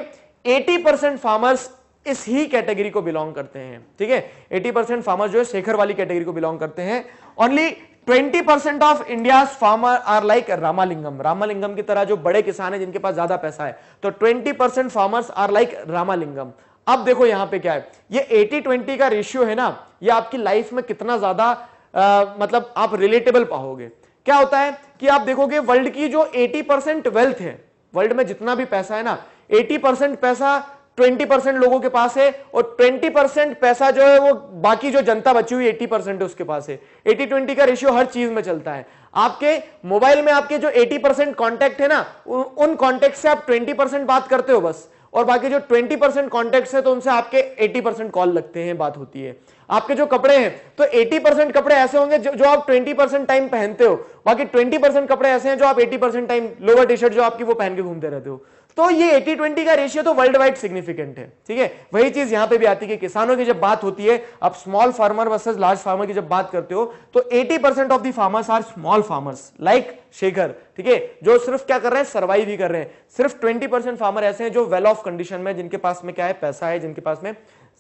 80 परसेंट फार्मर्स इस ही कैटेगरी को बिलोंग करते हैं ठीक है 80 परसेंट फार्मर्स जो है शेखर वाली कैटेगरी को बिलोंग करते हैं only 20 percent of India farmer are like Ramalingam Ramalingam की तरह जो बड़े किसान है जिनके पास ज्यादा पैसा है तो 20 percent farmers are like Ramalingam अब देखो यहां पे क्या है ये 80-20 का रेशियो है ना ये आपकी लाइफ में कितना ज्यादा मतलब आप रिलेटेबल पाओगे क्या होता है कि आप देखोगे वर्ल्ड की जो 80 परसेंट वेल्थ है वर्ल्ड में जितना भी पैसा है ना 80 परसेंट पैसा 20 परसेंट लोगों के पास है और 20 परसेंट पैसा जो है वो बाकी जो जनता बची हुई 80 परसेंट है उसके पास है 80 20 का रेशियो हर चीज में चलता है आपके मोबाइल में आपके जो 80 परसेंट कॉन्टेक्ट है ना उन कॉन्टेक्ट से आप 20 परसेंट बात करते हो बस और बाकी जो 20 परसेंट कॉन्टेक्ट है तो उनसे आपके 80 परसेंट कॉल लगते हैं बात होती है आपके जो कपड़े हैं तो 80 परसेंट कपड़े ऐसे होंगे जो, जो आप 20 परसेंट टाइम पहनते हो बाकी 20 परसेंट कपड़े ऐसे हैं जो आप 80 percent time lower T shirt जो आपकी वो पहन के घूमते रहते हो तो ये 80 20 का रेशियो तो वर्ल्ड वाइड सिग्निफिकेंट है ठीक है वही चीज यहां पे भी आती है कि किसानों की जब बात होती है आप small farmer versus large farmer की जब बात करते हो तो 80 percent of the farmers are small farmers like Shekhar ठीक है जो सिर्फ क्या कर रहे हैं सर्वाइव ही कर रहे हैं सिर्फ ट्वेंटी फार्मर ऐसे हैं जो वेल ऑफ कंडीशन में जिनके पास में क्या है पैसा है जिनके पास में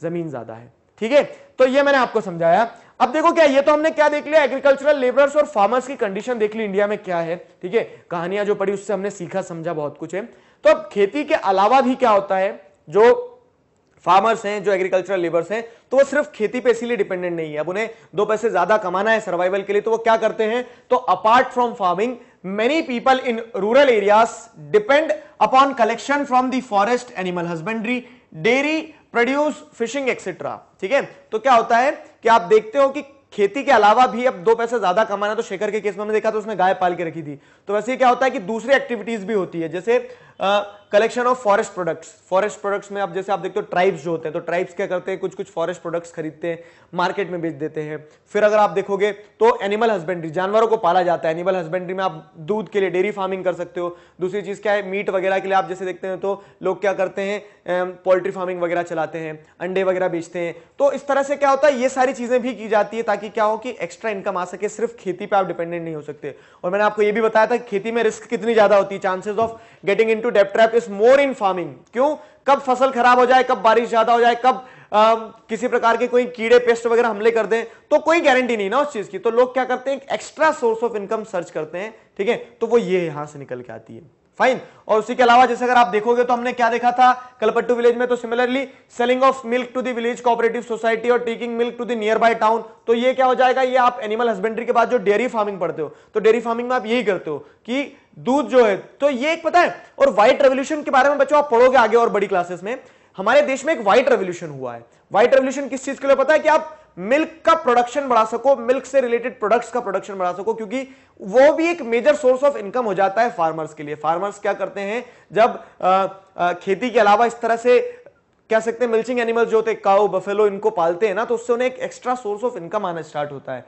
जमीन ज्यादा है ठीक है तो ये मैंने आपको समझाया अब देखो क्या ये तो हमने क्या देख लिया एग्रीकल्चरल लेबरर्स और फार्मर्स की कंडीशन देख ली इंडिया में क्या है ठीक है कहानियां जो पड़ी उससे हमने सीखा समझा बहुत कुछ है तो अब खेती के अलावा भी क्या होता है जो फार्मर्स हैं जो एग्रीकल्चरल लेबर्स हैं तो वो सिर्फ खेती पे इसीलिए डिपेंडेंट नहीं है अब उन्हें दो पैसे ज्यादा कमाना है सर्वाइवल के लिए तो वो क्या करते हैं तो apart from farming many people in rural areas depend upon collection from the forest animal husbandry dairy produce fishing etcetera ठीक है तो क्या होता है कि आप देखते हो कि खेती के अलावा भी अब दो पैसे ज्यादा कमाना तो शेखर के केस में देखा तो उसने गाय पाल के रखी थी तो वैसे क्या होता है कि दूसरी एक्टिविटीज भी होती है जैसे collection of forest products forest products में आप जैसे आप देखते हो ट्राइब्स जो होते हैं तो ट्राइब्स क्या करते हैं कुछ कुछ फॉरेस्ट प्रोडक्ट्स खरीदते हैं मार्केट में बेच देते हैं फिर अगर आप देखोगे तो एनिमल हस्बेंड्री जानवरों को पाला जाता है एनिमल हस्बेंड्री में आप दूध के लिए डेयरी फार्मिंग कर सकते हो दूसरी चीज़ क्या है मीट वगैरह के लिए आप जैसे देखते हैं तो लोग क्या करते हैं पोल्ट्री फार्मिंग वगैरह चलाते हैं अंडे वगैरह बेचते हैं तो इस तरह से क्या होता है ये सारी चीज़ें भी की जाती है ताकि क्या हो कि एक्स्ट्रा इनकम आ सके सिर्फ खेती पर आप डिपेंडेंट नहीं हो सकते और मैंने आपको ये भी बताया था खेती में रिस्क कितनी ज़्यादा होती है chances of getting into debt trap is more in farming क्यों कब फसल खराब हो जाए कब बारिश ज्यादा हो जाए कब आ, किसी प्रकार के कोई कीड़े पेस्ट वगैरह हमले कर दें तो कोई गारंटी नहीं ना उस चीज की तो लोग क्या करते हैं extra source of income search करते हैं ठीक है तो वो ये यहां से निकल के आती है फाइन और उसी के अलावा जैसे अगर आप देखोगे तो हमने क्या देखा था कलपट्टू विलेज में तो similarly selling of milk to the village cooperative society और taking milk to the nearby town तो ये क्या हो जाएगा ये आप एनिमल हस्बेंड्री के बाद जो डेयरी फार्मिंग पढ़ते हो तो डेयरी फार्मिंग में आप यही करते हो कि दूध जो है तो ये एक पता है और व्हाइट रेवोल्यूशन के बारे में बच्चों आप पढ़ोगे आगे और बड़ी क्लासेस में हमारे देश में एक व्हाइट रेवल्यूशन हुआ है व्हाइट रेवल्यूशन किस चीज के लिए पता है कि आप मिल्क का प्रोडक्शन बढ़ा सको मिल्क से रिलेटेड प्रोडक्ट्स का प्रोडक्शन बढ़ा सको क्योंकि वो भी एक मेजर सोर्स ऑफ इनकम हो जाता है फार्मर्स के लिए फार्मर्स क्या करते हैं जब आ, आ, खेती के अलावा इस तरह से कह सकते हैं मिल्चिंग एनिमल्स जो होते हैं काउ बफेलो इनको पालते हैं ना तो उससे उन्हें एक एक्स्ट्रा सोर्स ऑफ इनकम आना स्टार्ट होता है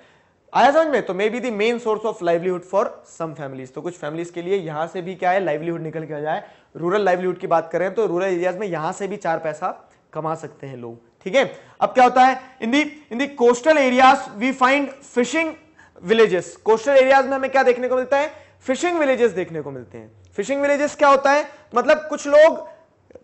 आया समझ में तो maybe the main source of livelihood for some families तो कुछ फैमिलीज के लिए यहां से भी क्या है लाइवलीहुड निकल के आ जाए रूरल लाइवलीहुड की बात करें तो रूरल एरियाज में यहां से भी चार पैसा कमा सकते हैं लोग ठीक है अब क्या होता है in the in the coastal areas we find fishing villages coastal areas में हमें क्या देखने को मिलता है फिशिंग विलेजेस देखने को मिलते हैं फिशिंग विलेजेस क्या होता है मतलब कुछ लोग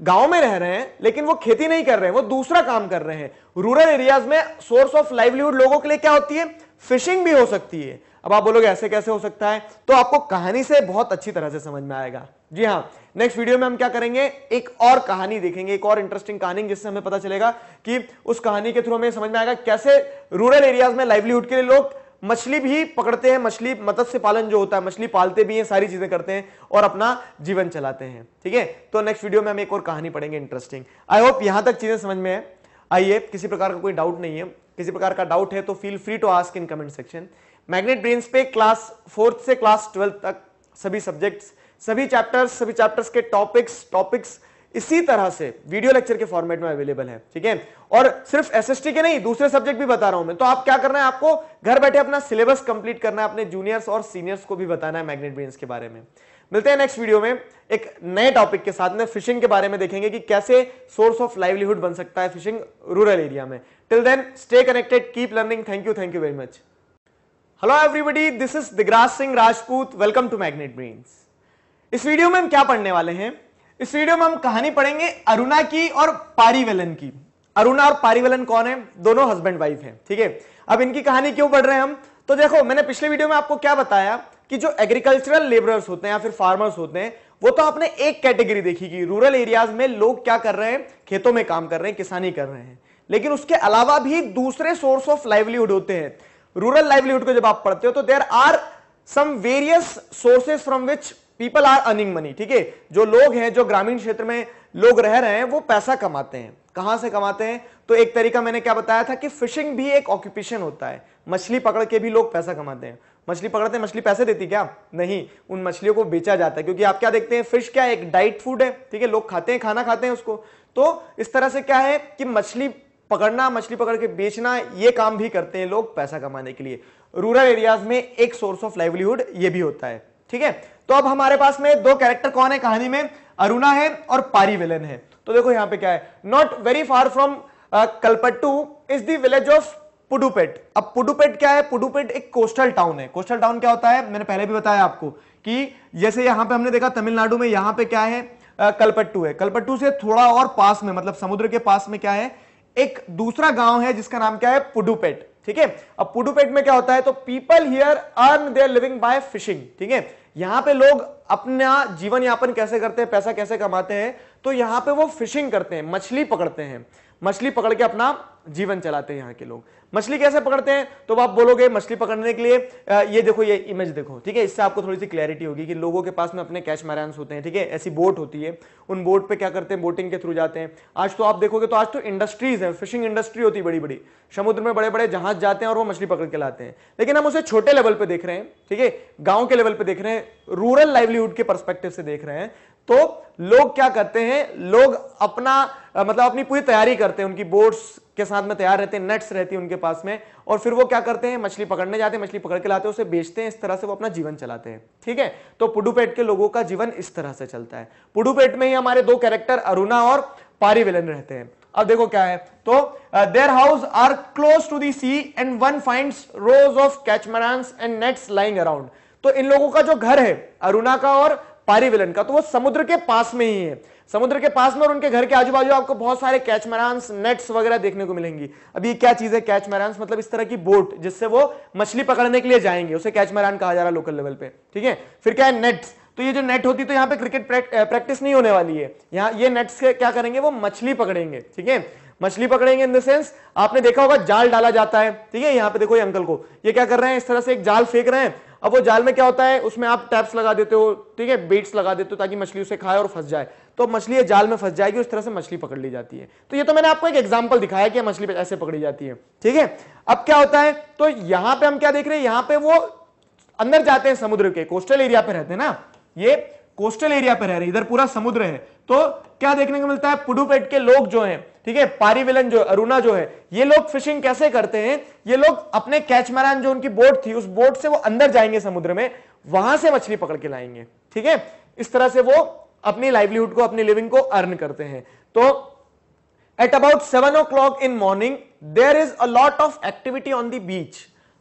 गांव में रह रहे हैं लेकिन वो खेती नहीं कर रहे हैं वो दूसरा काम कर रहे हैं रूरल एरियाज में सोर्स ऑफ लाइवलीहुड लोगों के लिए क्या होती है फिशिंग भी हो सकती है अब आप बोलोगे ऐसे कैसे हो सकता है तो आपको कहानी से बहुत अच्छी तरह से समझ में आएगा जी हाँ नेक्स्ट वीडियो में हम क्या करेंगे एक और कहानी देखेंगे एक और इंटरेस्टिंग कहानी जिससे हमें पता चलेगा कि उस कहानी के थ्रू हमें समझ में आएगा कैसे रूरल एरियाज में लाइवलीहुड के लिए लोग मछली भी पकड़ते हैं मछली मत्स्य पालन जो होता है मछली पालते भी हैं सारी चीजें करते हैं और अपना जीवन चलाते हैं ठीक है तो नेक्स्ट वीडियो में हम एक और कहानी पढ़ेंगे इंटरेस्टिंग आई होप यहां तक चीजें समझ में है आइए किसी प्रकार का कोई डाउट नहीं है किसी प्रकार का डाउट है तो feel free to ask in comment section Magnet brains पे क्लास फोर्थ से क्लास ट्वेल्थ तक सभी सब्जेक्ट्स सभी चैप्टर्स सभी चैप्टर्स के टॉपिक्स टॉपिक्स इसी तरह से वीडियो लेक्चर के फॉर्मेट में अवेलेबल है ठीक है और सिर्फ एसएसटी के नहीं दूसरे सब्जेक्ट भी बता रहा हूं मैं तो आप क्या करना है आपको घर बैठे अपना सिलेबस कंप्लीट करना है अपने जूनियर्स और सीनियर्स को भी बताना है मैग्नेट ब्रेन्स के बारे में मिलते हैं नेक्स्ट वीडियो में एक नए टॉपिक के साथ में फिशिंग के बारे में देखेंगे कि कैसे सोर्स ऑफ लाइवलीहुड बन सकता है फिशिंग रूरल एरिया में till then stay connected keep learning thank you thank you very much hello everybody this is Digraj Singh Rajput welcome to magnet brains इस वीडियो में हम क्या पढ़ने वाले हैं इस वीडियो में हम कहानी पढ़ेंगे अरुणा की और पारीवेलन की अरुणा और पारीवेलन कौन है दोनों हस्बैंड वाइफ हैं ठीक है थीके? अब इनकी कहानी क्यों पढ़ रहे हैं हम तो देखो मैंने पिछले वीडियो में आपको क्या बताया कि जो एग्रीकल्चरल लेबरर्स होते हैं या फिर फार्मर्स होते हैं वो तो आपने एक कैटेगरी देखी कि रूरल एरियाज में लोग क्या कर रहे हैं खेतों में काम कर रहे हैं किसानी कर रहे हैं लेकिन उसके अलावा भी दूसरे सोर्स ऑफ लाइवलीहुड होते हैं रूरल लाइवलीहुड को जब आप पढ़ते हो तो there are some various sources from which people are earning money ठीक है जो लोग हैं जो ग्रामीण क्षेत्र में लोग रह रहे हैं वो पैसा कमाते हैं कहां से कमाते हैं तो एक तरीका मैंने क्या बताया था कि फिशिंग भी एक ऑक्यूपेशन होता है मछली पकड़ के भी लोग पैसा कमाते हैं मछली पकड़ते हैं मछली पैसे देती क्या नहीं उन मछलियों को बेचा जाता है क्योंकि आप क्या देखते हैं फिश क्या है एक डाइट फूड है ठीक है लोग खाते हैं खाना खाते हैं उसको तो इस तरह से क्या है कि मछली पकड़ना मछली पकड़ के बेचना ये काम भी करते हैं लोग पैसा कमाने के लिए रूरल एरियाज में एक सोर्स ऑफ लाइवलीहुड ये भी होता है ठीक है तो अब हमारे पास में दो कैरेक्टर कौन है कहानी में अरुणा है और पारी विलन है तो देखो यहां पे क्या है not very far from Kalpattu is village of Pudupet अब पुडुपेट क्या है पुडुपेट एक कोस्टल टाउन है कोस्टल टाउन क्या होता है मैंने पहले भी बताया आपको कि जैसे यहां पे हमने देखा तमिलनाडु में यहां पे क्या है कलपट्टू है कलपट्टू से थोड़ा और पास में मतलब समुद्र के पास में क्या है एक दूसरा गांव है जिसका नाम क्या है पुडुपेट ठीक है अब पुडुपेट में क्या होता है तो people here earn their living by fishing ठीक है यहां पे लोग अपना जीवन यापन कैसे करते हैं पैसा कैसे कमाते हैं तो यहां पे वो फिशिंग करते हैं मछली पकड़ते हैं मछली पकड़ के अपना जीवन चलाते हैं यहां के लोग मछली कैसे पकड़ते हैं तो आप बोलोगे मछली पकड़ने के लिए ये देखो ये इमेज देखो ठीक है इससे आपको थोड़ी सी क्लैरिटी होगी कि लोगों के पास में अपने कैच मैरान्स होते हैं ठीक है ऐसी बोट होती है उन बोट पे क्या करते हैं बोटिंग के थ्रू जाते हैं आज तो आप देखोगे तो आज तो इंडस्ट्रीज है फिशिंग इंडस्ट्री होती है बड़ी बड़ी समुद्र में बड़े बड़े जहाज जाते हैं और वो मछली पकड़ के लाते हैं लेकिन हम उसे छोटे लेवल पे देख रहे हैं ठीक है गांव के लेवल पे देख रहे हैं रूरल लाइवलीहुड के परस्पेक्टिव से देख रहे हैं तो लोग क्या करते हैं लोग अपना मतलब अपनी पूरी तैयारी करते हैं उनकी बोट्स के साथ में तैयार रहते हैं नेट्स रहती है उनके पास में और फिर वो क्या करते हैं मछली पकड़ने जाते हैं मछली पकड़ के लाते हैं उसे बेचते हैं इस तरह से वो अपना जीवन चलाते हैं ठीक है तो पुडुपेट के लोगों का जीवन इस तरह से चलता है पुडुपेट में ही हमारे दो कैरेक्टर अरुणा और पारिवेलन रहते हैं अब देखो क्या है तो their house are close to the sea and one find rows of catamaran and nets lying around तो इन लोगों का जो घर है अरुणा का और पारिविलन का तो वो समुद्र के पास में ही है समुद्र के पास में और उनके घर के आजू बाजू आपको बहुत सारे कैच मैरान्स नेट्स वगैरह देखने को मिलेंगी अभी ये क्या चीज है कैच मैरान्स मतलब इस तरह की बोट जिससे वो मछली पकड़ने के लिए जाएंगे उसे कैच मैरान कहा जा रहा है लोकल लेवल पे ठीक है फिर क्या है नेट्स तो ये जो नेट होती है तो यहाँ पे क्रिकेट प्रैक्टिस नहीं होने वाली है यहाँ ये नेट्स के क्या करेंगे वो मछली पकड़ेंगे ठीक है मछली पकड़ेंगे इन द सेंस आपने देखा होगा जाल डाला जाता है ठीक है यहाँ पे देखो ये अंकल को ये क्या कर रहे हैं इस तरह से एक जाल फेंक रहे हैं अब वो जाल में क्या होता है उसमें आप टैप्स लगा देते हो ठीक है बेट्स लगा देते हो ताकि मछली उसे खाए और फंस जाए तो मछली जाल में फंस जाएगी उस तरह से मछली पकड़ ली जाती है तो ये तो मैंने आपको एक एग्जाम्पल दिखाया कि मछली ऐसे पकड़ी जाती है ठीक है अब क्या होता है तो यहां पर हम क्या देख रहे हैं यहां पर वो अंदर जाते हैं समुद्र के कोस्टल एरिया पे रहते हैं ना ये कोस्टल एरिया पे रह रहे इधर पूरा समुद्र है तो क्या देखने को मिलता है पुडुपेट के लोग जो हैं ठीक है पारीविलन जो अरुणा जो है ये लोग फिशिंग कैसे करते हैं ये लोग अपने कैचमैरान जो उनकी बोट थी उस बोट से वो अंदर जाएंगे समुद्र में वहां से मछली पकड़ के लाएंगे ठीक है इस तरह से वो अपनी लाइवलीहुड को अपनी लिविंग को अर्न करते हैं तो at about seven o'clock in morning there is a lot of activity on the beach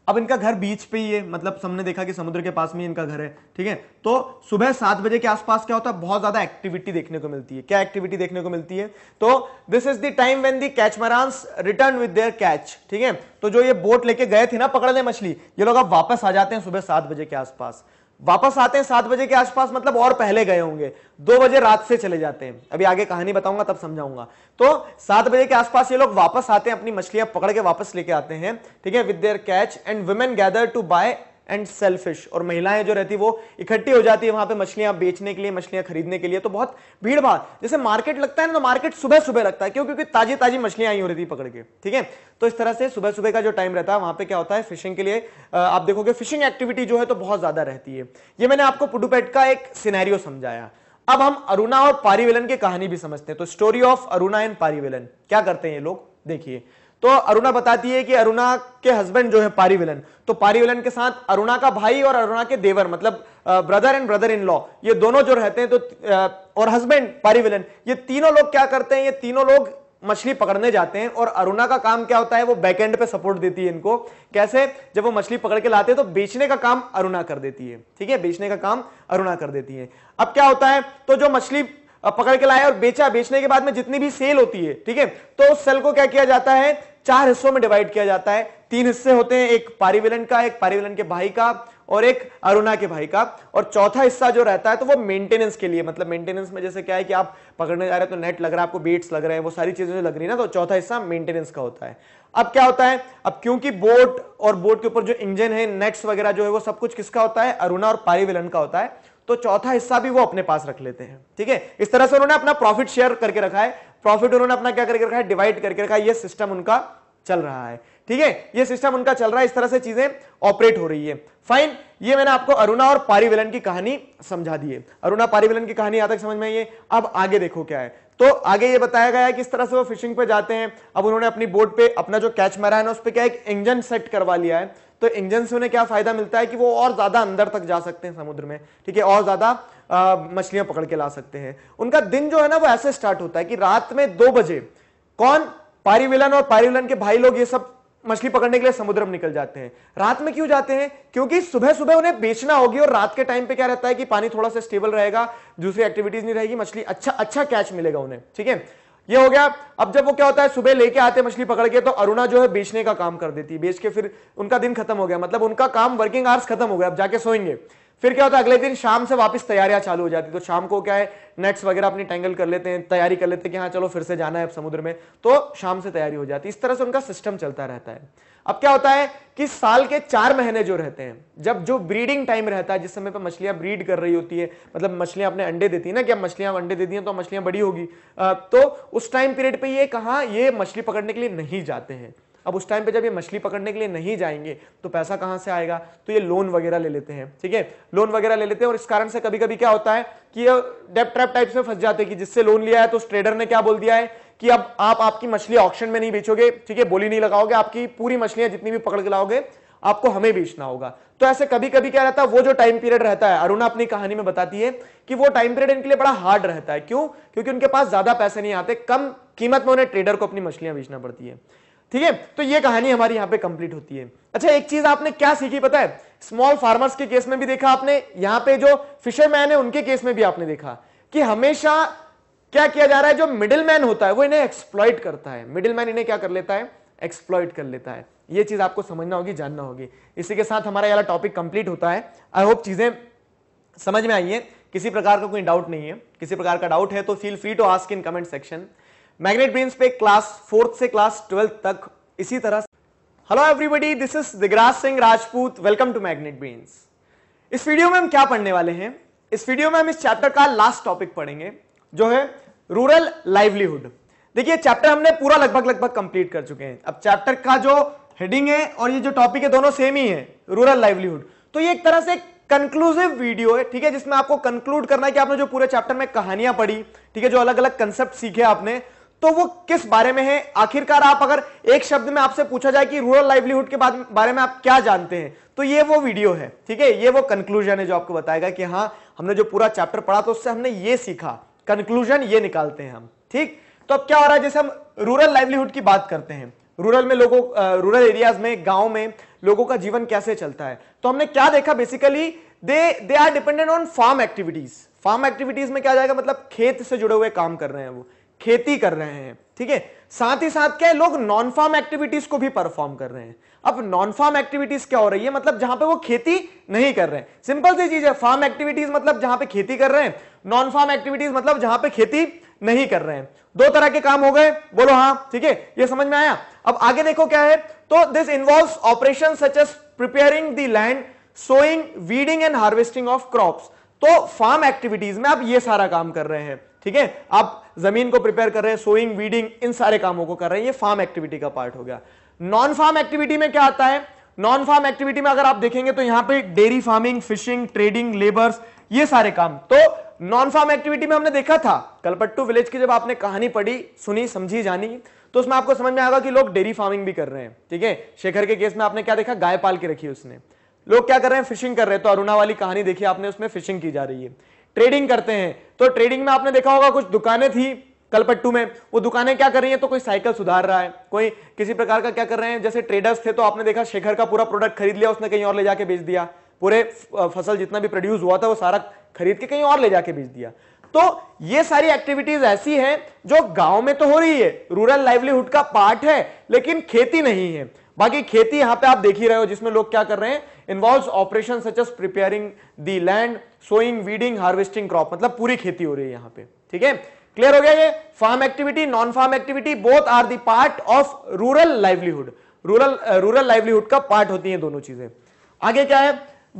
अब इनका घर बीच पे ही है मतलब सबने देखा कि समुद्र के पास में इनका घर है ठीक है तो सुबह सात बजे के आसपास क्या होता है बहुत ज्यादा एक्टिविटी देखने को मिलती है क्या एक्टिविटी देखने को मिलती है तो this is the time when the catamarans return with their catch ठीक है तो जो ये बोट लेके गए थे ना पकड़ने मछली ये लोग अब वापस आ जाते हैं सुबह सात बजे के आसपास वापस आते हैं सात बजे के आसपास मतलब और पहले गए होंगे दो बजे रात से चले जाते हैं अभी आगे कहानी बताऊंगा तब समझाऊंगा तो सात बजे के आसपास ये लोग वापस आते हैं अपनी मछलियां पकड़ के वापस लेके आते हैं ठीक है with their catch and women gather to buy and sell fish और महिलाएं जो रहती है वो इकट्ठी हो जाती है वहां पे मछलियां बेचने के लिए मछलियां खरीदने के लिए तो बहुत भीड़ भाड़ जैसे मार्केट लगता है ना तो मार्केट सुबह सुबह लगता है क्यों क्योंकि ताजी ताजी मछलियां आई हो रही थी पकड़ के ठीक है तो इस तरह से सुबह सुबह का जो टाइम रहता है वहां पर क्या होता है फिशिंग के लिए आप देखोगे फिशिंग एक्टिविटी जो है तो बहुत ज्यादा रहती है ये मैंने आपको पुडुपेट का एक सिनेरियो समझाया अब हम अरुणा और पारिवेलन की कहानी भी समझते हैं तो story of Aruna and Parivelan क्या करते हैं ये लोग देखिए तो अरुणा बताती है कि अरुणा के हस्बैंड जो है पारीविलन तो पारीविलन के साथ अरुणा का भाई और अरुणा के देवर मतलब brother and brother in law ये दोनों जो रहते हैं तो और हस्बैंड पारीविलन ये तीनों लोग क्या करते हैं ये तीनों लोग मछली पकड़ने जाते हैं और अरुणा का काम क्या होता है वो बैकएंड पे सपोर्ट देती है इनको कैसे जब वो मछली पकड़ के लाते हैं तो बेचने का काम अरुणा कर देती है ठीक है बेचने का काम अरुणा कर देती है अब क्या होता है तो जो मछली पकड़ के लाया और बेचा बेचने के बाद में जितनी भी सेल होती है ठीक है तो उस सेल को क्या किया जाता है चार हिस्सों में डिवाइड किया जाता है तीन हिस्से होते हैं एक पारिविलन का एक पारिविलन के भाई का और एक अरुणा के भाई का और चौथा हिस्सा जो रहता है तो वो मेंटेनेंस के लिए मतलब मेंटेनेंस में जैसे क्या है कि आप पकड़ने जा रहे हैं तो नेट लग रहा है आपको बेट्स लग रहे हैं वो सारी चीजें जो लग रही है ना तो चौथा हिस्सा मेंटेनेंस का होता है अब क्या होता है अब क्योंकि बोट और बोट के ऊपर जो इंजन है नेट्स वगैरह जो है वो सब कुछ किसका होता है अरुणा और पारिविलन का होता है तो चौथा हिस्सा भी वो अपने पास रख लेते हैं ठीक है इस तरह से उन्होंने अपना प्रॉफिट शेयर करके रखा है प्रॉफिट उन्होंने अपना क्या करके रखा है डिवाइड करके रखा है ये सिस्टम उनका चल रहा है ठीक है ये सिस्टम उनका चल रहा है इस तरह से चीजें ऑपरेट हो रही है फाइन ये मैंने आपको अरुणा और पारिवेलन की कहानी समझा दी है अरुणा पारिवेलन की कहानी यहां तक समझ में आई है अब आगे देखो क्या है तो आगे ये बताया गया है किस तरह से वो फिशिंग पे जाते हैं अब उन्होंने अपनी बोट पे अपना जो कैच मारा है ना उस पर क्या एक इंजन सेट करवा लिया है तो इंजन से उन्हें क्या फायदा मिलता है कि वो और ज्यादा अंदर तक जा सकते हैं समुद्र में ठीक है और ज्यादा मछलियां पकड़ के ला सकते हैं उनका दिन जो है ना वो ऐसे स्टार्ट होता है कि रात में दो बजे कौन पारिविलन और पारिविलन के भाई लोग ये सब मछली पकड़ने के लिए समुद्र में निकल जाते हैं रात में क्यों जाते हैं क्योंकि सुबह सुबह उन्हें बेचना होगी और रात के टाइम पे क्या रहता है कि पानी थोड़ा सा स्टेबल रहेगा दूसरी एक्टिविटीज नहीं रहेगी मछली अच्छा अच्छा कैच मिलेगा उन्हें ठीक है ये हो गया अब जब वो क्या होता है सुबह लेके आते मछली पकड़ के तो अरुणा जो है बेचने का काम कर देती है बेच के फिर उनका दिन खत्म हो गया मतलब उनका काम वर्किंग आवर्स खत्म हो गया अब जाके सोएंगे फिर क्या होता है अगले दिन शाम से वापस तैयारियां चालू हो जाती तो शाम को क्या है नेट्स वगैरह अपनी टैंगल कर लेते हैं तैयारी कर लेते हैं कि हाँ चलो फिर से जाना है अब समुद्र में तो शाम से तैयारी हो जाती है इस तरह से उनका सिस्टम चलता रहता है अब क्या होता है कि साल के चार महीने जो रहते हैं जब जो ब्रीडिंग टाइम रहता है जिस समय पर मछलियां ब्रीड कर रही होती है मतलब मछलियां अपने अंडे देती है ना कि अब मछलियां अंडे देती हैं तो मछलियां बड़ी होगी तो उस टाइम पीरियड पर ये कहा ये मछली पकड़ने के लिए नहीं जाते हैं अब उस टाइम पे जब ये मछली पकड़ने के लिए नहीं जाएंगे तो पैसा कहां से आएगा तो ये लोन वगैरह ले लेते हैं ठीक है लोन वगैरह ले लेते हैं और इस कारण से कभी कभी क्या होता है कि ये डेप ट्रैप टाइप्स में फंस जाते हैं कि जिससे लोन लिया है तो उस ट्रेडर ने क्या बोल दिया है कि अब आप आपकी मछली ऑप्शन में नहीं बेचोगे ठीक है बोली नहीं लगाओगे आपकी पूरी मछलियां जितनी भी पकड़ के लाओगे आपको हमें बेचना होगा तो ऐसे कभी कभी क्या रहता है वो जो टाइम पीरियड रहता है अरुणा अपनी कहानी में बताती है कि वो टाइम पीरियड इनके लिए बड़ा हार्ड रहता है क्यों क्योंकि उनके पास ज्यादा पैसे नहीं आते कम कीमत में उन्हें ट्रेडर को अपनी मछलियां बेचना पड़ती है ठीक है तो ये कहानी हमारी यहाँ पे कंप्लीट होती है अच्छा एक चीज आपने क्या सीखी पता है स्मॉल फार्मर्स के केस में भी देखा आपने यहाँ पे जो फिशरमैन है उनके केस में भी आपने देखा कि हमेशा क्या किया जा रहा है जो मिडिल मैन होता है वो इन्हें एक्सप्लॉइट करता है मिडिल मैन इन्हें क्या कर लेता है एक्सप्लॉइट कर लेता है ये चीज आपको समझना होगी जानना होगी इसी के साथ हमारा यहाँ टॉपिक कंप्लीट होता है आई होप चीजें समझ में आई है किसी प्रकार का कोई डाउट नहीं है किसी प्रकार का डाउट है तो feel free to ask in comment section Magnet brains पे क्लास फोर्थ से क्लास ट्वेल्थ तक इसी तरह hello everybody this is Digraj Singh Rajput welcome to magnet brains इस वीडियो में हम क्या पढ़ने वाले हैं इस वीडियो में हम इस चैप्टर का लास्ट टॉपिक पढ़ेंगे जो है रूरल लाइवलीहुड देखिए चैप्टर हमने पूरा लगभग लगभग कंप्लीट कर चुके हैं अब चैप्टर का जो हेडिंग है और ये जो टॉपिक है दोनों सेम ही है रूरल लाइवलीहुड तो ये एक तरह से कंक्लूसिव वीडियो है ठीक है जिसमें आपको कंक्लूड करना है कि आपने जो पूरे चैप्टर में कहानियां पढ़ी ठीक है जो अलग अलग कंसेप्ट सीखे आपने तो वो किस बारे में है आखिरकार आप अगर एक शब्द में आपसे पूछा जाए कि रूरल लाइवलीहुड के बारे में आप क्या जानते हैं तो ये वो वीडियो है ठीक है ये वो कंक्लूजन है जो आपको बताएगा कि हाँ हमने जो पूरा चैप्टर पढ़ा तो उससे हमने ये सीखा कंक्लूजन ये निकालते हैं हम ठीक तो अब क्या हो रहा है जैसे हम रूरल लाइवलीहुड की बात करते हैं रूरल में लोगों रूरल एरियाज में गांव में लोगों का जीवन कैसे चलता है तो हमने क्या देखा basically they they are dependent on farm activities farm activities में क्या जाएगा मतलब खेत से जुड़े हुए काम कर रहे हैं वो खेती कर रहे हैं ठीक है साथ ही साथ क्या है लोग नॉन फार्म एक्टिविटीज को भी परफॉर्म कर रहे हैं अब नॉन फार्म एक्टिविटीज क्या हो रही है मतलब जहां पे वो खेती नहीं कर रहे हैं सिंपल सी चीज है फार्म एक्टिविटीज मतलब जहां पे खेती कर रहे हैं नॉन फार्म एक्टिविटीज मतलब जहां पे खेती नहीं कर रहे हैं दो तरह के काम हो गए बोलो हाँ ठीक है ये समझ में आया अब आगे देखो क्या है तो this involve operation such as preparing the land sowing weeding and harvesting of crop तो फार्म एक्टिविटीज में आप ये सारा काम कर रहे हैं ठीक है आप जमीन को प्रिपेयर कर रहे हैं सोइंग वीडिंग इन सारे कामों को कर रहे हैं ये फार्म एक्टिविटी का पार्ट हो गया नॉन फार्म एक्टिविटी में क्या आता है नॉन फार्म एक्टिविटी में अगर आप देखेंगे तो यहां पर dairy farming fishing trading labours ये सारे काम तो नॉन फार्म एक्टिविटी में हमने देखा था कलपट्टू विलेज की जब आपने कहानी पढ़ी सुनी समझी जानी तो उसमें आपको समझ में आएगा कि लोग डेयरी फार्मिंग भी कर रहे हैं ठीक है शेखर के केस में आपने क्या देखा गाय पाल के रखी उसने लोग क्या कर रहे हैं फिशिंग कर रहे हैं तो अरुणा वाली कहानी देखी आपने उसमें फिशिंग की जा रही है ट्रेडिंग करते हैं तो ट्रेडिंग में आपने देखा होगा कुछ दुकानें थी कलपट्टू में वो दुकानें क्या कर रही हैं तो कोई साइकिल सुधार रहा है कोई किसी प्रकार का क्या कर रहे हैं जैसे ट्रेडर्स थे तो आपने देखा शेखर का पूरा प्रोडक्ट खरीद लिया उसने कहीं और ले जाके बेच दिया पूरे फसल जितना भी प्रोड्यूस हुआ था वो सारा खरीद के कहीं और ले जाके बेच दिया तो ये सारी एक्टिविटीज ऐसी हैं जो गांव में तो हो रही है रूरल लाइवलीहुड का पार्ट है लेकिन खेती नहीं है बाकी खेती यहां पे आप देख ही रहे हो जिसमें लोग क्या कर रहे हैं involve operation such as preparing the land sowing weeding harvesting crop मतलब पूरी खेती हो रही है यहां पे ठीक है क्लियर हो गया ये farm activity non farm activity both are the part of rural livelihood rural rural livelihood का पार्ट होती है दोनों चीजें आगे क्या है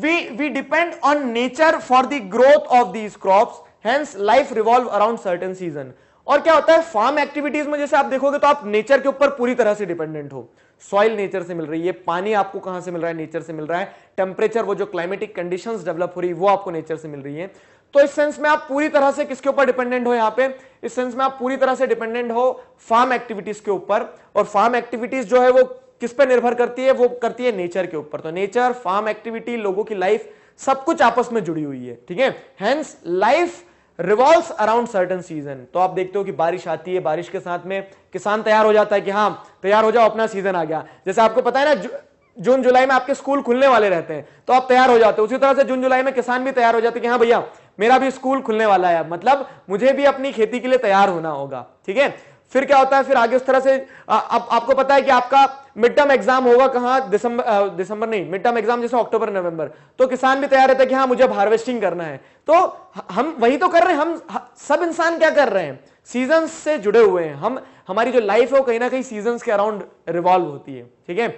we we depend on nature for the growth of these crop hence life revolve around certain season और क्या होता है फार्म एक्टिविटीज में जैसे आप देखोगे तो आप नेचर के ऊपर पूरी तरह से डिपेंडेंट हो सॉइल नेचर से मिल रही है पानी आपको कहां से मिल रहा है नेचर से मिल रहा है टेम्परेचर वो जो क्लाइमेटिक कंडीशंस डेवलप हो रही है वो आपको नेचर से मिल रही है तो इस सेंस में आप पूरी तरह से किसके ऊपर डिपेंडेंट हो यहां पे इस सेंस में आप पूरी तरह से डिपेंडेंट हो फार्म एक्टिविटीज के ऊपर और फार्म एक्टिविटीज जो है वो किस पर निर्भर करती है वो करती है नेचर के ऊपर तो नेचर फार्म एक्टिविटी लोगों की लाइफ सब कुछ आपस में जुड़ी हुई है ठीक है hence life revolve around certain season तो आप देखते हो कि बारिश आती है बारिश के साथ में किसान तैयार हो जाता है कि हाँ तैयार हो जाओ अपना सीजन आ गया जैसे आपको पता है ना जून जुलाई में आपके स्कूल खुलने वाले रहते हैं तो आप तैयार हो जाते हो उसी तरह से जून जुलाई में किसान भी तैयार हो जाते हैं कि हाँ भैया मेरा भी स्कूल खुलने वाला है मतलब मुझे भी अपनी खेती के लिए तैयार होना होगा ठीक है फिर क्या होता है फिर आगे उस तरह से आप, आपको पता है कि आपका मिड टर्म एग्जाम होगा कहां दिसंबर दिसंबर नहीं मिड टर्म एग्जाम जैसे अक्टूबर नवंबर तो किसान भी तैयार रहता है कि हाँ मुझे हार्वेस्टिंग करना है तो हम वही तो कर रहे हैं हम सब इंसान क्या कर रहे हैं सीजन से जुड़े हुए हैं हम हमारी जो लाइफ है वो कहीं ना कहीं सीजन के अराउंड रिवॉल्व होती है ठीक है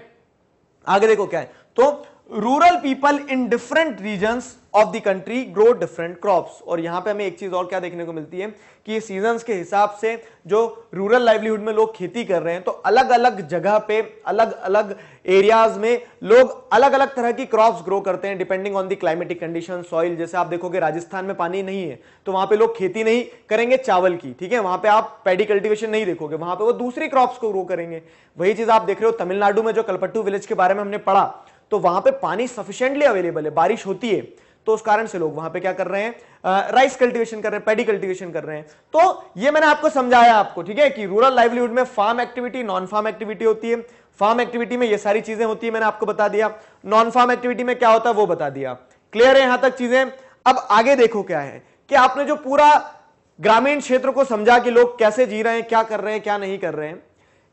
आगे देखो क्या है तो rural people in different region of the country grow different crop और यहाँ पे हमें एक चीज और क्या देखने को मिलती है कि सीजन के हिसाब से जो रूरल लाइवलीहुड में लोग खेती कर रहे हैं तो अलग अलग जगह पे अलग अलग एरियाज में लोग अलग अलग तरह की क्रॉप्स ग्रो करते हैं depending on the climatic condition soil जैसे आप देखोगे राजस्थान में पानी नहीं है तो वहां पर लोग खेती नहीं करेंगे चावल की ठीक है वहां पर आप पेडी कल्टिवेशन नहीं देखोगे वहां पर वो दूसरी क्रॉप को ग्रो करेंगे वही चीज आप देख रहे हो तमिलनाडु में जो कलपट्टू विलेज के बारे में हमने पढ़ा तो वहां पे पानी सफिशियंटली अवेलेबल है बारिश होती है तो उस कारण से लोग वहां पे क्या कर रहे हैं राइस कल्टीवेशन कर रहे हैं पेडी कल्टीवेशन कर रहे हैं तो ये मैंने आपको समझाया आपको ठीक है कि रूरल लाइवलीहुड में farm activity non farm activity होती है फार्म एक्टिविटी में ये सारी चीजें होती है मैंने आपको बता दिया नॉन फार्म एक्टिविटी में क्या होता है वो बता दिया क्लियर है यहां तक चीजें अब आगे देखो क्या है कि आपने जो पूरा ग्रामीण क्षेत्र को समझा कि लोग कैसे जी रहे हैं क्या कर रहे हैं क्या नहीं कर रहे हैं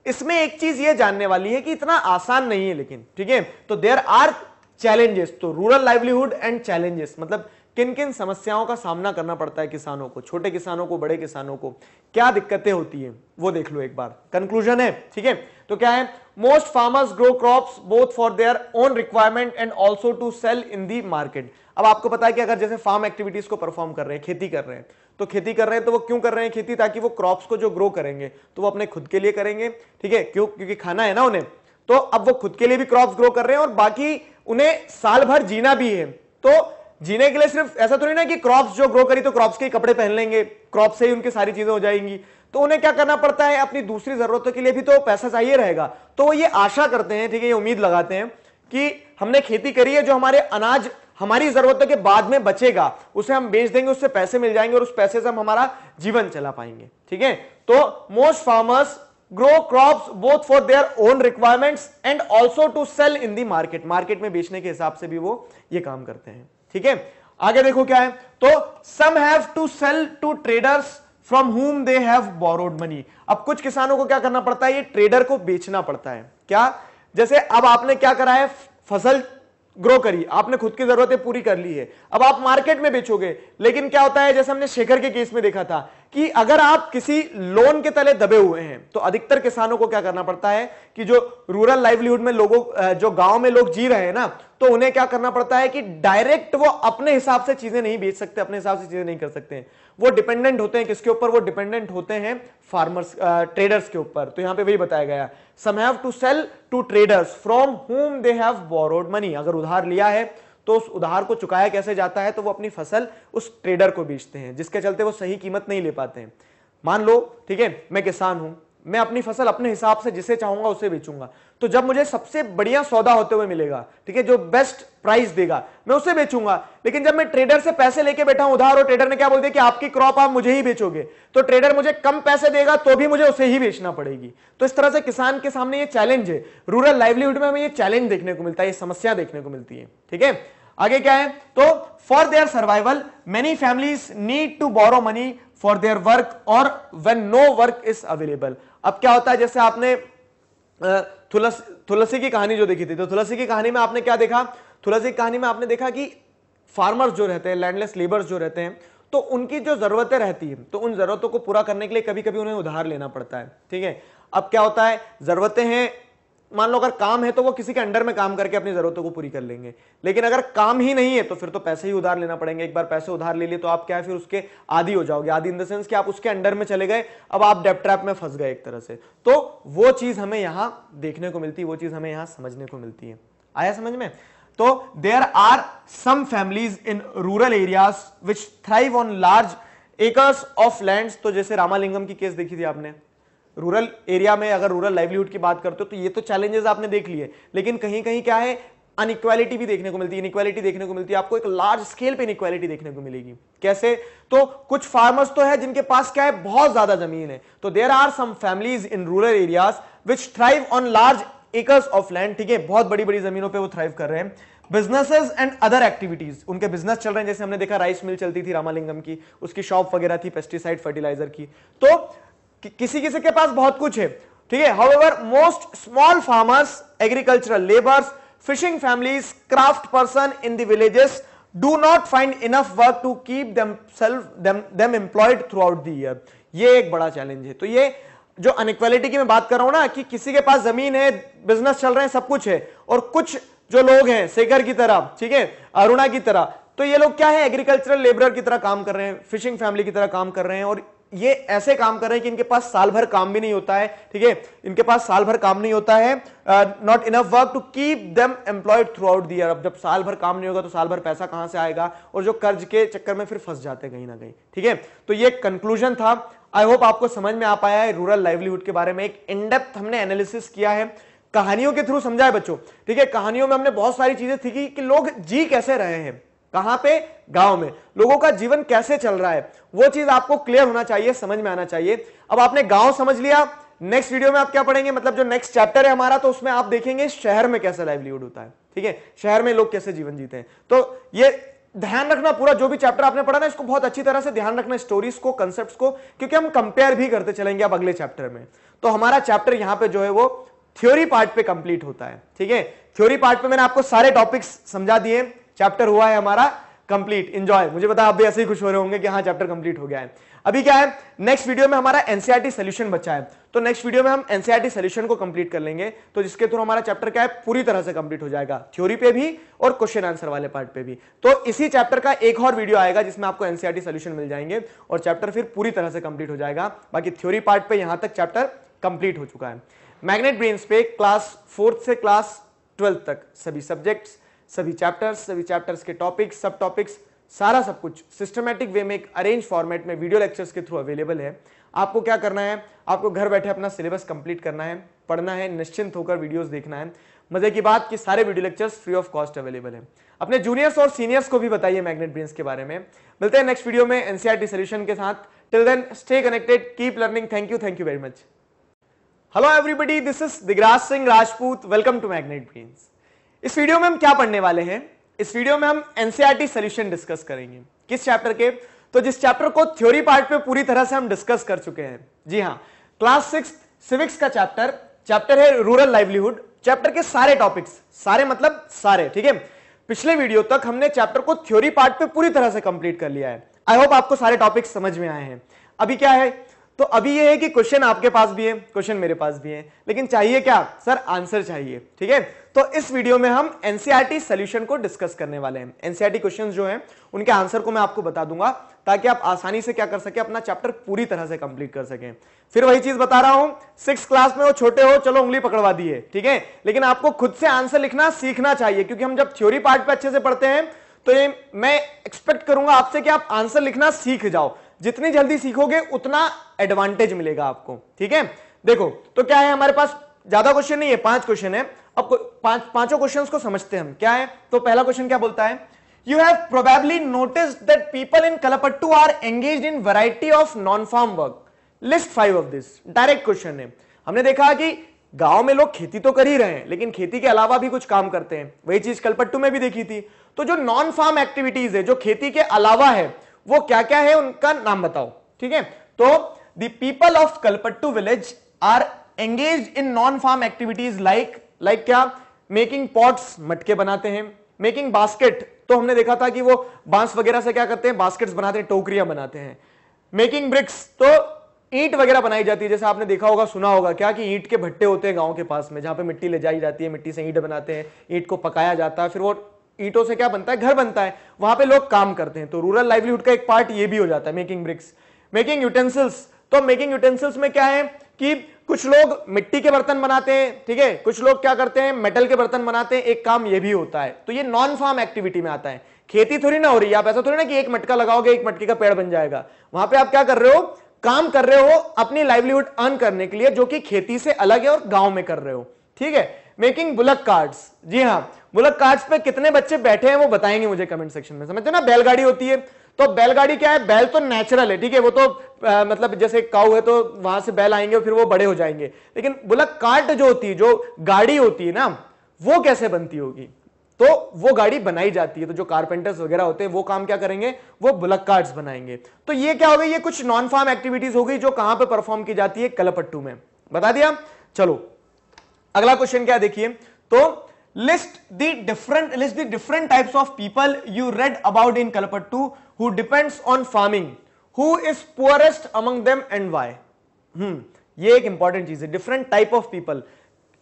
इसमें एक चीज ये जानने वाली है कि इतना आसान नहीं है लेकिन ठीक है तो देर आर चैलेंजेस तो रूरल लाइवलीहुड एंड चैलेंजेस मतलब किन किन समस्याओं का सामना करना पड़ता है किसानों को छोटे किसानों को बड़े किसानों को क्या दिक्कतें होती है वो देख लो एक बार कंक्लूजन है ठीक है तो क्या है most farmers grow crops both for their own requirement and also to sell in the market अब आपको पता है कि अगर जैसे फार्म एक्टिविटीज को परफॉर्म कर रहे हैं खेती कर रहे हैं तो खेती कर रहे हैं तो वो क्यों कर रहे हैं खेती ताकि वो क्रॉप्स को जो ग्रो करेंगे तो वो अपने खुद के लिए करेंगे ठीक है क्यों क्योंकि खाना है ना उन्हें तो अब वो खुद के लिए भी क्रॉप्स ग्रो कर रहे हैं और बाकी उन्हें साल भर जीना भी है तो जीने के लिए सिर्फ ऐसा थोड़ी ना कि क्रॉप्स जो ग्रो करी तो क्रॉप्स के कपड़े पहन लेंगे क्रॉप से ही उनकी सारी चीजें हो जाएंगी तो उन्हें क्या करना पड़ता है अपनी दूसरी जरूरतों के लिए भी तो पैसा चाहिए रहेगा तो वो ये आशा करते हैं ठीक है ये उम्मीद लगाते हैं कि हमने खेती करी है जो हमारे अनाज हमारी जरूरतों के बाद में बचेगा उसे हम बेच देंगे उससे पैसे मिल जाएंगे और उस पैसे से हम हमारा जीवन चला पाएंगे ठीक है तो most farmers grow crops both for their own requirements and also to sell in the market market में बेचने के हिसाब से भी वो ये काम करते हैं ठीक है आगे देखो क्या है तो some have to sell to traders from whom they have borrowed money अब कुछ किसानों को क्या करना पड़ता है ये ट्रेडर को बेचना पड़ता है क्या जैसे अब आपने क्या करा है फसल ग्रो करी आपने खुद की जरूरतें पूरी कर ली है अब आप मार्केट में बेचोगे लेकिन क्या होता है जैसे हमने शेखर के केस में देखा था कि अगर आप किसी लोन के तले दबे हुए हैं तो अधिकतर किसानों को क्या करना पड़ता है कि जो रूरल लाइवलीहुड में लोगों जो गांव में लोग जी रहे हैं ना तो उन्हें क्या करना पड़ता है कि डायरेक्ट वो अपने हिसाब से चीजें नहीं बेच सकते अपने हिसाब से चीजें नहीं कर सकते हैं वो डिपेंडेंट होते हैं किसके ऊपर वो डिपेंडेंट होते हैं फार्मर्स ट्रेडर्स के ऊपर तो यहां पे वही बताया गया some have to sell to traders from whom they have borrowed money अगर उधार लिया है तो उस उधार को चुकाया कैसे जाता है तो वो अपनी फसल उस ट्रेडर को बेचते हैं जिसके चलते वो सही कीमत नहीं ले पाते हैं मान लो ठीक है मैं किसान हूं मैं अपनी फसल अपने हिसाब से जिसे चाहूंगा उसे बेचूंगा तो जब मुझे सबसे बढ़िया सौदा होते हुए मिलेगा ठीक है जो बेस्ट प्राइस देगा मैं उसे बेचूंगा लेकिन जब मैं ट्रेडर से पैसे लेके बैठा हूं उधार और ट्रेडर ने क्या बोल दिया कि आपकी क्रॉप आप मुझे ही बेचोगे तो ट्रेडर मुझे कम पैसे देगा तो भी मुझे उसे ही बेचना पड़ेगी तो इस तरह से किसान के सामने ये चैलेंज है रूरल लाइवलीहुड में हमें ये चैलेंज देखने को मिलता है ये समस्या देखने को मिलती है ठीक है आगे क्या है तो for their survival many families need to borrow money for their work और when no work is available अब क्या होता है जैसे आपने तुलस तुलसी की कहानी जो देखी थी तो तुलसी की कहानी में आपने क्या देखा तुलसी की कहानी में आपने देखा कि फार्मर्स जो रहते हैं लैंडलेस लेबर्स जो रहते हैं तो उनकी जो ज़रूरतें रहती हैं तो उन ज़रूरतों को पूरा करने के लिए कभी कभी उन्हें उधार लेना पड़ता है ठीक है अब क्या होता है ज़रूरतें हैं मान लो अगर काम है तो वो किसी के अंडर में काम करके अपनी जरूरतों को पूरी कर लेंगे लेकिन अगर काम ही नहीं है तो फिर तो पैसे ही उधार लेना पड़ेंगे एक बार पैसे उधार ले लिए तो आप क्या है फिर उसके आदि हो जाओगे आदि इन द सेंस कि आप उसके अंडर में चले गए अब आप डेप ट्रैप में फंस गए एक तरह से तो वो चीज हमें यहां देखने को मिलती है वो चीज हमें यहां समझने को मिलती है आया समझ में तो there are some families in rural areas which thrive on large acres of lands तो जैसे रामालिंगम की केस देखी थी आपने रूरल एरिया में अगर रूरल लाइवलीहुड की बात करते हो तो ये तो चैलेंजेस आपने देख लिए लेकिन कहीं कहीं क्या है अनइक्वालिटी भी देखने को मिलती है इनक्वालिटी देखने को मिलती है आपको एक लार्ज स्केल पे इनक्वालिटी देखने को मिलेगी कैसे तो कुछ फार्मर्स तो है जिनके पास क्या है बहुत ज्यादा जमीन है तो there are some families in rural areas which thrive on large acres of land ठीक है बहुत बड़ी बड़ी जमीनों पर वो थ्राइव कर रहे हैं बिजनेसेस एंड अदर एक्टिविटीज उनके बिजनेस चल रहे हैं जैसे हमने देखा राइस मिल चलती थी रामालिंगम की उसकी शॉप वगैरह थी पेस्टिसाइड फर्टिलाइजर की तो कि, किसी किसी के पास बहुत कुछ है ठीक है ever most small farmers agricultural labours fishing family craft person in villages do do not find enough work to keep themselves them, them employed throughout the year. ये एक बड़ा चैलेंज है तो ये जो अनिक्वालिटी की मैं बात कर रहा हूं ना कि किसी के पास जमीन है बिजनेस चल रहे हैं सब कुछ है और कुछ जो लोग हैं शेखर की तरह ठीक है अरुणा की तरह तो ये लोग क्या है एग्रीकल्चरल लेबर की तरह काम कर रहे हैं फिशिंग फैमिली की तरह काम कर रहे हैं और ये ऐसे काम कर रहे हैं कि इनके पास साल भर काम भी नहीं होता है ठीक है इनके पास साल भर काम नहीं होता है not enough work to keep them employed throughout the अब जब साल भर काम नहीं होगा तो साल भर पैसा कहां से आएगा और जो कर्ज के चक्कर में फिर फंस जाते कहीं ना कहीं ठीक है तो ये कंक्लूजन था आई होप आपको समझ में आ पाया है रूरल लाइवलीहुड के बारे में एक इनडेप्थ हमने एनालिसिस किया है कहानियों के थ्रू समझाए बच्चों ठीक है कहानियों में हमने बहुत सारी चीजें थी कि, कि लोग जी कैसे रहे हैं कहां पे गांव में लोगों का जीवन कैसे चल रहा है वो चीज आपको क्लियर होना चाहिए समझ में आना चाहिए अब आपने गांव समझ लिया नेक्स्ट वीडियो में आप क्या पढ़ेंगे मतलब जो नेक्स्ट चैप्टर है हमारा तो उसमें आप देखेंगे शहर में कैसे लाइवलीहुड होता है ठीक है शहर में लोग कैसे जीवन जीते हैं तो ये ध्यान रखना पूरा जो भी चैप्टर आपने पढ़ा ना इसको बहुत अच्छी तरह से ध्यान रखना स्टोरीज को कंसेप्ट को क्योंकि हम कंपेयर भी करते चलेंगे अब अगले चैप्टर में तो हमारा चैप्टर यहाँ पे जो है वो थ्योरी पार्ट पे कंप्लीट होता है ठीक है थ्योरी पार्ट पे मैंने आपको सारे टॉपिक्स समझा दिए चैप्टर हुआ है हमारा कंप्लीट इंजॉय मुझे पता आप भी ऐसे ही खुश हो रहे होंगे कि हाँ चैप्टर कंप्लीट हो गया है अभी क्या है नेक्स्ट वीडियो में हमारा एनसीआरटी सोल्यूशन बचा है तो नेक्स्ट वीडियो में हम एनसीआरटी सोल्यूशन को कंप्लीट कर लेंगे तो जिसके थ्रू हमारा चैप्टर क्या है पूरी तरह से कंप्लीट हो जाएगा थ्योरी पे भी और क्वेश्चन आंसर वाले पार्ट पे भी तो इसी चैप्टर का एक और वीडियो आएगा जिसमें आपको एनसीआरटी सोल्यूशन मिल जाएंगे और चैप्टर फिर पूरी तरह से कंप्लीट हो जाएगा बाकी थ्योरी पार्ट पे यहां तक चैप्टर कंप्लीट हो चुका है मैग्नेट ब्रेन पे क्लास फोर्थ से क्लास ट्वेल्थ तक सभी सब्जेक्ट्स सभी चैप्टर्स सभी चैप्टर्स के टॉपिक्स सब टॉपिक्स सारा सब कुछ सिस्टमेटिक वे में एक अरेंज फॉर्मेट में वीडियो लेक्चर्स के थ्रू अवेलेबल है आपको क्या करना है आपको घर बैठे अपना सिलेबस कंप्लीट करना है पढ़ना है निश्चिंत होकर वीडियोस देखना है मजे की बात कि सारे video lectures free of cost available है अपने जूनियर्स और सीनियर्स को भी बताइए मैग्नेट ब्रेन के बारे में मिलते हैं नेक्स्ट वीडियो में एनसीआरटी सोल्यूशन e के साथ till then stay connected keep learning thank you thank you very much hello everybody this is Digraj Singh Rajput welcome to magnet brains इस वीडियो में हम क्या पढ़ने वाले हैं इस वीडियो में हम एनसीआरटी सॉल्यूशन डिस्कस करेंगे किस चैप्टर के तो जिस चैप्टर को थ्योरी पार्ट पे पूरी तरह से हम डिस्कस कर चुके हैं जी हाँ क्लास सिक्स सिविक्स का चैप्टर चैप्टर है रूरल लाइवलीहुड चैप्टर के सारे टॉपिक्स सारे मतलब सारे ठीक है पिछले वीडियो तक हमने चैप्टर को थ्योरी पार्ट पे पूरी तरह से कंप्लीट कर लिया है आई होप आपको सारे टॉपिक्स समझ में आए हैं अभी क्या है तो अभी ये है कि क्वेश्चन आपके पास भी है क्वेश्चन मेरे पास भी है लेकिन चाहिए क्या सर आंसर चाहिए ठीक है तो इस वीडियो में हम एनसीईआरटी सोल्यूशन e को डिस्कस करने वाले हैं एनसीईआरटी क्वेश्चंस e जो हैं उनके आंसर को मैं आपको बता दूंगा ताकि आप आसानी से क्या कर सके अपना चैप्टर पूरी तरह से कंप्लीट कर सके फिर वही चीज बता रहा हूं सिक्स क्लास में वो छोटे हो चलो उंगली पकड़वा दिए ठीक है लेकिन आपको खुद से आंसर लिखना सीखना चाहिए क्योंकि हम जब थ्योरी पार्ट पे अच्छे से पढ़ते हैं तो ये मैं एक्सपेक्ट करूंगा आपसे कि आप आंसर लिखना सीख जाओ जितनी जल्दी सीखोगे उतना एडवांटेज मिलेगा आपको ठीक है देखो तो क्या है हमारे पास ज्यादा क्वेश्चन नहीं है पांच क्वेश्चन है अब पांच पांचों क्वेश्चंस को समझते हैं हम क्या है तो पहला क्वेश्चन क्या बोलता है you have probably notice that people in Kalpattu are engage in variety of non farm work list five of this direct question है हमने देखा कि गांव में लोग खेती तो कर ही रहे हैं लेकिन खेती के अलावा भी कुछ काम करते हैं वही चीज कलपट्टू में भी देखी थी तो जो नॉन फार्म एक्टिविटीज है जो खेती के अलावा है वो क्या क्या है उनका नाम बताओ ठीक है तो दीपल people of Kalpattu village are engage in non farm activities like like क्या मेकिंग पॉट्स मटके बनाते हैं मेकिंग बास्केट तो हमने देखा था कि वो बांस वगैरह से क्या करते हैं बास्केट्स बनाते हैं टोकरियां बनाते हैं मेकिंग ब्रिक्स तो ईट वगैरह बनाई जाती है जैसे आपने देखा होगा सुना होगा क्या कि ईट के भट्टे होते हैं गांव के पास में जहां पे मिट्टी ले जाई जाती है मिट्टी से ईट बनाते हैं ईट को पकाया जाता है फिर वो ईटों से क्या बनता है घर बनता है वहां पे लोग काम करते हैं तो रूरल लाइवलीहुड का एक पार्ट ये भी हो जाता है मेकिंग ब्रिक्स मेकिंग यूटेंसिल्स तो मेकिंग यूटेंसिल्स में क्या है कि कुछ लोग मिट्टी के बर्तन बनाते हैं ठीक है कुछ लोग क्या करते हैं मेटल के बर्तन बनाते हैं एक काम ये भी होता है तो ये नॉन फार्म एक्टिविटी में आता है खेती थोड़ी ना हो रही है आप ऐसा थोड़ी ना कि एक मटका लगाओगे एक मटके का पेड़ बन जाएगा वहां पे आप क्या कर रहे हो काम कर रहे हो अपनी लाइवलीहुड अर्न करने के लिए जो कि खेती से अलग है और गांव में कर रहे हो ठीक है मेकिंग बुलक कार्ड्स जी हाँ बुलक कार्ड्स पे कितने बच्चे बैठे हैं वो बताएंगे मुझे कमेंट सेक्शन में समझते ना बैलगाड़ी होती है तो बैलगाड़ी क्या है बैल तो नेचुरल है ठीक है वो तो आ, मतलब जैसे काऊ है तो वहां से बैल आएंगे और फिर वो बड़े हो जाएंगे लेकिन बुलक कार्ट जो होती है जो गाड़ी होती है ना वो कैसे बनती होगी तो वो गाड़ी बनाई जाती है तो जो कारपेंटर्स वगैरह होते हैं वो काम क्या करेंगे वो बुलक कार्ड्स बनाएंगे तो ये क्या हो गई ये कुछ नॉन फार्म एक्टिविटीज हो गई जो कहां परफॉर्म की जाती है कलपट्टू में बता दिया चलो अगला क्वेश्चन क्या देखिए तो list the different list the different types of people you read about in Kalpattu who depends on farming who is poorest among them and why hmm ये एक इंपॉर्टेंट चीज है डिफरेंट टाइप ऑफ पीपल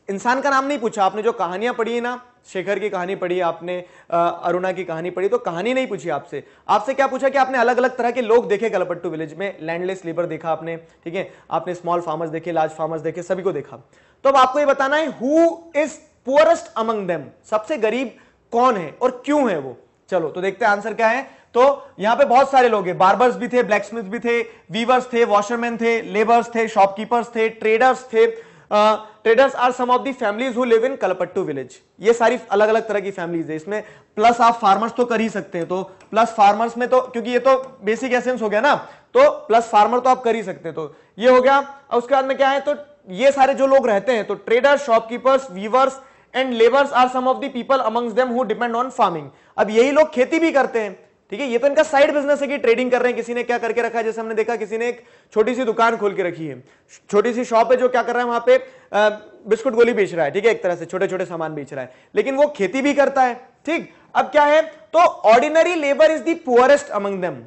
इंसान का नाम नहीं पूछा आपने जो कहानियां पढ़ी है ना शेखर की कहानी पढ़ी आपने अरुणा की कहानी पढ़ी तो कहानी नहीं पूछी आपसे आपसे क्या पूछा कि आपने अलग अलग तरह के लोग देखे कलपट्टू विलेज में लैंडलेस लेबर देखा आपने ठीक है आपने स्मॉल फार्मर्स देखे लार्ज फार्मर्स देखे सभी को देखा तो अब आपको ये बताना है who is poorest among them सबसे गरीब कौन है और क्यों है वो चलो तो देखते हैं आंसर क्या है तो यहां पे बहुत सारे लोग हैं बार्बर्स भी थे ब्लैकस्मिथ भी थे वीवर्स थे वॉशरमैन थे लेबर्स थे शॉपकीपर्स थे ट्रेडर्स थे traders are some of the families who live in Kalpattu village ये सारी अलग अलग तरह की फैमिलीज है इसमें प्लस आप फार्मर्स तो कर ही सकते हैं तो प्लस फार्मर्स में तो क्योंकि ये तो बेसिक एसेंस हो गया ना तो प्लस फार्मर तो आप कर ही सकते हैं तो ये हो गया उसके बाद में क्या है तो ये सारे जो लोग रहते हैं तो traders shopkeepers weavers and labours are some of the people amongst them who depend on farming अब यही लोग खेती भी करते हैं ठीक है ये तो इनका साइड बिजनेस है कि ट्रेडिंग कर रहे हैं किसी ने क्या करके रखा है जैसे हमने देखा किसी ने एक छोटी सी दुकान खोल के रखी है छोटी सी शॉप है जो क्या कर रहा है वहां पे बिस्कुट गोली बेच रहा है ठीक है एक तरह से छोटे छोटे सामान बेच रहा है लेकिन वो खेती भी करता है ठीक अब क्या है तो ordinary labour is the poorest among them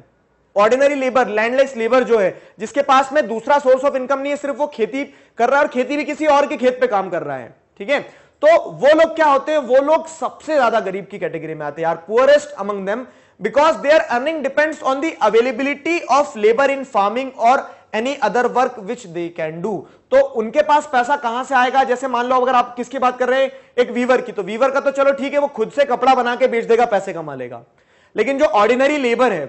ordinary labour landless labour जो है जिसके पास में दूसरा सोर्स ऑफ इनकम नहीं है सिर्फ वो खेती कर रहा है और खेती भी किसी और के खेत पे काम कर रहा है ठीक है तो वो लोग क्या होते हैं वो लोग सबसे ज्यादा गरीब की कैटेगरी में आते हैं यार poorest among them because they are earning depends on the availability of labour in farming और any other work which they can do तो उनके पास पैसा कहां से आएगा जैसे मान लो अगर आप किसकी बात कर रहे हैं एक वीवर की तो वीवर का तो चलो ठीक है वो खुद से कपड़ा बना के बेच देगा पैसे कमा लेगा लेकिन जो ऑर्डिनरी लेबर है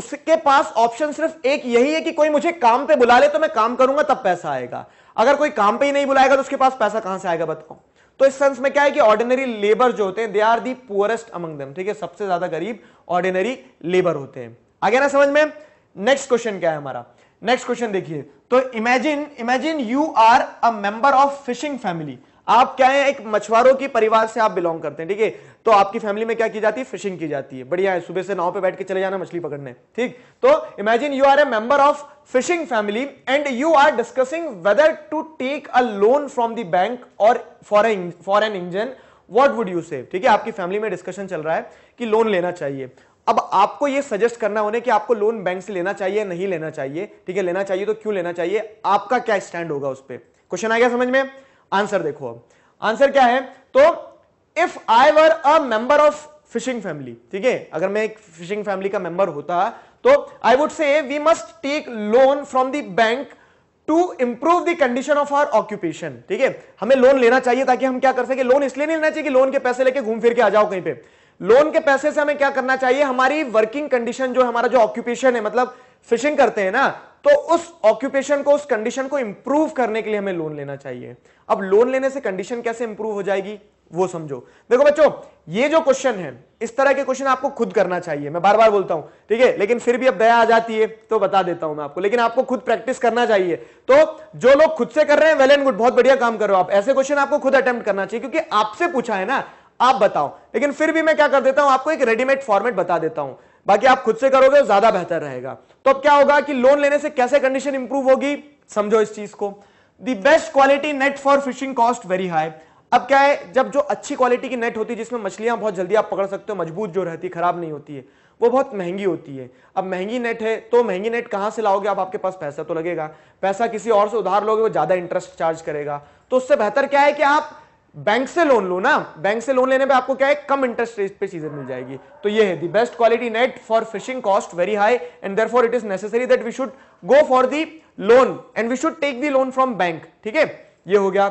उसके पास ऑप्शन सिर्फ एक यही है कि कोई मुझे काम पे बुला ले तो मैं काम करूंगा तब पैसा आएगा अगर कोई काम पे ही नहीं बुलाएगा तो उसके पास पैसा कहां से आएगा बताओ तो इस सेंस में क्या है कि ऑर्डिनरी लेबर जो होते हैं they are the poorest among them ठीक है सबसे ज्यादा गरीब ऑर्डिनरी लेबर होते हैं आगे ना समझ में नेक्स्ट क्वेश्चन क्या है हमारा नेक्स्ट क्वेश्चन देखिए तो imagine imagine you are a member of fishing family आप क्या है एक मछुआरों के परिवार से आप बिलोंग करते हैं ठीक है तो आपकी फैमिली में क्या की जाती है फिशिंग की जाती है बढ़िया है सुबह से नाव पे बैठ के चले जाना मछली पकड़ने ठीक तो imagine you are a member of fishing family and you are discussing whether to take a loan from the bank और for for an engine what would you say ठीक है आपकी फैमिली में डिस्कशन चल रहा है कि लोन लेना चाहिए अब आपको यह सजेस्ट करना होने कि आपको लोन बैंक से लेना चाहिए नहीं लेना चाहिए ठीक है लेना चाहिए तो क्यों लेना चाहिए आपका क्या स्टैंड होगा उस पर क्वेश्चन आ गया समझ में आंसर देखो अब आंसर क्या है तो if I were a member of fishing family ठीक है अगर मैं एक फिशिंग फैमिली का मेंबर होता तो I would say we must take loan from the bank to improve the condition of our occupation ठीक है हमें लोन लेना चाहिए ताकि हम क्या कर सके लोन इसलिए नहीं लेना चाहिए कि लोन के पैसे लेके घूम फिर के आ जाओ कहीं पे लोन के पैसे से हमें क्या करना चाहिए हमारी वर्किंग कंडीशन जो हमारा जो ऑक्यूपेशन है मतलब फिशिंग करते हैं ना तो उस ऑक्यूपेशन को उस कंडीशन को इंप्रूव करने के लिए हमें लोन लेना चाहिए अब लोन लेने से कंडीशन कैसे इंप्रूव हो जाएगी वो समझो देखो बच्चों ये जो क्वेश्चन है इस तरह के क्वेश्चन आपको खुद करना चाहिए मैं बार बार बोलता हूं ठीक है लेकिन फिर भी अब दया आ जाती है तो बता देता हूं मैं आपको लेकिन आपको खुद प्रैक्टिस करना चाहिए तो जो लोग खुद से कर रहे हैं वेल एंड गुड बहुत बढ़िया काम करो आप ऐसे क्वेश्चन आपको खुद अटेम्प्ट करना चाहिए क्योंकि आपसे पूछा है ना आप बताओ लेकिन फिर भी मैं क्या कर देता हूं आपको एक रेडीमेड फॉर्मेट बता देता हूं बाकी आप खुद से करोगे तो ज्यादा बेहतर रहेगा तो अब क्या होगा कि लोन लेने से कैसे कंडीशन इंप्रूव होगी समझो इस चीज को the best quality net for fishing cost very high अब क्या है जब जो अच्छी क्वालिटी की नेट होती है जिसमें मछलियां बहुत जल्दी आप पकड़ सकते हो मजबूत जो रहती है खराब नहीं होती है वो बहुत महंगी होती है अब महंगी नेट है तो महंगी नेट कहां से लाओगे आप आपके पास पैसा तो लगेगा पैसा किसी और से उधार लोगे वो ज़्यादा इंटरेस्ट चार्ज करेगा तो उससे बेहतर क्या है कि आप बैंक से लोन लो ना बैंक से लोन लेने पे आपको क्या है कम इंटरेस्ट रेट पे चीजें मिल जाएगी तो ये है the best quality net for fishing cost very high and therefore it is necessary that we should go for the loan and we should take the loan from bank ठीक है ये हो गया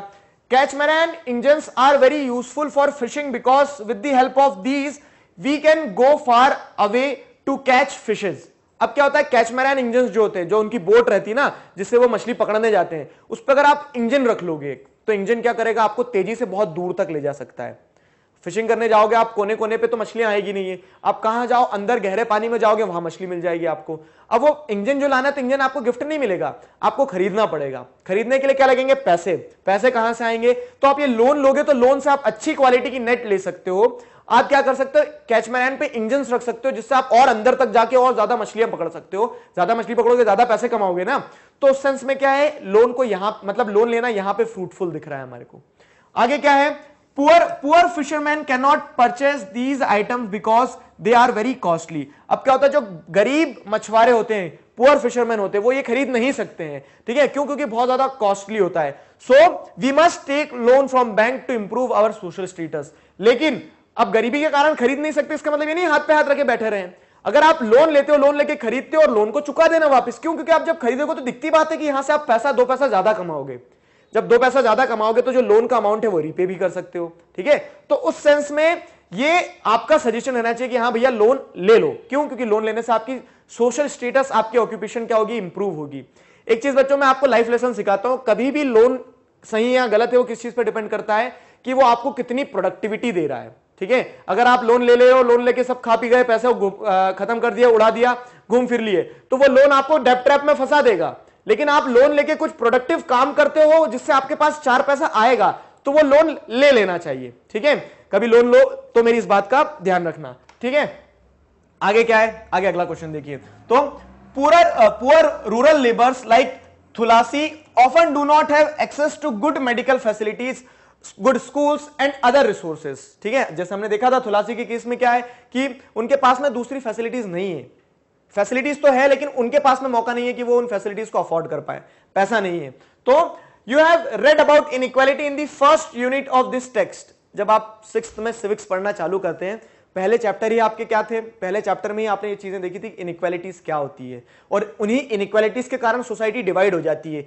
catch marine engine are very useful for fishing because with the help of these we can go far away to catch fishes अब क्या होता है catch marine engine जो होते हैं जो उनकी बोट रहती है ना जिससे वो मछली पकड़ने जाते हैं उस पर अगर आप इंजन रख लोगे एक तो इंजन क्या करेगा आपको तेजी से बहुत दूर तक ले जा सकता है फिशिंग करने जाओगे आप कोने कोने पे तो मछलियां आएगी नहीं है आप कहां जाओ अंदर गहरे पानी में जाओगे वहां मछली मिल जाएगी आपको अब वो इंजन जो लाना तो इंजन आपको गिफ्ट नहीं मिलेगा आपको खरीदना पड़ेगा खरीदने के लिए क्या लगेंगे पैसे पैसे कहां से आएंगे तो आप ये लोन लोगे तो लोन से आप अच्छी क्वालिटी की नेट ले सकते हो आप क्या कर सकते हो कैचमैन हैंड पे इंजन रख सकते हो जिससे आप और अंदर तक जाके और ज्यादा मछलियां पकड़ सकते हो ज्यादा मछली पकड़ोगे ज्यादा पैसे कमाओगे ना तो उस सेंस में क्या है लोन को यहां मतलब लोन लेना यहां पे फ्रूटफुल दिख रहा है हमारे को आगे क्या है poor poor fisherman cannot purchase these item because they are very costly अब क्या होता है जो गरीब मछुआरे होते हैं पुअर फिशरमैन होते हैं वो ये खरीद नहीं सकते हैं ठीक है क्यों क्योंकि बहुत ज्यादा कॉस्टली होता है so we must take loan from bank to improve our social status लेकिन आप गरीबी के कारण खरीद नहीं सकते इसका मतलब ये नहीं हाथ पे हाथ रखे बैठे रहे अगर आप लोन लेते हो लोन लेके खरीदते हो और लोन को चुका देना वापस क्यों क्योंकि आप जब खरीदोगे तो दिखती बात है कि यहां से आप पैसा दो पैसा ज्यादा कमाओगे जब दो पैसा ज्यादा कमाओगे तो जो लोन का अमाउंट है वो रीपे भी कर सकते हो ठीक है तो उस सेंस में ये आपका सजेशन रहना चाहिए कि हाँ भैया लोन ले लो क्यों क्योंकि लोन लेने से आपकी सोशल स्टेटस आपकी ऑक्यूपेशन क्या होगी इंप्रूव होगी एक चीज बच्चों मैं आपको लाइफ लेसन सिखाता हूं कभी भी लोन सही या गलत है वो किस चीज पर डिपेंड करता है कि वो आपको कितनी प्रोडक्टिविटी दे रहा है ठीक है अगर आप लोन ले ले हो लोन लेके सब खा पी गए पैसे खत्म कर दिया उड़ा दिया घूम फिर लिए तो वो लोन आपको डेप ट्रैप में फंसा देगा लेकिन आप लोन लेके कुछ प्रोडक्टिव काम करते हो जिससे आपके पास चार पैसा आएगा तो वो लोन ले लेना चाहिए ठीक है कभी लोन लो तो मेरी इस बात का ध्यान रखना ठीक है आगे क्या है आगे अगला क्वेश्चन देखिए तो poor poor rural labours like Thulasi often do not have access to good medical facilities good schools and other resources ठीक है जैसे हमने देखा था थुलासी के केस में क्या है कि उनके पास में दूसरी फैसिलिटीज नहीं है फैसिलिटीज तो है लेकिन उनके पास में मौका नहीं है कि वो उन फैसिलिटीज को अफोर्ड कर पाए पैसा नहीं है तो you have read about equality in the first unit of this text जब आप सिक्स में सिविक्स पढ़ना चालू करते हैं पहले चैप्टर ही आपके क्या थे पहले चैप्टर में ही आपने ये चीजें देखी थी इनइक्वालिटीज क्या होती है और उन्हीं इनइक्वालिटीज के कारण सोसाइटी डिवाइड हो जाती है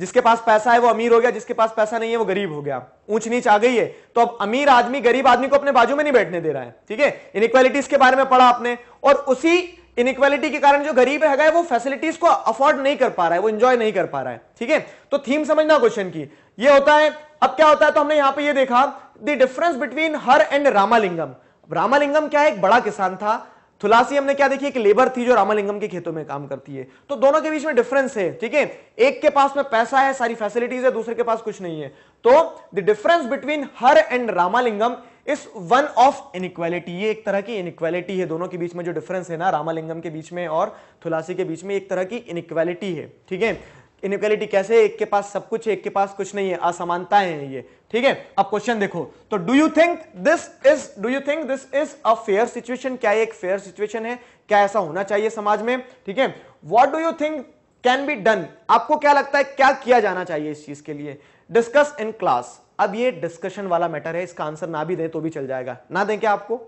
जिसके पास पैसा है वो अमीर हो गया जिसके पास पैसा नहीं है वो गरीब हो गया ऊंच नीच आ गई है तो अब अमीर आदमी गरीब आदमी को अपने बाजू में नहीं बैठने दे रहा है ठीक है इनक्वालिटीज के बारे में पढ़ा आपने और उसी इनक्वालिटी के कारण जो गरीब है वो फैसिलिटीज को अफोर्ड नहीं कर पा रहा है वो एंजॉय नहीं कर पा रहा है ठीक है तो थीम समझना क्वेश्चन की ये होता है अब क्या होता है तो हमने यहां पर यह देखा the difference between her and Ramalingam Ramalingam क्या है एक बड़ा किसान था थुलासी हमने क्या देखी एक लेबर थी जो रामालिंगम के खेतों में काम करती है तो दोनों के बीच में डिफरेंस है ठीक है एक के पास में पैसा है सारी फैसिलिटीज है दूसरे के पास कुछ नहीं है तो the difference between her and Ramalingam is one of inequality ये एक तरह की इनक्वालिटी है दोनों के बीच में जो डिफरेंस है ना रामालिंगम के बीच में और थुलासी के बीच में एक तरह की इनक्वालिटी है ठीक है इनक्वालिटी कैसे एक के पास सब कुछ है एक के पास कुछ नहीं है असमानता है ये ठीक है अब क्वेश्चन देखो तो do you think this is do you think this is a fair situation क्या एक फेयर सिचुएशन है क्या ऐसा होना चाहिए समाज में ठीक है what do you think can be done आपको क्या लगता है क्या किया जाना चाहिए इस चीज के लिए डिस्कस इन क्लास अब ये डिस्कशन वाला मैटर है इसका आंसर ना भी दे तो भी चल जाएगा ना दें क्या आपको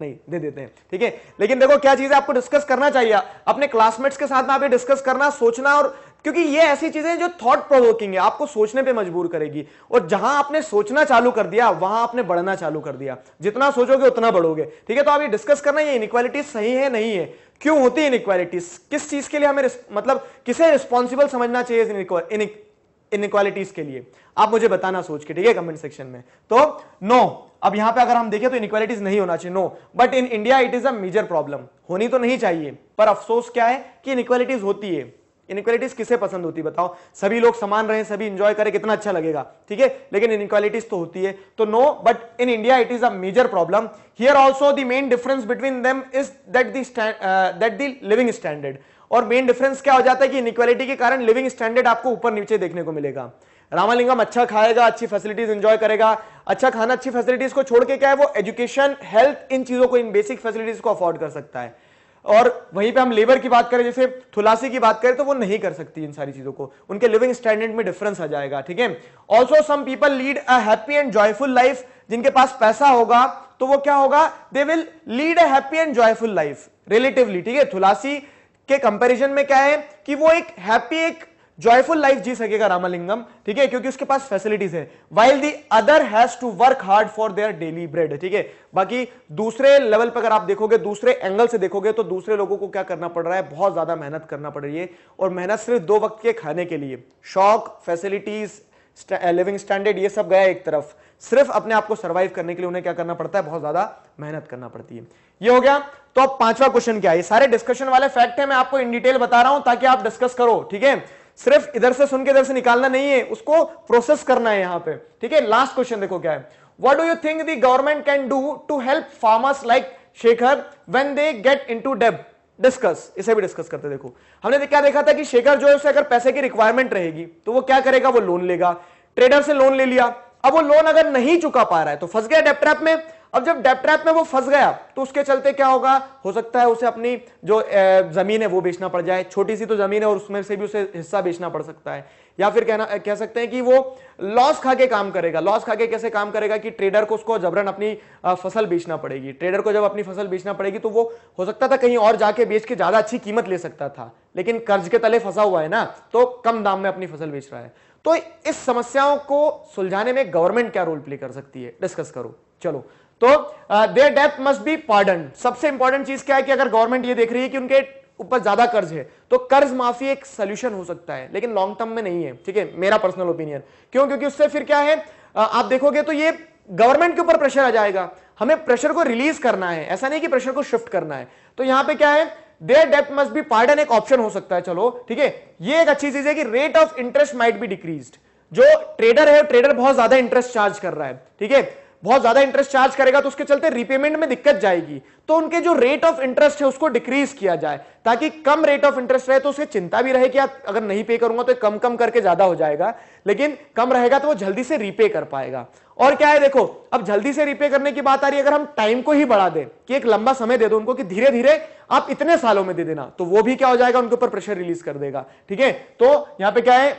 नहीं दे देते हैं ठीक है लेकिन देखो क्या चीज है आपको डिस्कस करना चाहिए अपने क्लासमेट्स के साथ में आप ये डिस्कस करना सोचना और क्योंकि ये ऐसी चीजें जो थॉट प्रोवोकिंग है आपको सोचने पे मजबूर करेगी और जहां आपने सोचना चालू कर दिया वहां आपने बढ़ना चालू कर दिया जितना सोचोगे उतना बढ़ोगे ठीक है तो आप ये डिस्कस करना ये इनक्वालिटी सही है नहीं है क्यों होती है इनक्वालिटीज किस चीज के लिए हमें मतलब किसे रिस्पॉन्सिबल समझना चाहिए इनक्वालिटीज के लिए आप मुझे बताना सोच के ठीक है कमेंट सेक्शन में तो नो अब यहां पे अगर हम देखें तो इनक्वालिटीज नहीं होना चाहिए no but in India it is a major problem होनी तो नहीं चाहिए पर अफसोस क्या है कि इनक्वालिटीज होती है इनक्वालिटीज किसे पसंद होती बताओ सभी लोग समान रहे सभी इंजॉय करें कितना अच्छा लगेगा ठीक है लेकिन इनक्वालिटीज तो होती है तो no but in India it is a major problem here also the main difference between them is that that the living standard और मेन डिफरेंस क्या हो जाता है कि इनक्वालिटी के कारण लिविंग स्टैंडर्ड आपको ऊपर नीचे देखने को मिलेगा रामालिंगम अच्छा खाएगा अच्छी फैसिलिटीज इंजॉय करेगा अच्छा खाना अच्छी फैसिलिटीज को छोड़ के क्या है वो एजुकेशन हेल्थ इन चीजों को इन बेसिक फैसिलिटीज को अफोर्ड कर सकता है और वहीं पे हम लेबर की बात करें जैसे थुलासी की बात करें तो वो नहीं कर सकती इन सारी चीजों को उनके लिविंग स्टैंडर्ड में डिफरेंस आ जाएगा ठीक है also some people lead a happy and joyful life जिनके पास पैसा होगा तो वो क्या होगा they will lead a happy and joyful life relatively ठीक है थुलासी के कंपेरिजन में क्या है कि वो एक हैप्पी एक जॉयफुल लाइफ जी सकेगा रामालिंगम ठीक है क्योंकि उसके पास फैसिलिटीज है while the other has to work hard for their daily bread ठीक है बाकी दूसरे लेवल पर अगर आप देखोगे दूसरे एंगल से देखोगे तो दूसरे लोगों को क्या करना पड़ रहा है बहुत ज्यादा मेहनत करना पड़ रही है और मेहनत सिर्फ दो वक्त के खाने के लिए शौक फैसिलिटीज लिविंग स्टैंडर्ड ये सब गया एक तरफ सिर्फ अपने आप को सर्वाइव करने के लिए उन्हें क्या करना पड़ता है बहुत ज्यादा मेहनत करना पड़ती है ये हो गया तो अब पांचवा क्वेश्चन क्या है ये सारे डिस्कशन वाले फैक्ट है मैं आपको इन डिटेल बता रहा हूं ताकि आप डिस्कस करो ठीक है सिर्फ इधर से सुन के इधर से निकालना नहीं है उसको प्रोसेस करना है यहां पे ठीक है लास्ट क्वेश्चन देखो क्या है what do you think the government can do to help farmers like Shekhar when they get into debt discuss इसे भी डिस्कस करते देखो हमने तो क्या देखा था कि शेखर जो है उसे अगर पैसे की रिक्वायरमेंट रहेगी तो वो क्या करेगा वो लोन लेगा ट्रेडर से लोन ले लिया अब वो लोन अगर नहीं चुका पा रहा है तो फंस गया डेप्ट्रैप में अब जब डेप ट्रैप में वो फंस गया तो उसके चलते क्या होगा हो सकता है उसे अपनी जो जमीन है वो बेचना पड़ जाए छोटी सी तो जमीन है और उसमें से भी उसे हिस्सा बेचना पड़ सकता है या फिर कहना कह सकते हैं कि वो लॉस खा के काम करेगा लॉस खा के कैसे काम करेगा कि ट्रेडर को उसको जबरन अपनी फसल बेचना पड़ेगी ट्रेडर को जब अपनी फसल बेचना पड़ेगी तो वो हो सकता था कहीं और जाके बेच के ज्यादा अच्छी कीमत ले सकता था लेकिन कर्ज के तले फंसा हुआ है ना तो कम दाम में अपनी फसल बेच रहा है तो इस समस्याओं को सुलझाने में गवर्नमेंट क्या रोल प्ले कर सकती है डिस्कस करो चलो तो their debt must be pardon सबसे इंपॉर्टेंट चीज क्या है कि अगर गवर्नमेंट ये देख रही है कि उनके ऊपर ज्यादा कर्ज है तो कर्ज माफी एक सोल्यूशन हो सकता है लेकिन लॉन्ग टर्म में नहीं है ठीक है मेरा पर्सनल ओपिनियन क्यों क्योंकि उससे फिर क्या है uh, आप देखोगे तो ये गवर्नमेंट के ऊपर प्रेशर आ जाएगा हमें प्रेशर को रिलीज करना है ऐसा नहीं कि प्रेशर को शिफ्ट करना है तो यहां पे क्या है their debt must be pardon एक ऑप्शन हो सकता है चलो ठीक है ये एक अच्छी चीज है कि rate of interest might be decrease जो ट्रेडर है ट्रेडर बहुत ज्यादा इंटरेस्ट चार्ज कर रहा है ठीक है बहुत ज्यादा इंटरेस्ट चार्ज करेगा तो उसके चलते रिपेमेंट में दिक्कत जाएगी तो उनके जो रेट ऑफ इंटरेस्ट है उसको डिक्रीज किया जाए ताकि कम रेट ऑफ इंटरेस्ट रहे तो उसे चिंता भी रहे कि अगर नहीं पे करूंगा तो कम कम करके ज्यादा हो जाएगा लेकिन कम रहेगा तो वो जल्दी से रीपे कर पाएगा और क्या है देखो अब जल्दी से रीपे करने की बात आ रही है अगर हम टाइम को ही बढ़ा दें कि एक लंबा समय दे दो उनको कि धीरे धीरे आप इतने सालों में दे देना तो वो भी क्या हो जाएगा उनके ऊपर प्रेशर रिलीज कर देगा ठीक है तो यहां पे क्या है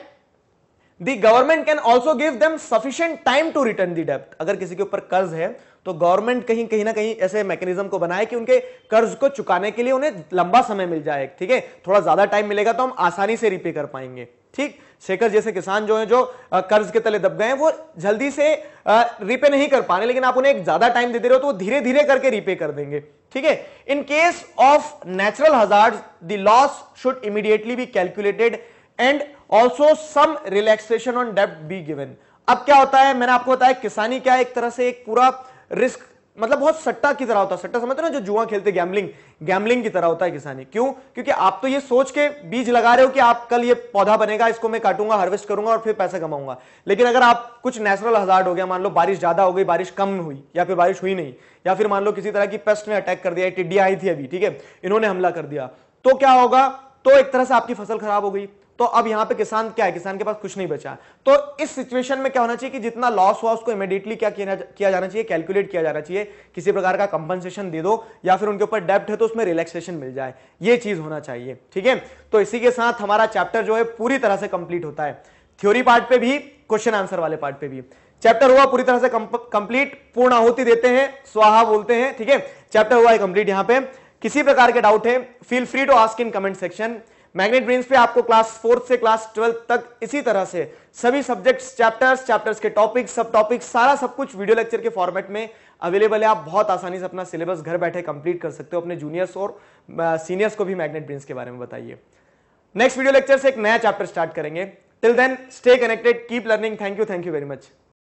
the government can also give them sufficient time to return the डेप्ट अगर किसी के ऊपर कर्ज है तो गवर्नमेंट कहीं कहीं ना कहीं ऐसे मैकेनिज्म को बनाए कि उनके कर्ज को चुकाने के लिए उन्हें लंबा समय मिल जाए ठीक है थोड़ा ज्यादा टाइम मिलेगा तो हम आसानी से रिपे कर पाएंगे ठीक शेखर जैसे किसान जो है जो कर्ज के तले दब गए हैं वो जल्दी से रिपे नहीं कर पा रहे लेकिन आप उन्हें एक ज्यादा टाइम दे दे रहे हो तो वो धीरे धीरे करके रिपे कर देंगे ठीक है in case of natural hazard the loss should immediately be calculated and also some relaxation on debt be given अब क्या होता है मैंने आपको बताया किसानी क्या है एक तरह से एक पूरा रिस्क मतलब बहुत सट्टा की तरह होता है सट्टा समझते हो ना जो जुआ खेलते गैमलिंग गैमलिंग की तरह होता है किसानी क्यों क्योंकि आप तो ये सोच के बीज लगा रहे हो कि आप कल ये पौधा बनेगा इसको मैं काटूंगा हार्वेस्ट करूंगा और फिर पैसा कमाऊंगा लेकिन अगर आप कुछ नेचुरल हजार्ड हो गया मान लो बारिश ज्यादा हो गई बारिश कम हुई या फिर बारिश हुई नहीं या फिर मान लो किसी तरह की पेस्ट ने अटैक कर दिया टिड्डिया आई थी अभी ठीक है इन्होंने हमला कर दिया तो क्या होगा तो एक तरह से आपकी फसल खराब हो गई तो अब यहां पे किसान क्या है किसान के पास कुछ नहीं बचा तो इस सिचुएशन में क्या होना चाहिए कि जितना लॉस हुआ उसको इमीडिएटली क्या किया जाना चाहिए कैलकुलेट किया जाना चाहिए किसी प्रकार का कंपनसेशन दे दो या फिर उनके ऊपर डेप्ट है तो उसमें रिलैक्सेशन मिल जाए ये चीज होना चाहिए ठीक है तो इसी के साथ हमारा चैप्टर जो है पूरी तरह से कंप्लीट होता है थ्योरी पार्ट पे भी क्वेश्चन आंसर वाले पार्ट पे भी चैप्टर हुआ पूरी तरह से कंप्लीट पूर्ण आहुति देते हैं स्वाहा बोलते हैं ठीक है चैप्टर हुआ है कंप्लीट यहां पे किसी प्रकार के डाउट है feel free to ask in comment section Magnet brains पे आपको क्लास फोर्थ से क्लास ट्वेल्थ तक इसी तरह से सभी सब्जेक्ट्स चैप्टर्स चैप्टर्स के टॉपिक सब टॉपिक सारा सब कुछ वीडियो लेक्चर के फॉर्मेट में अवेलेबल है आप बहुत आसानी से अपना सिलेबस घर बैठे कंप्लीट कर सकते हो अपने जूनियर्स और सीनियर्स को भी मैग्नेट ब्रेन्स के बारे में बताइए नेक्स्ट वीडियो लेक्चर से एक नया चैप्टर स्टार्ट करेंगे till then stay connected keep learning thank you thank you very much